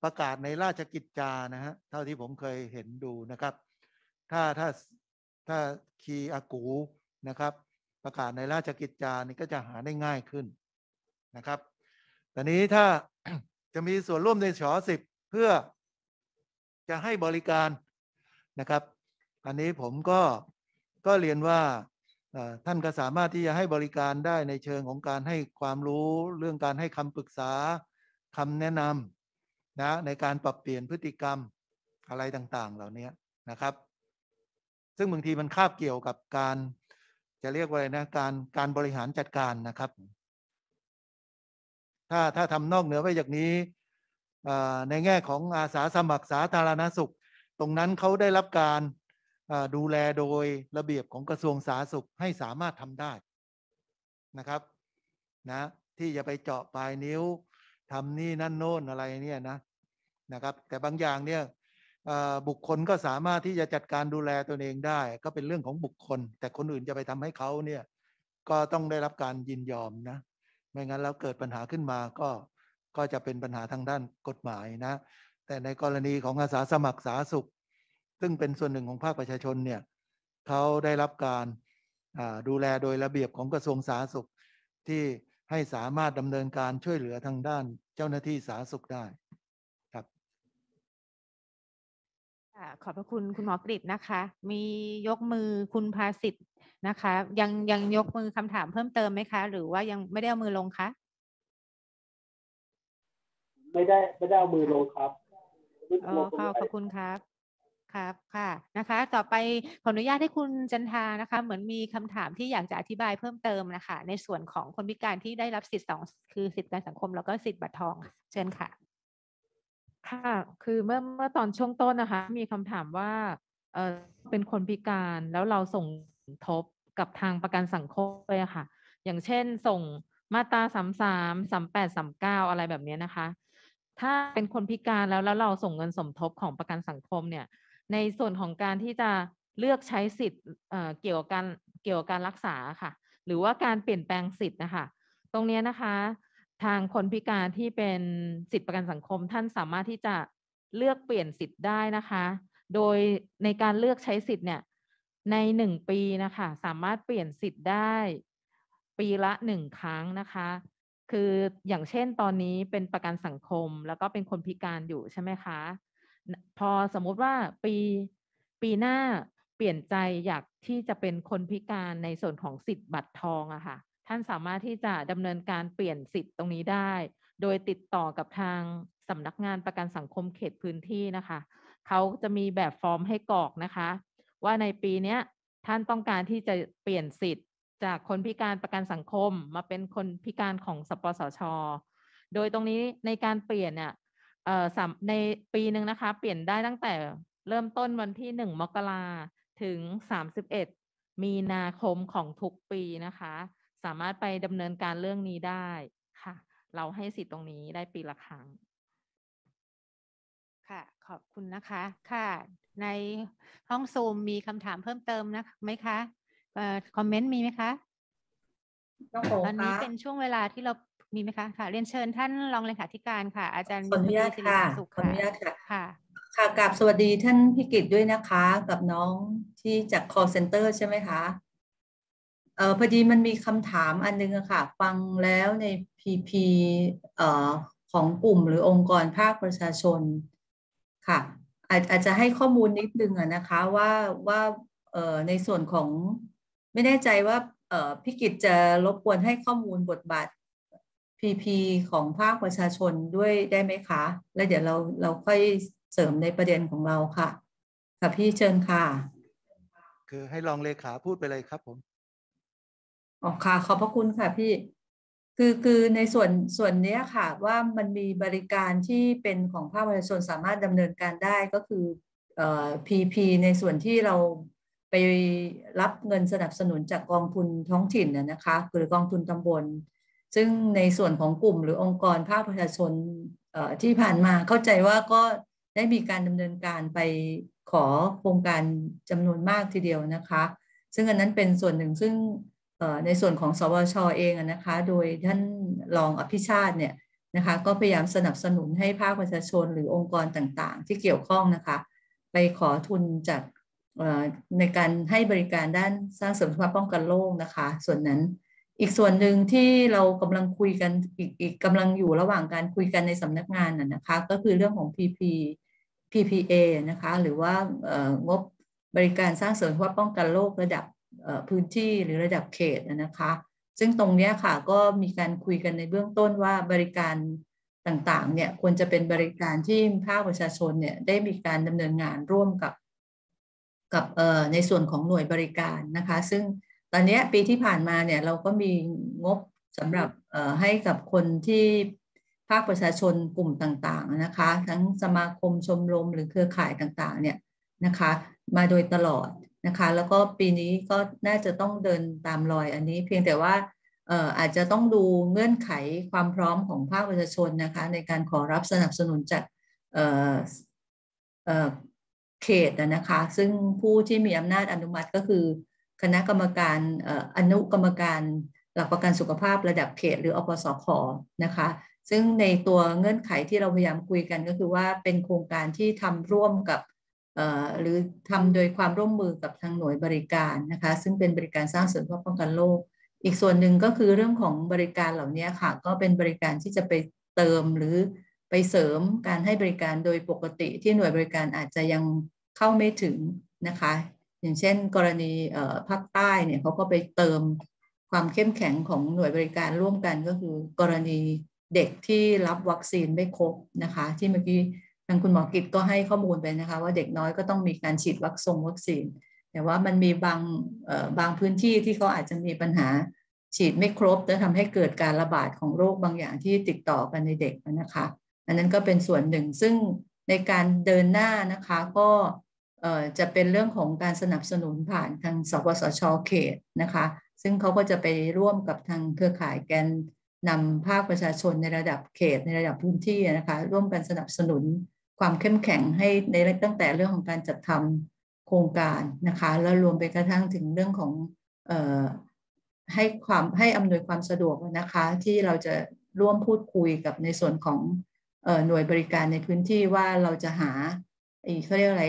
ประกาศในราชกิจจานะฮะเท่าที่ผมเคยเห็นดูนะครับ ถ้าถ้าถ้าคีอากูนะครับ ประกาศใน ราชกิจจานี่ก็จะหาได้ง่ายขึ้นนะครับ ตอนนี้ถ้าจะมีส่วนร่วมในชอสิบเพื่อจะให้บริการนะครับอันนี้ผมก็ก็เรียนว่าท่านก็สามารถที่จะให้บริการได้ในเชิงของการให้ความรู้เรื่องการให้คำปรึกษาคำแนะนำนะในการปรับเปลี่ยนพฤติกรรมอะไรต่างๆ เหล่านี้นะครับซึ่งบางที มันคาบเกี่ยวกับการจะเรียกว่าอะไร นะ การการบริหารจัดการนะครับ ถ้าถ้าทำนอก เหนือไปจากนี้ในแง่ของอาสาสมัครสาธารณสุข ตรงนั้นเขาได้รับการดูแลโดยระเบียบของกระทรวงสาธารณสุขให้สามารถทำได้นะครับนะ ที่จะไปเจาะปลายนิ้วทำนี่นั่นโน่นอะไรเนี่ยนะนะครับ แต่บางอย่างเนี่ยบุคคลก็สามารถที่จะจัดการดูแลตนเองได้ก็เป็นเรื่องของบุคคล แต่คนอื่นจะไปทำให้เขาเนี่ยก็ต้องได้รับการยินยอมนะ ไม่งั้นแล้วเกิดปัญหาขึ้นมาก็ก็จะเป็นปัญหาทางด้านกฎหมายนะ แต่ในกรณีของอาสาสมัครสาสุข ซึ่งเป็นส่วนหนึ่งของภาคประชาชนเนี่ยเขาได้รับการดูแลโดยระเบียบของกระทรวงสาธารณสุข ที่ให้สามารถดำเนินการช่วยเหลือทางด้านเจ้าหน้าที่สาธารณสุขได้ขอบพระคุณคุณหมอกริบนะคะ มียกมือคุณภาสิทธ์นะคะ ยังยังยกมือคำถามเพิ่มเติมไหมคะ หรือว่ายังไม่ได้เอามือลงคะไม่ได้ไม่ได้เอามือลงครับอ๋อขอบขอบคุณครับ ครับค่ะนะคะ ต่อไปขออนุญาตให้คุณจันทานะคะ เหมือนมีคำถามที่อยากจะอธิบายเพิ่มเติมนะคะ ในส่วนของคนพิการที่ได้รับสิทธิ์สองคือสิทธิการสังคมแล้วก็สิทธิบัตรทองเชิญค่ะค่ะ คือเมื่อเมื่อตอนช่วงต้นนะคะ มีคำถามว่าเออเป็นคนพิการแล้วเราส่งทบกับทางประกันสังคมเลยค่ะ อย่างเช่นส่งมาตราสามสามสามแปดสามเก้าอะไรแบบนี้นะคะ ถ้าเป็นคนพิการแล้วแล้วเราส่งเงินสมทบของประกันสังคมเนี่ย ในส่วนของการที่จะเลือกใช้สิทธิ์เกี่ยวกับการเกี่ยวกับการรักษาค่ะ หรือว่าการเปลี่ยนแปลงสิทธิ์นะคะ ตรงนี้นะคะทางคนพิการที่เป็นสิทธิประกันสังคมท่านสามารถที่จะเลือกเปลี่ยนสิทธิ์ได้นะคะ โดยในการเลือกใช้สิทธิ์เนี่ยในหนึ่งปีนะคะ สามารถเปลี่ยนสิทธิ์ได้ปีละหนึ่งครั้งนะคะ คืออย่างเช่นตอนนี้เป็นประกันสังคมแล้วก็เป็นคนพิการอยู่ใช่ไหมคะ พอสมมุติว่าปีปีหน้าเปลี่ยนใจอยากที่จะเป็นคนพิการในส่วนของสิทธิ์บัตรทองอะคะ่ะท่านสามารถที่จะดำเนินการเปลี่ยนสิทธิ์ตรงนี้ได้ โดยติดต่อกับทางสำนักงานประกันสังคมเขตพื้นที่นะคะเขาจะมีแบบฟอร์มให้กรอกนะคะ ว่าในปีนี้ท่านต้องการที่จะเปลี่ยนสิทธิ์ จากคนพิการประกันสังคมมาเป็นคนพิการของสปสชโดยตรงนี้ในการเปลี่ยนเนี่ยในปีหนึ่งนะคะ เปลี่ยนได้ตั้งแต่เริ่มต้นวันที่ 1 มกราถึง31มีนาคมของทุกปีนะคะสามารถไปดำเนินการเรื่องนี้ได้ค่ะ เราให้สิทธิ์ตรงนี้ได้ปีละครั้ง ค่ะ ขอบคุณนะคะค่ะ ในห้องซูมมีคำถามเพิ่มเติมนะไหมคะคอมเมนต์มีไหมคะตอนนี้เป็นช่วงเวลาที่เรามีไหมคะค่ะ เรียนเชิญท่านรองเลขาธิการค่ะ อาจารย์ขออนุญาตค่ะขออนุญาตค่ะค่ะ ค่ะกับสวัสดีท่านพิกิตด้วยนะคะ กับน้องที่จากค c เซ็นเตอร์ใช่ไหมคะเออพอดีมันมีคำถามอันนึงอะค่ะ ฟังแล้วในพีเอ่อของกลุ่มหรือองค์กรภาคประชาชนค่ะ อาจจะให้ข้อมูลนิดนึงอะนะคะ ว่าว่าเอ่อในส่วนของไม่แน่ใจว่าเอ่อพิกิจจะรบกวนให้ข้อมูลบทบาทพีพีของภาคประชาชนด้วยได้ไหมคะ แล้วเดี๋ยวเราเราค่อยเสริมในประเด็นของเราค่ะค่ะพี่เชิญค่ะ คือให้รองเลขาพูดไปเลยครับผมอ๋อค่ะขอบพระคุณค่ะพี่คือคือในส่วนส่วนนี้ค่ะ ว่ามันมีบริการที่เป็นของภาคประชาชนสามารถดำเนินการได้ก็คือเอ่อ PP ในส่วนที่เราไปรับเงินสนับสนุนจากกองทุนท้องถิ่นนนะคะหรือกองทุนตำบล ซึ่งในส่วนของกลุ่มหรือองค์กรภาคประชาชนที่ผ่านมาเข้าใจว่าก็ได้มีการดำเนินการไปขอโครงการจำนวนมากทีเดียวนะคะ ซึ่งอันนั้นเป็นส่วนหนึ่งซึ่งในส่วนของสวชเองนะคะโดยท่านรองอภิชาติเนี่ยนะคะก็พยายามสนับสนุนให้ภาคประชาชนหรือองค์กรต่างๆ ที่เกี่ยวข้องนะคะ ไปขอทุนจากในการให้บริการด้านสร้างเสริมสุขภาพป้องกันโรคนะคะส่วนนั้นอีกส่วนหนึ่งที่เรากำลังคุยกันอีกอีกกำลังอยู่ระหว่างการคุยกันในสำนักงานนะคะก็คือเรื่องของ PP PPA นะคะหรือว่างบบริการสร้างเสริมสุขภาพป้องกันโรคระดับพื้นที่หรือระดับเขตนะคะ ซึ่งตรงนี้ค่ะก็มีการคุยกันในเบื้องต้นว่าบริการต่างๆเนี่ยควรจะเป็นบริการที่ภาคประชาชนเนี่ยได้มีการดำเนินงานร่วมกับกับในส่วนของหน่วยบริการนะคะ ซึ่งตอนนี้ปีที่ผ่านมาเนี่ยเราก็มีงบสำหรับให้กับคนที่ภาคประชาชนกลุ่มต่างๆนะคะ ทั้งสมาคมชมรมหรือเครือข่ายต่างๆเนี่ยนะคะ มาโดยตลอดนะคะแล้วก็ปีนี้ก็น่าจะต้องเดินตามรอยอันนี้เพียงแต่ว่าอาจจะต้องดูเงื่อนไขความพร้อมของภาคประชาชนนะคะ ในการขอรับสนับสนุนจากเขตนะคะ ซึ่งผู้ที่มีอำนาจอนุมัติก็คือ คณะกรรมการอนุกรรมการหลักประกันสุขภาพระดับเขต หรืออปสคนะคะ ซึ่งในตัวเงื่อนไขที่เราพยายามคุยกันก็คือว่าเป็นโครงการที่ทำร่วมกับหรือทำโดยความร่วมมือกับทางหน่วยบริการนะคะซึ่งเป็นบริการสร้างเสริมเพื่อป้องกันโรคอีกส่วนหนึ่งก็คือเรื่องของบริการเหล่านี้ค่ะก็เป็นบริการที่จะไปเติมหรือไปเสริมการให้บริการโดยปกติที่หน่วยบริการอาจจะยังเข้าไม่ถึงนะคะ อย่างเช่น กรณีภาคใต้เนี่ยเขาก็ไปเติมความเข้มแข็งของหน่วยบริการร่วมกันก็คือ กรณีเด็กที่รับวัคซีนไม่ครบนะคะที่เมื่อกี้ทางคุณหมอกิตก็ให้ข้อมูลไปนะคะว่าเด็กน้อยก็ต้องมีการฉีดวัคซงวัคซีน แต่ว่ามันมี บางบางพื้นที่ที่เขาอาจจะมีปัญหาฉีดไม่ครบจะทำให้เกิดการระบาดของโรคบางอย่างที่ติดต่อกันในเด็กนะคะอันนั้นก็เป็นส่วนหนึ่ง ซึ่งในการเดินหน้านะคะก็จะเป็นเรื่องของการสนับสนุนผ่าน ทางสปสชเขตนะคะซึ่งเขาก็จะไปร่วมกับทางเครือข่ายแกนนำภาคประชาชนในระดับเขต ในระดับพื้นที่นะคะร่วมกันสนับสนุนความเข้มแข็งให้ในตั้งแต่เรื่องของการจัดทำโครงการนะคะ แล้วรวมไปกระทั่งถึงเรื่องของออให้ความให้อำนวยความสะดวกนะคะ ที่เราจะร่วมพูดคุยกับในส่วนของหน่วยบริการในพื้นที่ว่าเราจะหาเขาเรียกอะไร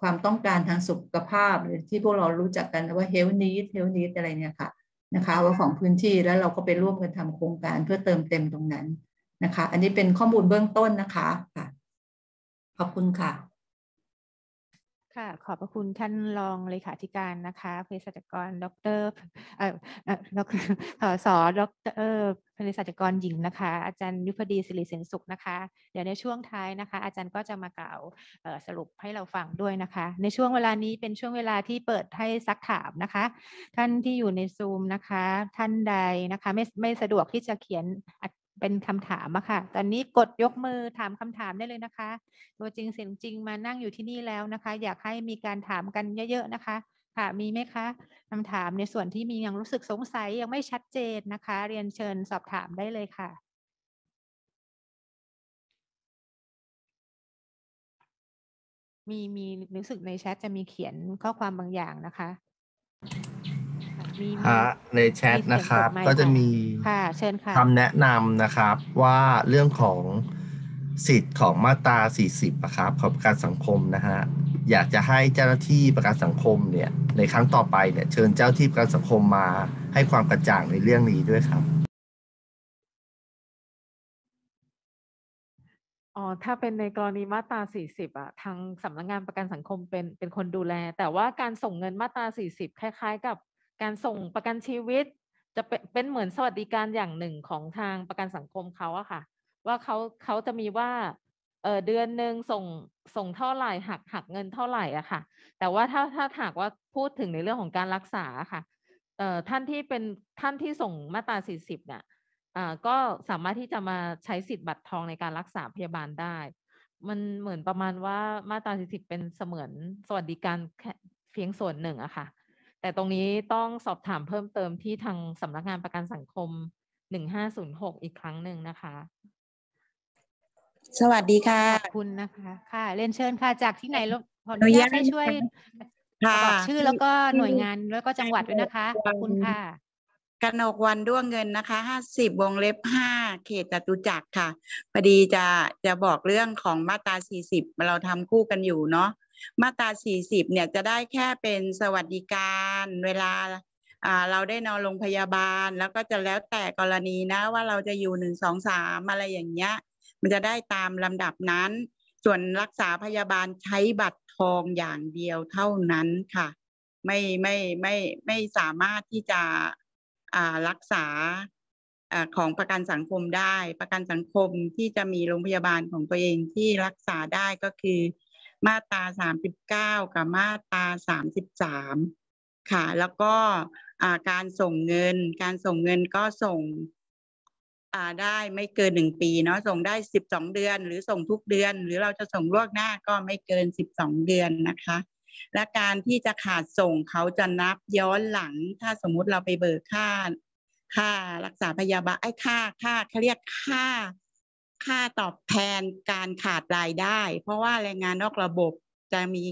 ความต้องการทางสุขภาพหรือที่พวกเรารู้จักกันว่า health need health need อะไรเนี่ยค่ะนะคะว่าของพื้นที่แล้วเราก็ไปร่วมกันทำโครงการ เพื่อเติมเต็มตรงนั้นนะคะ อันนี้เป็นข้อมูลเบื้องต้นนะคะค่ะขอบคุณค่ะ ค่ะ ขอบพระคุณท่านรองเลขาธิการนะคะเภสัชกรดรเอ่อเอ่สอดรเภสัชกรหญิงนะคะ อาจารย์ยุพดีสิริเสนสุขนะคะ เดี๋ยวในช่วงท้ายนะคะ อาจารย์ก็จะมากล่าวสรุปให้เราฟังด้วยนะคะ ในช่วงเวลานี้เป็นช่วงเวลาที่เปิดให้ซักถามนะคะ ท่านที่อยู่ในซูมนะคะ ท่านใดนะคะไม่ไม่สะดวกที่จะเขียนเป็นคำถามอะค่ะ ตอนนี้กดยกมือถามคำถามได้เลยนะคะ ตัวจริงเสียงจริงมานั่งอยู่ที่นี่แล้วนะคะ อยากให้มีการถามกันเยอะๆนะคะ ค่ะ มีไหมคะคำถามในส่วนที่มียังรู้สึกสงสัยยังไม่ชัดเจนนะคะ เรียนเชิญสอบถามได้เลยค่ะ มีมีรู้สึกในแชทจะมีเขียนข้อความบางอย่างนะคะฮะในแชทนะครับก็จะมีคำแนะนำนะครับว่าเรื่องของสิทธิ์ ของมาตรา40นะครับของประกันสังคมนะฮะ อยากจะให้เจ้าหน้าที่ประกันสังคมเนี่ย ในครั้งต่อไปเนี่ยเชิญเจ้าที่ประกันสังคมมาให้ความกระจ่างในเรื่องนี้ด้วยครับอ๋อถ้าเป็นในกรณีมาตรา40อ่ะทางสำนักงงานประกันสังคมเป็น เป็นคนดูแล แต่ว่าการส่งเงินมาตรา40 คล้ายๆ กับการส่งประกันชีวิตจะเป็นเหมือนสวัสดิการอย่างหนึ่งของทางประกันสังคมเขาอะค่ะ ว่าเขาเขาจะมีว่าเเดือนหนึ่งส่งส่งเท่าไหร่หักหักเงินเท่าไหร่อะค่ะ แต่ว่าถ้าถ้าหากว่าพูดถึงในเรื่องของการรักษาค่ะท่านที่เป็นท่านที่ส่งมาตราิบเนี่ยอ่ก็สามารถที่จะมาใช้สิทธิ์บัตรทองในการรักษาพยาบาลได้ มันเหมือนประมาณว่ามาตราิบเป็นเสมือนสวัสดิการเพียงส่วนหนึ่งอะค่ะแต่ตรงนี้ต้องสอบถามเพิ่มเติมที่ทางสำนักงานประกันสังคม 1506 อีกครั้งหนึ่งนะคะ สวัสดีค่ะ ขอบคุณนะคะ ค่ะ เรียนเชิญค่ะ จากที่ไหนรบขออนุญาตให้ช่วยบอกชื่อแล้วก็หน่วยงานแล้วก็จังหวัดด้วยนะคะ ขอบคุณค่ะ กนกวันด้วงเงินนะคะ ห้าสิบวงเล็บห้าเขตจตุจักรค่ะ พอดีจะจะบอกเรื่องของมาตราสี่สิบเราทำคู่กันอยู่เนาะมาตรา 40 เนี่ยจะได้แค่เป็นสวัสดิการเวลาเราได้นอนโรงพยาบาล แล้วก็จะแล้วแต่กรณีนะ ว่าเราจะอยู่หนึ่งสองสามอะไรอย่างเงี้ย มันจะได้ตามลำดับนั้น ส่วนรักษาพยาบาลใช้บัตรทองอย่างเดียวเท่านั้นค่ะ ไม่ไม่ไม่ไม่สามารถที่จะรักษาของประกันสังคมได้ ประกันสังคมที่จะมีโรงพยาบาลของตัวเองที่รักษาได้ก็คือมาตราสามสิบเก้ากับมาตราสามสิบสามค่ะแล้วก็การส่งเงิน การส่งเงินก็ส่งได้ไม่เกินหนึ่งปีเนาะส่งได้สิบสองเดือน หรือส่งทุกเดือนหรือเราจะส่งล่วงหน้าก็ไม่เกินสิบสองเดือนนะคะ และการที่จะขาดส่งเขาจะนับย้อนหลัง ถ้าสมมุติเราไปเบิกค่า ค่ารักษาพยาบาลไอ้ค่าค่าเขาเรียกค่าค่าตอบแทนการขาดรายได้ เพราะว่าแรงงานนอกระบบจะมี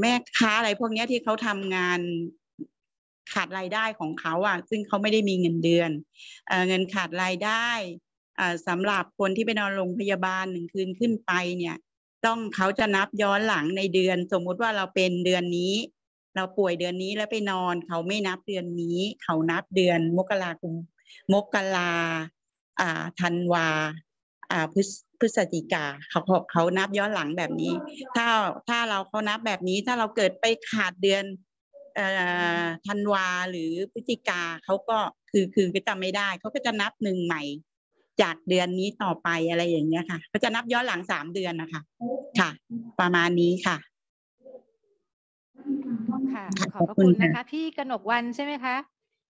แม่ค้าอะไรพวกนี้ที่เขาทำงานขาดรายได้ของเขาอ่ะ ซึ่งเขาไม่ได้มีเงินเดือนเอเงินขาดรายได้สำหรับคนที่ไปนอนโรงพยาบาลหนึ่งคืนขึ้นไปเนี่ย ต้องเขาจะนับย้อนหลังในเดือน สมมุติว่าเราเป็นเดือนนี้ เราป่วยเดือนนี้แล้วไปนอนเขาไม่นับเดือนนี้เขานับเดือน มกราคมมกราธันวาพฤศจิกาเขาเขานับย้อนหลังแบบนี้ ถ้าถ้าเราเขานับแบบนี้ถ้าเราเกิดไปขาดเดือนธันวาหรือพฤศจิกาเขาก็คือคือก็จำไม่ได้เขาก็จะนับหนึ่งใหม่ จากเดือนนี้ต่อไปอะไรอย่างเงี้ยค่ะก็จะนับย้อนหลังสามเดือนนะคะค่ะ ประมาณนี้ค่ะ ค่ะขอบคุณนะคะพี่กนกวันใช่ไหมคะ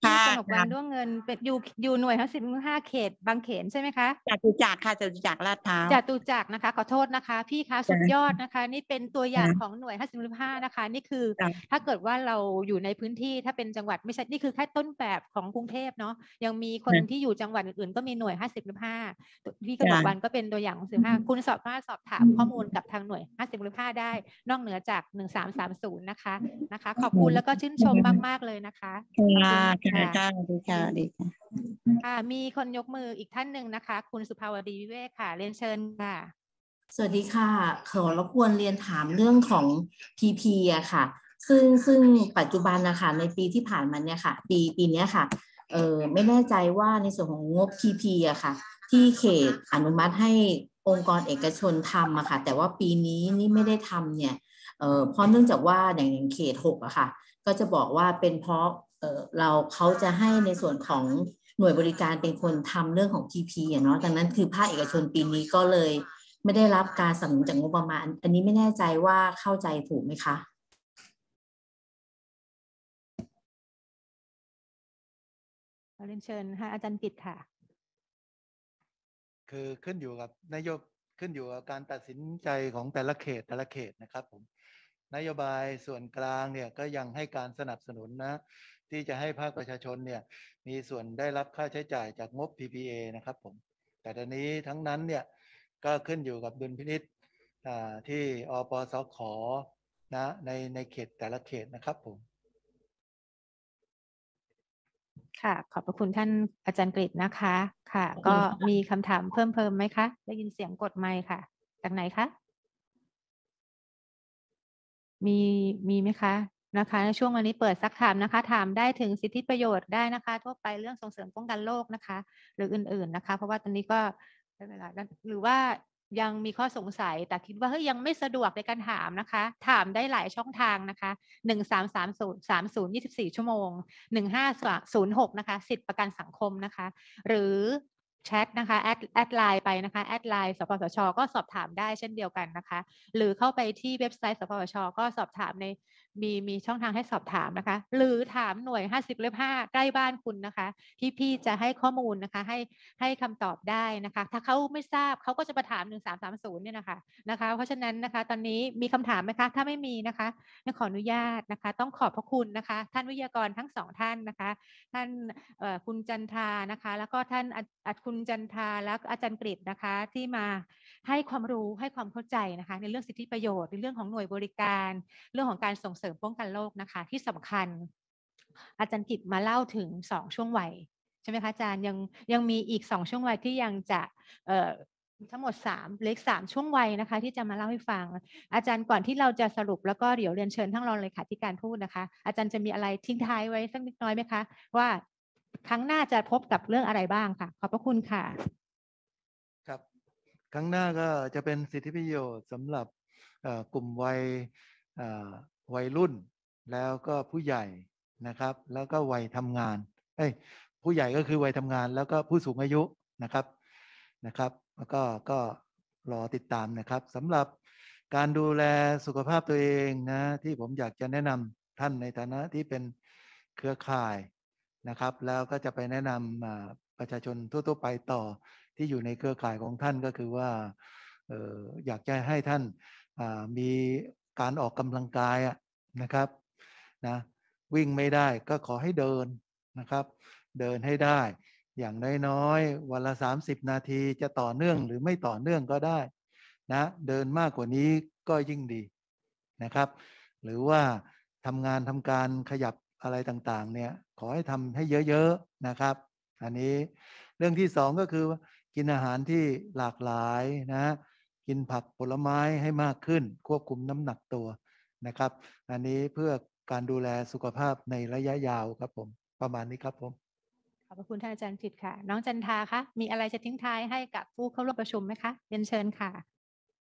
คี่กนกวันด้วงเงินเป็นอยู่อยู่หน่วยทั้งสิบห้าเขต บางเขนใช่ไหมคะจตุจักรค่ะจตุจักรลาดพร้าวจตุจักรนะคะ ขอโทษนะคะ พี่คะสุดยอดนะคะ นี่เป็นตัวอย่างของหน่วยห้าสิบห้านะคะ นี่คือถ้าเกิดว่าเราอยู่ในพื้นที่ถ้าเป็นจังหวัดไม่ใช่นี่คือแค่ต้นแบบของกรุงเทพเนาะยังมีคนที่อยู่จังหวัดอื่นๆก็มีหน่วยห้าสิบห้าพี่กนกวันก็เป็นตัวอย่างของสิบห้าคุณสอบมารถสอบถามข้อมูลกับทางหน่วยห้าสิบห้าได้นอกเหนือจากหนึ่งสามสามศูนย์นะคะนะคะ ขอบคุณแล้วก็ชื่นชมมาก ๆ เลยนะคะะค่ะ ดีค่ะ ดีค่ะ ค่ะ มีคนยกมืออีกท่านหนึ่งนะคะ คุณสุภาวดีวิเวกค่ะ เรียนเชิญค่ะ สวัสดีค่ะ ขอรบกวนเรียนถามเรื่องของ PP อะค่ะ ซึ่งซึ่งปัจจุบันนะคะ ในปีที่ผ่านมาเนี่ยค่ะ ปีปีนี้ค่ะ เออไม่แน่ใจว่าในส่วนของงบ PP อะค่ะ ที่เขตอนุมัติให้องค์กรเอกชนทำอะค่ะ แต่ว่าปีนี้นี่ไม่ได้ทำเนี่ย เออเพราะเนื่องจากว่าอย่างอย่างเขตหกอะค่ะ ก็จะบอกว่าเป็นเพราะเราเขาจะให้ในส่วนของหน่วยบริการเป็นคนทำเรื่องของ p p อย่างเนาะ ดังนั้นคือภาคเอกชนปีนี้ก็เลยไม่ได้รับการสนับสนุนจากงบประมาณ อันนี้ไม่แน่ใจว่าเข้าใจถูกไหมคะขอเรียนเชิญค่ะอาจารย์ปิดค่ะ คือขึ้นอยู่กับนโยบขึ้นอยู่กับการตัดสินใจของแต่ละเขตแต่ละเขตนะครับ ผม นโยบายส่วนกลางเนี่ยก็ยังให้การสนับสนุนนะที่จะให้ภาคประชาชนเนี่ย มีส่วนได้รับค่าใช้จ่ายจากงบ PPA นะครับผม แต่ตอนนี้ทั้งนั้นเนี่ย ก็ขึ้นอยู่กับดุลพินิษฐ์ที่อปสขนะ ในในเขตแต่ละเขตนะครับผม ค่ะ ขอบพระคุณท่านอาจารย์กฤษนะคะ ค่ะ ก็มีคำถามเพิ่มเพิ่มไหมคะ ได้ยินเสียงกดไมค์ค่ะจากไหนคะ มีมีไหมคะนะคะในช่วงวันนี้เปิดซักถามนะคะ ถามได้ถึงสิทธิประโยชน์ได้นะคะ ทั่วไปเรื่องส่งเสริมป้องกันโรคนะคะ หรืออื่นๆนะคะ เพราะว่าตอนนี้ก็ไม่เนลรหรือว่ายังมีข้อสงสัยแต่คิดว่าเฮ้ยยังไม่สะดวกในการถามนะคะ ถามได้หลายช่องทางนะคะหนึ่งสามสามศูนย์สามศูนย์ยี่สิบสี่ชั่วโมงหนึ่งห้าศูนย์หกนะคะ สิทธิประกันสังคมนะคะ หรือแชทนะคะแอดแอดไลน์ไปนะคะแอดไลน์สปสชก็สอบถามได้เช่นเดียวกันนะคะหรือเข้าไปที่เว็บไซต์สปสชก็สอบถามในมีมีช่องทางให้สอบถามนะคะหรือถามหน่วย 50เล่ม5ใกล้บ้านคุณนะคะ ที่พี่จะให้ข้อมูลนะคะให้ให้คำตอบได้นะคะถ้าเขาไม่ทราบเขาก็จะมาถาม 1330 เนี่ยนะคะนะคะเพราะฉะนั้นนะคะตอนนี้มีคำถามไหมคะ ถ้าไม่มีนะคะขออนุญาตนะคะต้องขอบพระคุณนะคะ ท่านวิทยากรทั้งสองท่านนะคะ ท่านคุณจันทานะคะแล้วก็ท่านอัดคุณคุณจันทาและอาจารย์กริชนะคะที่มาให้ความรู้ให้ความเข้าใจนะคะ ในเรื่องสิทธิประโยชน์ในเรื่องของหน่วยบริการ เรื่องของการส่งเสริมป้องกันโรคนะคะ ที่สำคัญอาจารย์กริชมาเล่าถึงสองช่วงวัยใช่ไหมคะอาจารย์ ยังยังมีอีกสองช่วงวัยที่ยังจะทั้งหมด3เล็กสามช่วงวัยนะคะ ที่จะมาเล่าให้ฟัง อาจารย์ก่อนที่เราจะสรุป แล้วก็เดี๋ยวเรียนเชิญทั้งรองเลยค่ะที่การพูดนะคะ อาจารย์จะมีอะไรทิ้งท้ายไว้สักนิดน้อยไหมคะว่าครั้งหน้าจะพบกับเรื่องอะไรบ้างค่ะ ขอบพระคุณค่ะ ครับ ครั้งหน้าก็จะเป็นสิทธิประโยชน์สำหรับกลุ่มวัยวัยรุ่น แล้วก็ผู้ใหญ่นะครับ แล้วก็วัยทำงานเอ้ผู้ใหญ่ก็คือวัยทำงาน แล้วก็ผู้สูงอายุนะครับนะครับ แล้วก็ก็รอติดตามนะครับสำหรับการดูแลสุขภาพตัวเองนะ ที่ผมอยากจะแนะนำท่านในฐานะที่เป็นเครือข่ายนะครับ แล้วก็จะไปแนะนำประชาชนทั่วๆไปต่อที่อยู่ในเครือข่ายของท่านก็คือว่าอยากจะให้ท่านมีการออกกำลังกายนะครับนะวิ่งไม่ได้ก็ขอให้เดินนะครับเดินให้ได้ อย่างน้อยๆวันละ30 นาทีจะต่อเนื่องหรือไม่ต่อเนื่องก็ได้นะเดินมากกว่านี้ก็ยิ่งดีนะครับหรือว่าทำงานทำการขยับอะไรต่างๆ เนี่ยขอให้ทำให้เยอะๆ นะครับ อันนี้เรื่องที่สองก็คือกินอาหารที่หลากหลายนะกินผักผลไม้ให้มากขึ้นควบคุมน้ำหนักตัวนะครับ อันนี้เพื่อการดูแลสุขภาพในระยะยาวครับผมประมาณนี้ครับผมขอบพระคุณท่านอาจารย์ผิดค่ะ น้องจันทาคะมีอะไรจะทิ้งท้ายให้กับผู้เข้าร่วมประชุมไหมคะเรียนเชิญค่ะ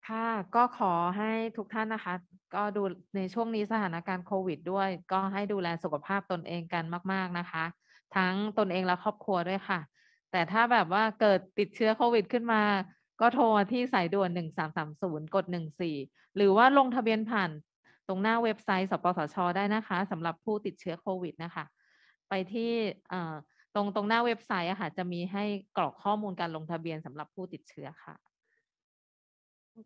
ค่ะ ก็ขอให้ทุกท่านนะคะ ก็ดูในช่วงนี้สถานการณ์โควิดด้วย ก็ให้ดูแลสุขภาพตนเองกันมาก ๆนะคะ ทั้งตนเองและครอบครัวด้วยค่ะ แต่ถ้าแบบว่าเกิดติดเชื้อโควิดขึ้นมา ก็โทรที่สายด่วน 1330กด14 หรือว่าลงทะเบียนผ่าน ตรงหน้าเว็บไซต์ สปสชได้นะคะสำหรับผู้ติดเชื้อโควิดนะคะไปที่ตรงตรงหน้าเว็บไซต์อะค่ะจะมีให้กรอกข้อมูลการลงทะเบียนสำหรับผู้ติดเชื้อค่ะ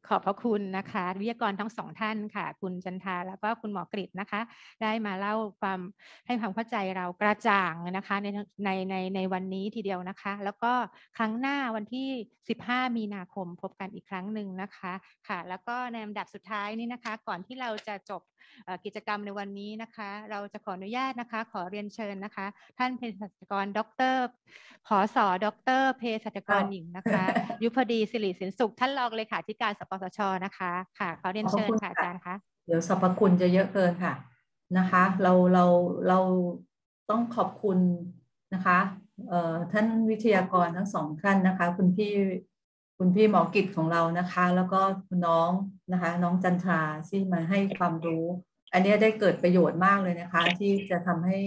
ขอบพระคุณนะคะ วิทยากรทั้งสองท่านค่ะ คุณจันทาแล้วก็คุณหมอกริตนะคะ ได้มาเล่าความให้ความเข้าใจเรากระจ่างนะคะในในในในวันนี้ทีเดียวนะคะ แล้วก็ครั้งหน้าวันที่ 15 มีนาคมพบกันอีกครั้งหนึ่งนะคะ ค่ะ แล้วก็ในลำดับสุดท้ายนี่นะคะ ก่อนที่เราจะจบกิจกรรมในวันนี้นะคะ เราจะขออนุญาตนะคะ ขอเรียนเชิญนะคะ ท่านเภสัชกรดรขอสอดรเภสัชกรหญิงนะคะ ยุพดีสิริสินสุข ท่าน รองเลขาธิการสปสชนะคะ ค่ะขอเรียนเชิญค่ะอาจารย์คะเดี๋ยวสรรพคุณจะเยอะเกินค่ะนะคะเราเราเราต้องขอบคุณนะคะท่านวิทยากรทั้งสองท่านนะคะ คุณพี่คุณพี่หมอกิจของเรานะคะ แล้วก็คุณน้องนะคะน้องจันทราที่มาให้ความรู้ อันนี้ได้เกิดประโยชน์มากเลยนะคะ ที่จะทำให้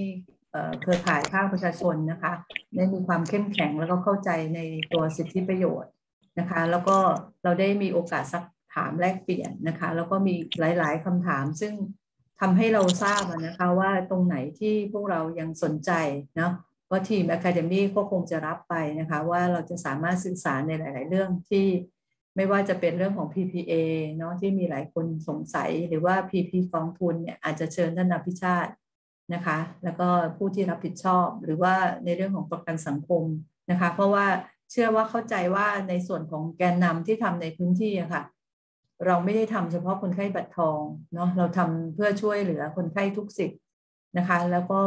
เครือข่ายภาคประชาชนนะคะได้มีความเข้มแข็งแล้วก็เข้าใจในตัวสิทธิประโยชน์นะคะ แล้วก็เราได้มีโอกาสสักถามแลกเปลี่ยนนะคะ แล้วก็มีหลาย ๆ คำถามซึ่งทำให้เราทราบนะคะว่าตรงไหนที่พวกเรายังสนใจเนาะว่าทีมอคาเดมี่ก็คงจะรับไปนะคะ ว่าเราจะสามารถสื่อสารในหลาย ๆ เรื่องที่ไม่ว่าจะเป็นเรื่องของ PPA เนาะที่มีหลายคนสงสัยหรือว่า PP กองทุนเนี่ยอาจจะเชิญท่านอภิชาตินะคะ แล้วก็ผู้ที่รับผิดชอบหรือว่าในเรื่องของประกันสังคมนะคะ เพราะว่าเชื่อว่าเข้าใจว่าในส่วนของแกนนำที่ทำในพื้นที่อะค่ะ เราไม่ได้ทำเฉพาะคนไข้บัตรทอง เนาะเราทำเพื่อช่วยเหลือคนไข้ทุกสิทธิ์นะคะ แล้วก็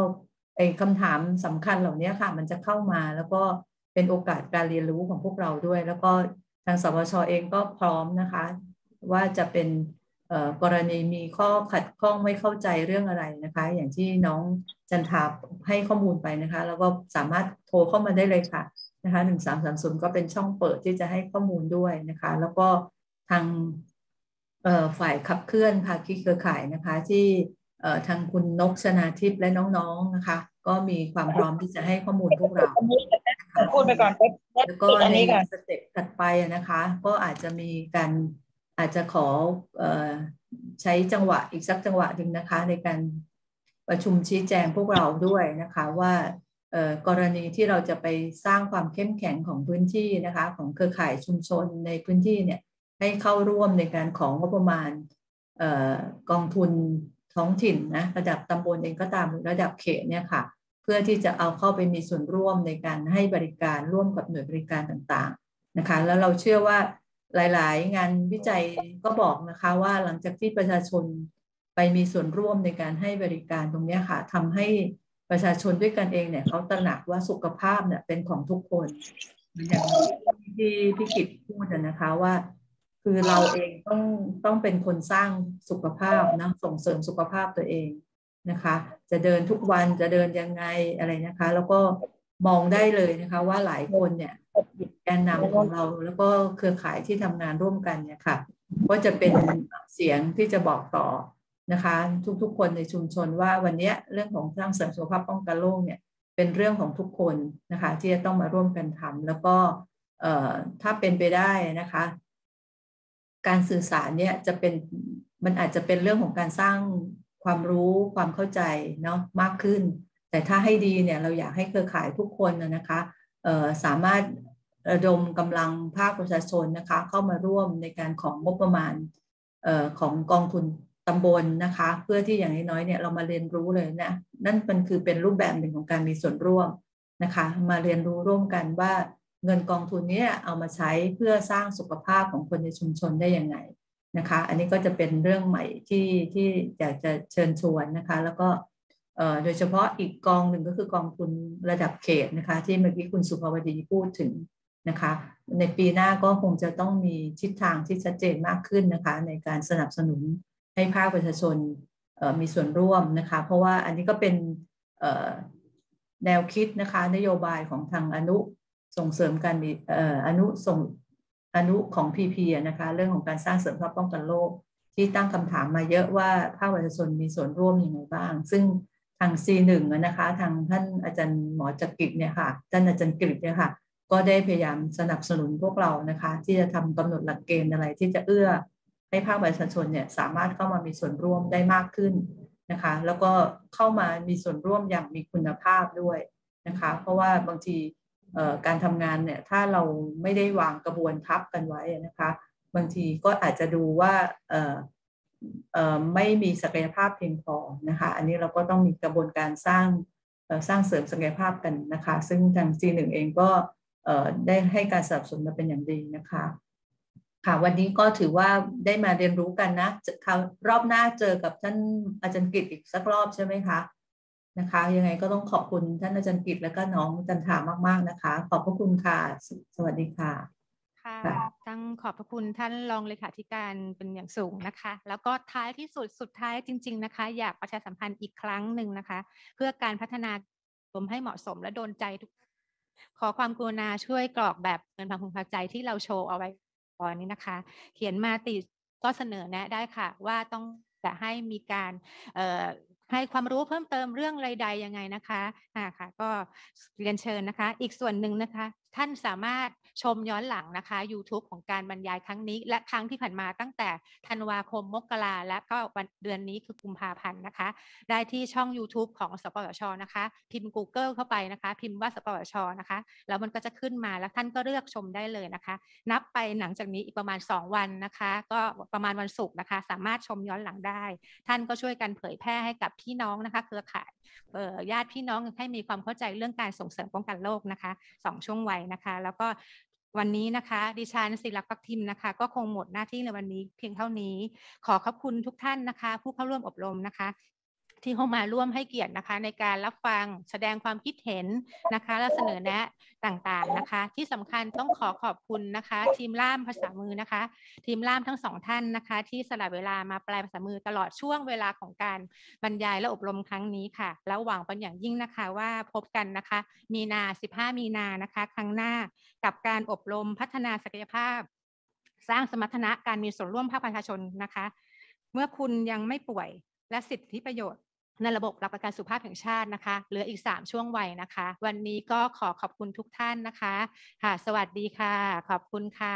ไอ้คำถามสำคัญเหล่านี้ค่ะมันจะเข้ามาแล้วก็เป็นโอกาสการเรียนรู้ของพวกเราด้วย แล้วก็ทางสวชเองก็พร้อมนะคะ ว่าจะเป็นกรณีมีข้อขัดข้องไม่เข้าใจเรื่องอะไรนะคะ อย่างที่น้องจันทาให้ข้อมูลไปนะคะ แล้วก็สามารถโทรเข้ามาได้เลยค่ะนะคะหนึ่งสามสามศูนย์ก็เป็นช่องเปิดที่จะให้ข้อมูลด้วยนะคะ แล้วก็ทางฝ่ายขับเคลื่อนภาคีเครือข่ายนะคะที่ทางคุณนกชนาทิพย์และน้องๆนะคะ ก็มีความพร้อมที่จะให้ข้อมูลพวกเราพูดไปก่อนแล้วก็ในสเต็ปถัดไปนะคะก็อาจจะมีการอาจจะขอใช้จังหวะอีกสักจังหวะหนึ่งนะคะ ในการประชุมชี้แจงพวกเราด้วยนะคะ ว่ากรณีที่เราจะไปสร้างความเข้มแข็งของพื้นที่นะคะ ของเครือข่ายชุมชนในพื้นที่เนี่ยให้เข้าร่วมในการของงบประมาณกองทุนท้องถิ่นนะระดับตำบลเองก็ตามระดับเขตเนี่ยค่ะ เพื่อที่จะเอาเข้าไปมีส่วนร่วมในการให้บริการร่วมกับหน่วยบริการต่าง ๆนะคะ แล้วเราเชื่อว่าหลายๆ งานวิจัยก็บอกนะคะว่าหลังจากที่ประชาชนไปมีส่วนร่วมในการให้บริการตรงนี้ค่ะทำให้ประชาชนด้วยกันเองเนี่ยเขาตระหนักว่าสุขภาพเนี่ยเป็นของทุกคนอย่างที่พี่กิตพูดนะคะว่าคือเราเองต้องต้องเป็นคนสร้างสุขภาพนะส่งเสริมสุขภาพตัวเองนะคะ จะเดินทุกวันจะเดินยังไงอะไรนะคะ แล้วก็มองได้เลยนะคะ ว่าหลายคนเนี่ยแกนนำของเรา แล้วก็เครือข่ายที่ทำงานร่วมกันเนี่ยค่ะก็จะเป็นเสียงที่จะบอกต่อนะคะ ทุกๆคนในชุมชนว่าวันนี้เรื่องของสร้างเสริมสุขภาพป้องกันโรคเนี่ย เป็นเรื่องของทุกคนนะคะ ที่จะต้องมาร่วมกันทำแล้วก็ถ้าเป็นไปได้นะคะการสื่อสารเนี่ยจะเป็นมันอาจจะเป็นเรื่องของการสร้างความรู้ความเข้าใจเนาะมากขึ้น แต่ถ้าให้ดีเนี่ยเราอยากให้เครือข่ายทุกคนนะคะสามารถระดมกำลังภาคประชาชนนะคะเข้ามาร่วมในการของงบประมาณออของกองทุนตำบลนะคะ เพื่อที่อย่างน้อยๆเนี่ยเรามาเรียนรู้เลยนะนั่นมันคือเป็นรูปแบบหนึ่งของการมีส่วนร่วมนะคะ มาเรียนรู้ร่วมกันว่าเงินกองทุนนี้เอามาใช้เพื่อสร้างสุขภาพของคนในชุมชนได้ยังไง นะคะ อันนี้ก็จะเป็นเรื่องใหม่ที่ที่อยากจะเชิญชวนนะคะ แล้วก็โดยเฉพาะอีกกองหนึ่งก็คือกองทุนระดับเขตนะคะที่เมื่อกี้คุณสุภาวดีพูดถึงนะคะในปีหน้าก็คงจะต้องมีทิศทางที่ชัดเจนมากขึ้นนะคะ ในการสนับสนุนให้ภาคประชาชนมีส่วนร่วมนะคะ เพราะว่าอันนี้ก็เป็นแนวคิดนะคะนโยบายของทางอนุส่งเสริมการมีอนุส่งอนุของพีพีนะคะเรื่องของการสร้างเสริมภาพป้องกันโรคที่ตั้งคำถามมาเยอะว่าภาคประชาชนมีส่วนร่วมยังไงบ้าง ซึ่งทาง C1 นะคะทางท่านอาจารย์หมอจักริดเนี่ยค่ะท่านอาจารย์กริดเนี่ยค่ะก็ได้พยายามสนับสนุนพวกเรานะคะที่จะทำกำหนดหลักเกณฑ์อะไรที่จะเอื้อ ให้ภาคประชาชนเนี่ยสามารถเข้ามามีส่วนร่วมได้มากขึ้นนะคะแล้วก็เข้ามามีส่วนร่วมอย่างมีคุณภาพด้วยนะคะ เพราะว่าบางทีการทำงานเนี่ยถ้าเราไม่ได้วางกระบวนทับกันไว้นะคะบางทีก็อาจจะดูว่าไม่มีศักยภาพเพียงพอนะคะอันนี้เราก็ต้องมีกระบวนการสร้างสร้างเสริมศักยภาพกันนะคะ ซึ่งทาง c 1เองก็ได้ให้การสนับสนุนมาเป็นอย่างดีนะคะค่ะวันนี้ก็ถือว่าได้มาเรียนรู้กันนะรอบหน้าเจอกับท่านอาจารย์กิตอีกสักรอบใช่ไหมคะนะคะยังไงก็ต้องขอบคุณท่านอาจารย์กิตและก็น้องจันทามาก ๆนะคะ ขอบพระคุณค่ะสวัสดีค่ะ ค่ะต้องขอบพระคุณท่านรองเลขาธิการเป็นอย่างสูงนะคะ แล้วก็ท้ายที่สุดสุดท้ายจริง ๆ นะคะ อยากประชาสัมพันธ์อีกครั้งหนึ่งนะคะ เพื่อการพัฒนาผมให้เหมาะสมและโดนใจทุกขอความกรุณาช่วยกรอกแบบเงินพังพงพกใจที่เราโชว์เอาไว้ตอนนี้นะคะ เขียนมาติก็เสนอแนะได้ค่ะ ว่าต้องจะให้มีการให้ความรู้เพิ่มเติมเรื่องใดๆยังไงนะคะ อ่าค่ะ ก็เรียนเชิญนะคะ อีกส่วนหนึ่งนะคะท่านสามารถชมย้อนหลังนะคะ YouTube ของการบรรยายครั้งนี้และครั้งที่ผ่านมาตั้งแต่ธันวาคมมกราและก็วันเดือนนี้คือกุมภาพันธ์นะคะ ได้ที่ช่อง YouTube ของสปสชนะคะ พิมพ์ Google เข้าไปนะคะ พิมพ์ว่าสปสชนะคะแล้วมันก็จะขึ้นมาแล้วท่านก็เลือกชมได้เลยนะคะ นับไปหลังจากนี้อีกประมาณ 2 วันนะคะ ก็ประมาณวันศุกร์นะคะ สามารถชมย้อนหลังได้ ท่านก็ช่วยกันเผยแพร่ให้กับพี่น้องนะคะ เครือข่ายญาติพี่น้องให้มีความเข้าใจเรื่องการส่งเสริมป้องกันโรคนะคะสองช่วงวัยนะคะแล้วก็วันนี้นะคะดิฉันศิลักพักทิมนะคะ ก็คงหมดหน้าที่ในวันนี้เพียงเท่านี้ ขอขอบคุณทุกท่านนะคะ ผู้เข้าร่วมอบรมนะคะที่เข้ามาร่วมให้เกียรตินะคะ ในการรับฟังแสดงความคิดเห็นนะคะ และเสนอแนะต่างๆนะคะ ที่สำคัญต้องขอขอบคุณนะคะ ทีมล่ามภาษามือนะคะ ทีมล่ามทั้งสองท่านนะคะ ที่สละเวลามาแปลภาษามือตลอดช่วงเวลาของการบรรยายและอบรมครั้งนี้ค่ะแล้วหวังเป็นอย่างยิ่งนะคะว่าพบกันนะคะ มีนา 15 มีนานะคะ ครั้งหน้ากับการอบรมพัฒนาศักยภาพ สร้างสมรรถนะการมีส่วนร่วมภาคประชาชนนะคะ เมื่อคุณยังไม่ป่วย และสิทธิประโยชน์ในระบบหลักประกันสุขภาพแห่งชาตินะคะ เหลืออีก 3 ช่วงวัยนะคะ วันนี้ก็ขอขอบคุณทุกท่านนะคะ ค่ะ สวัสดีค่ะ ขอบคุณค่ะ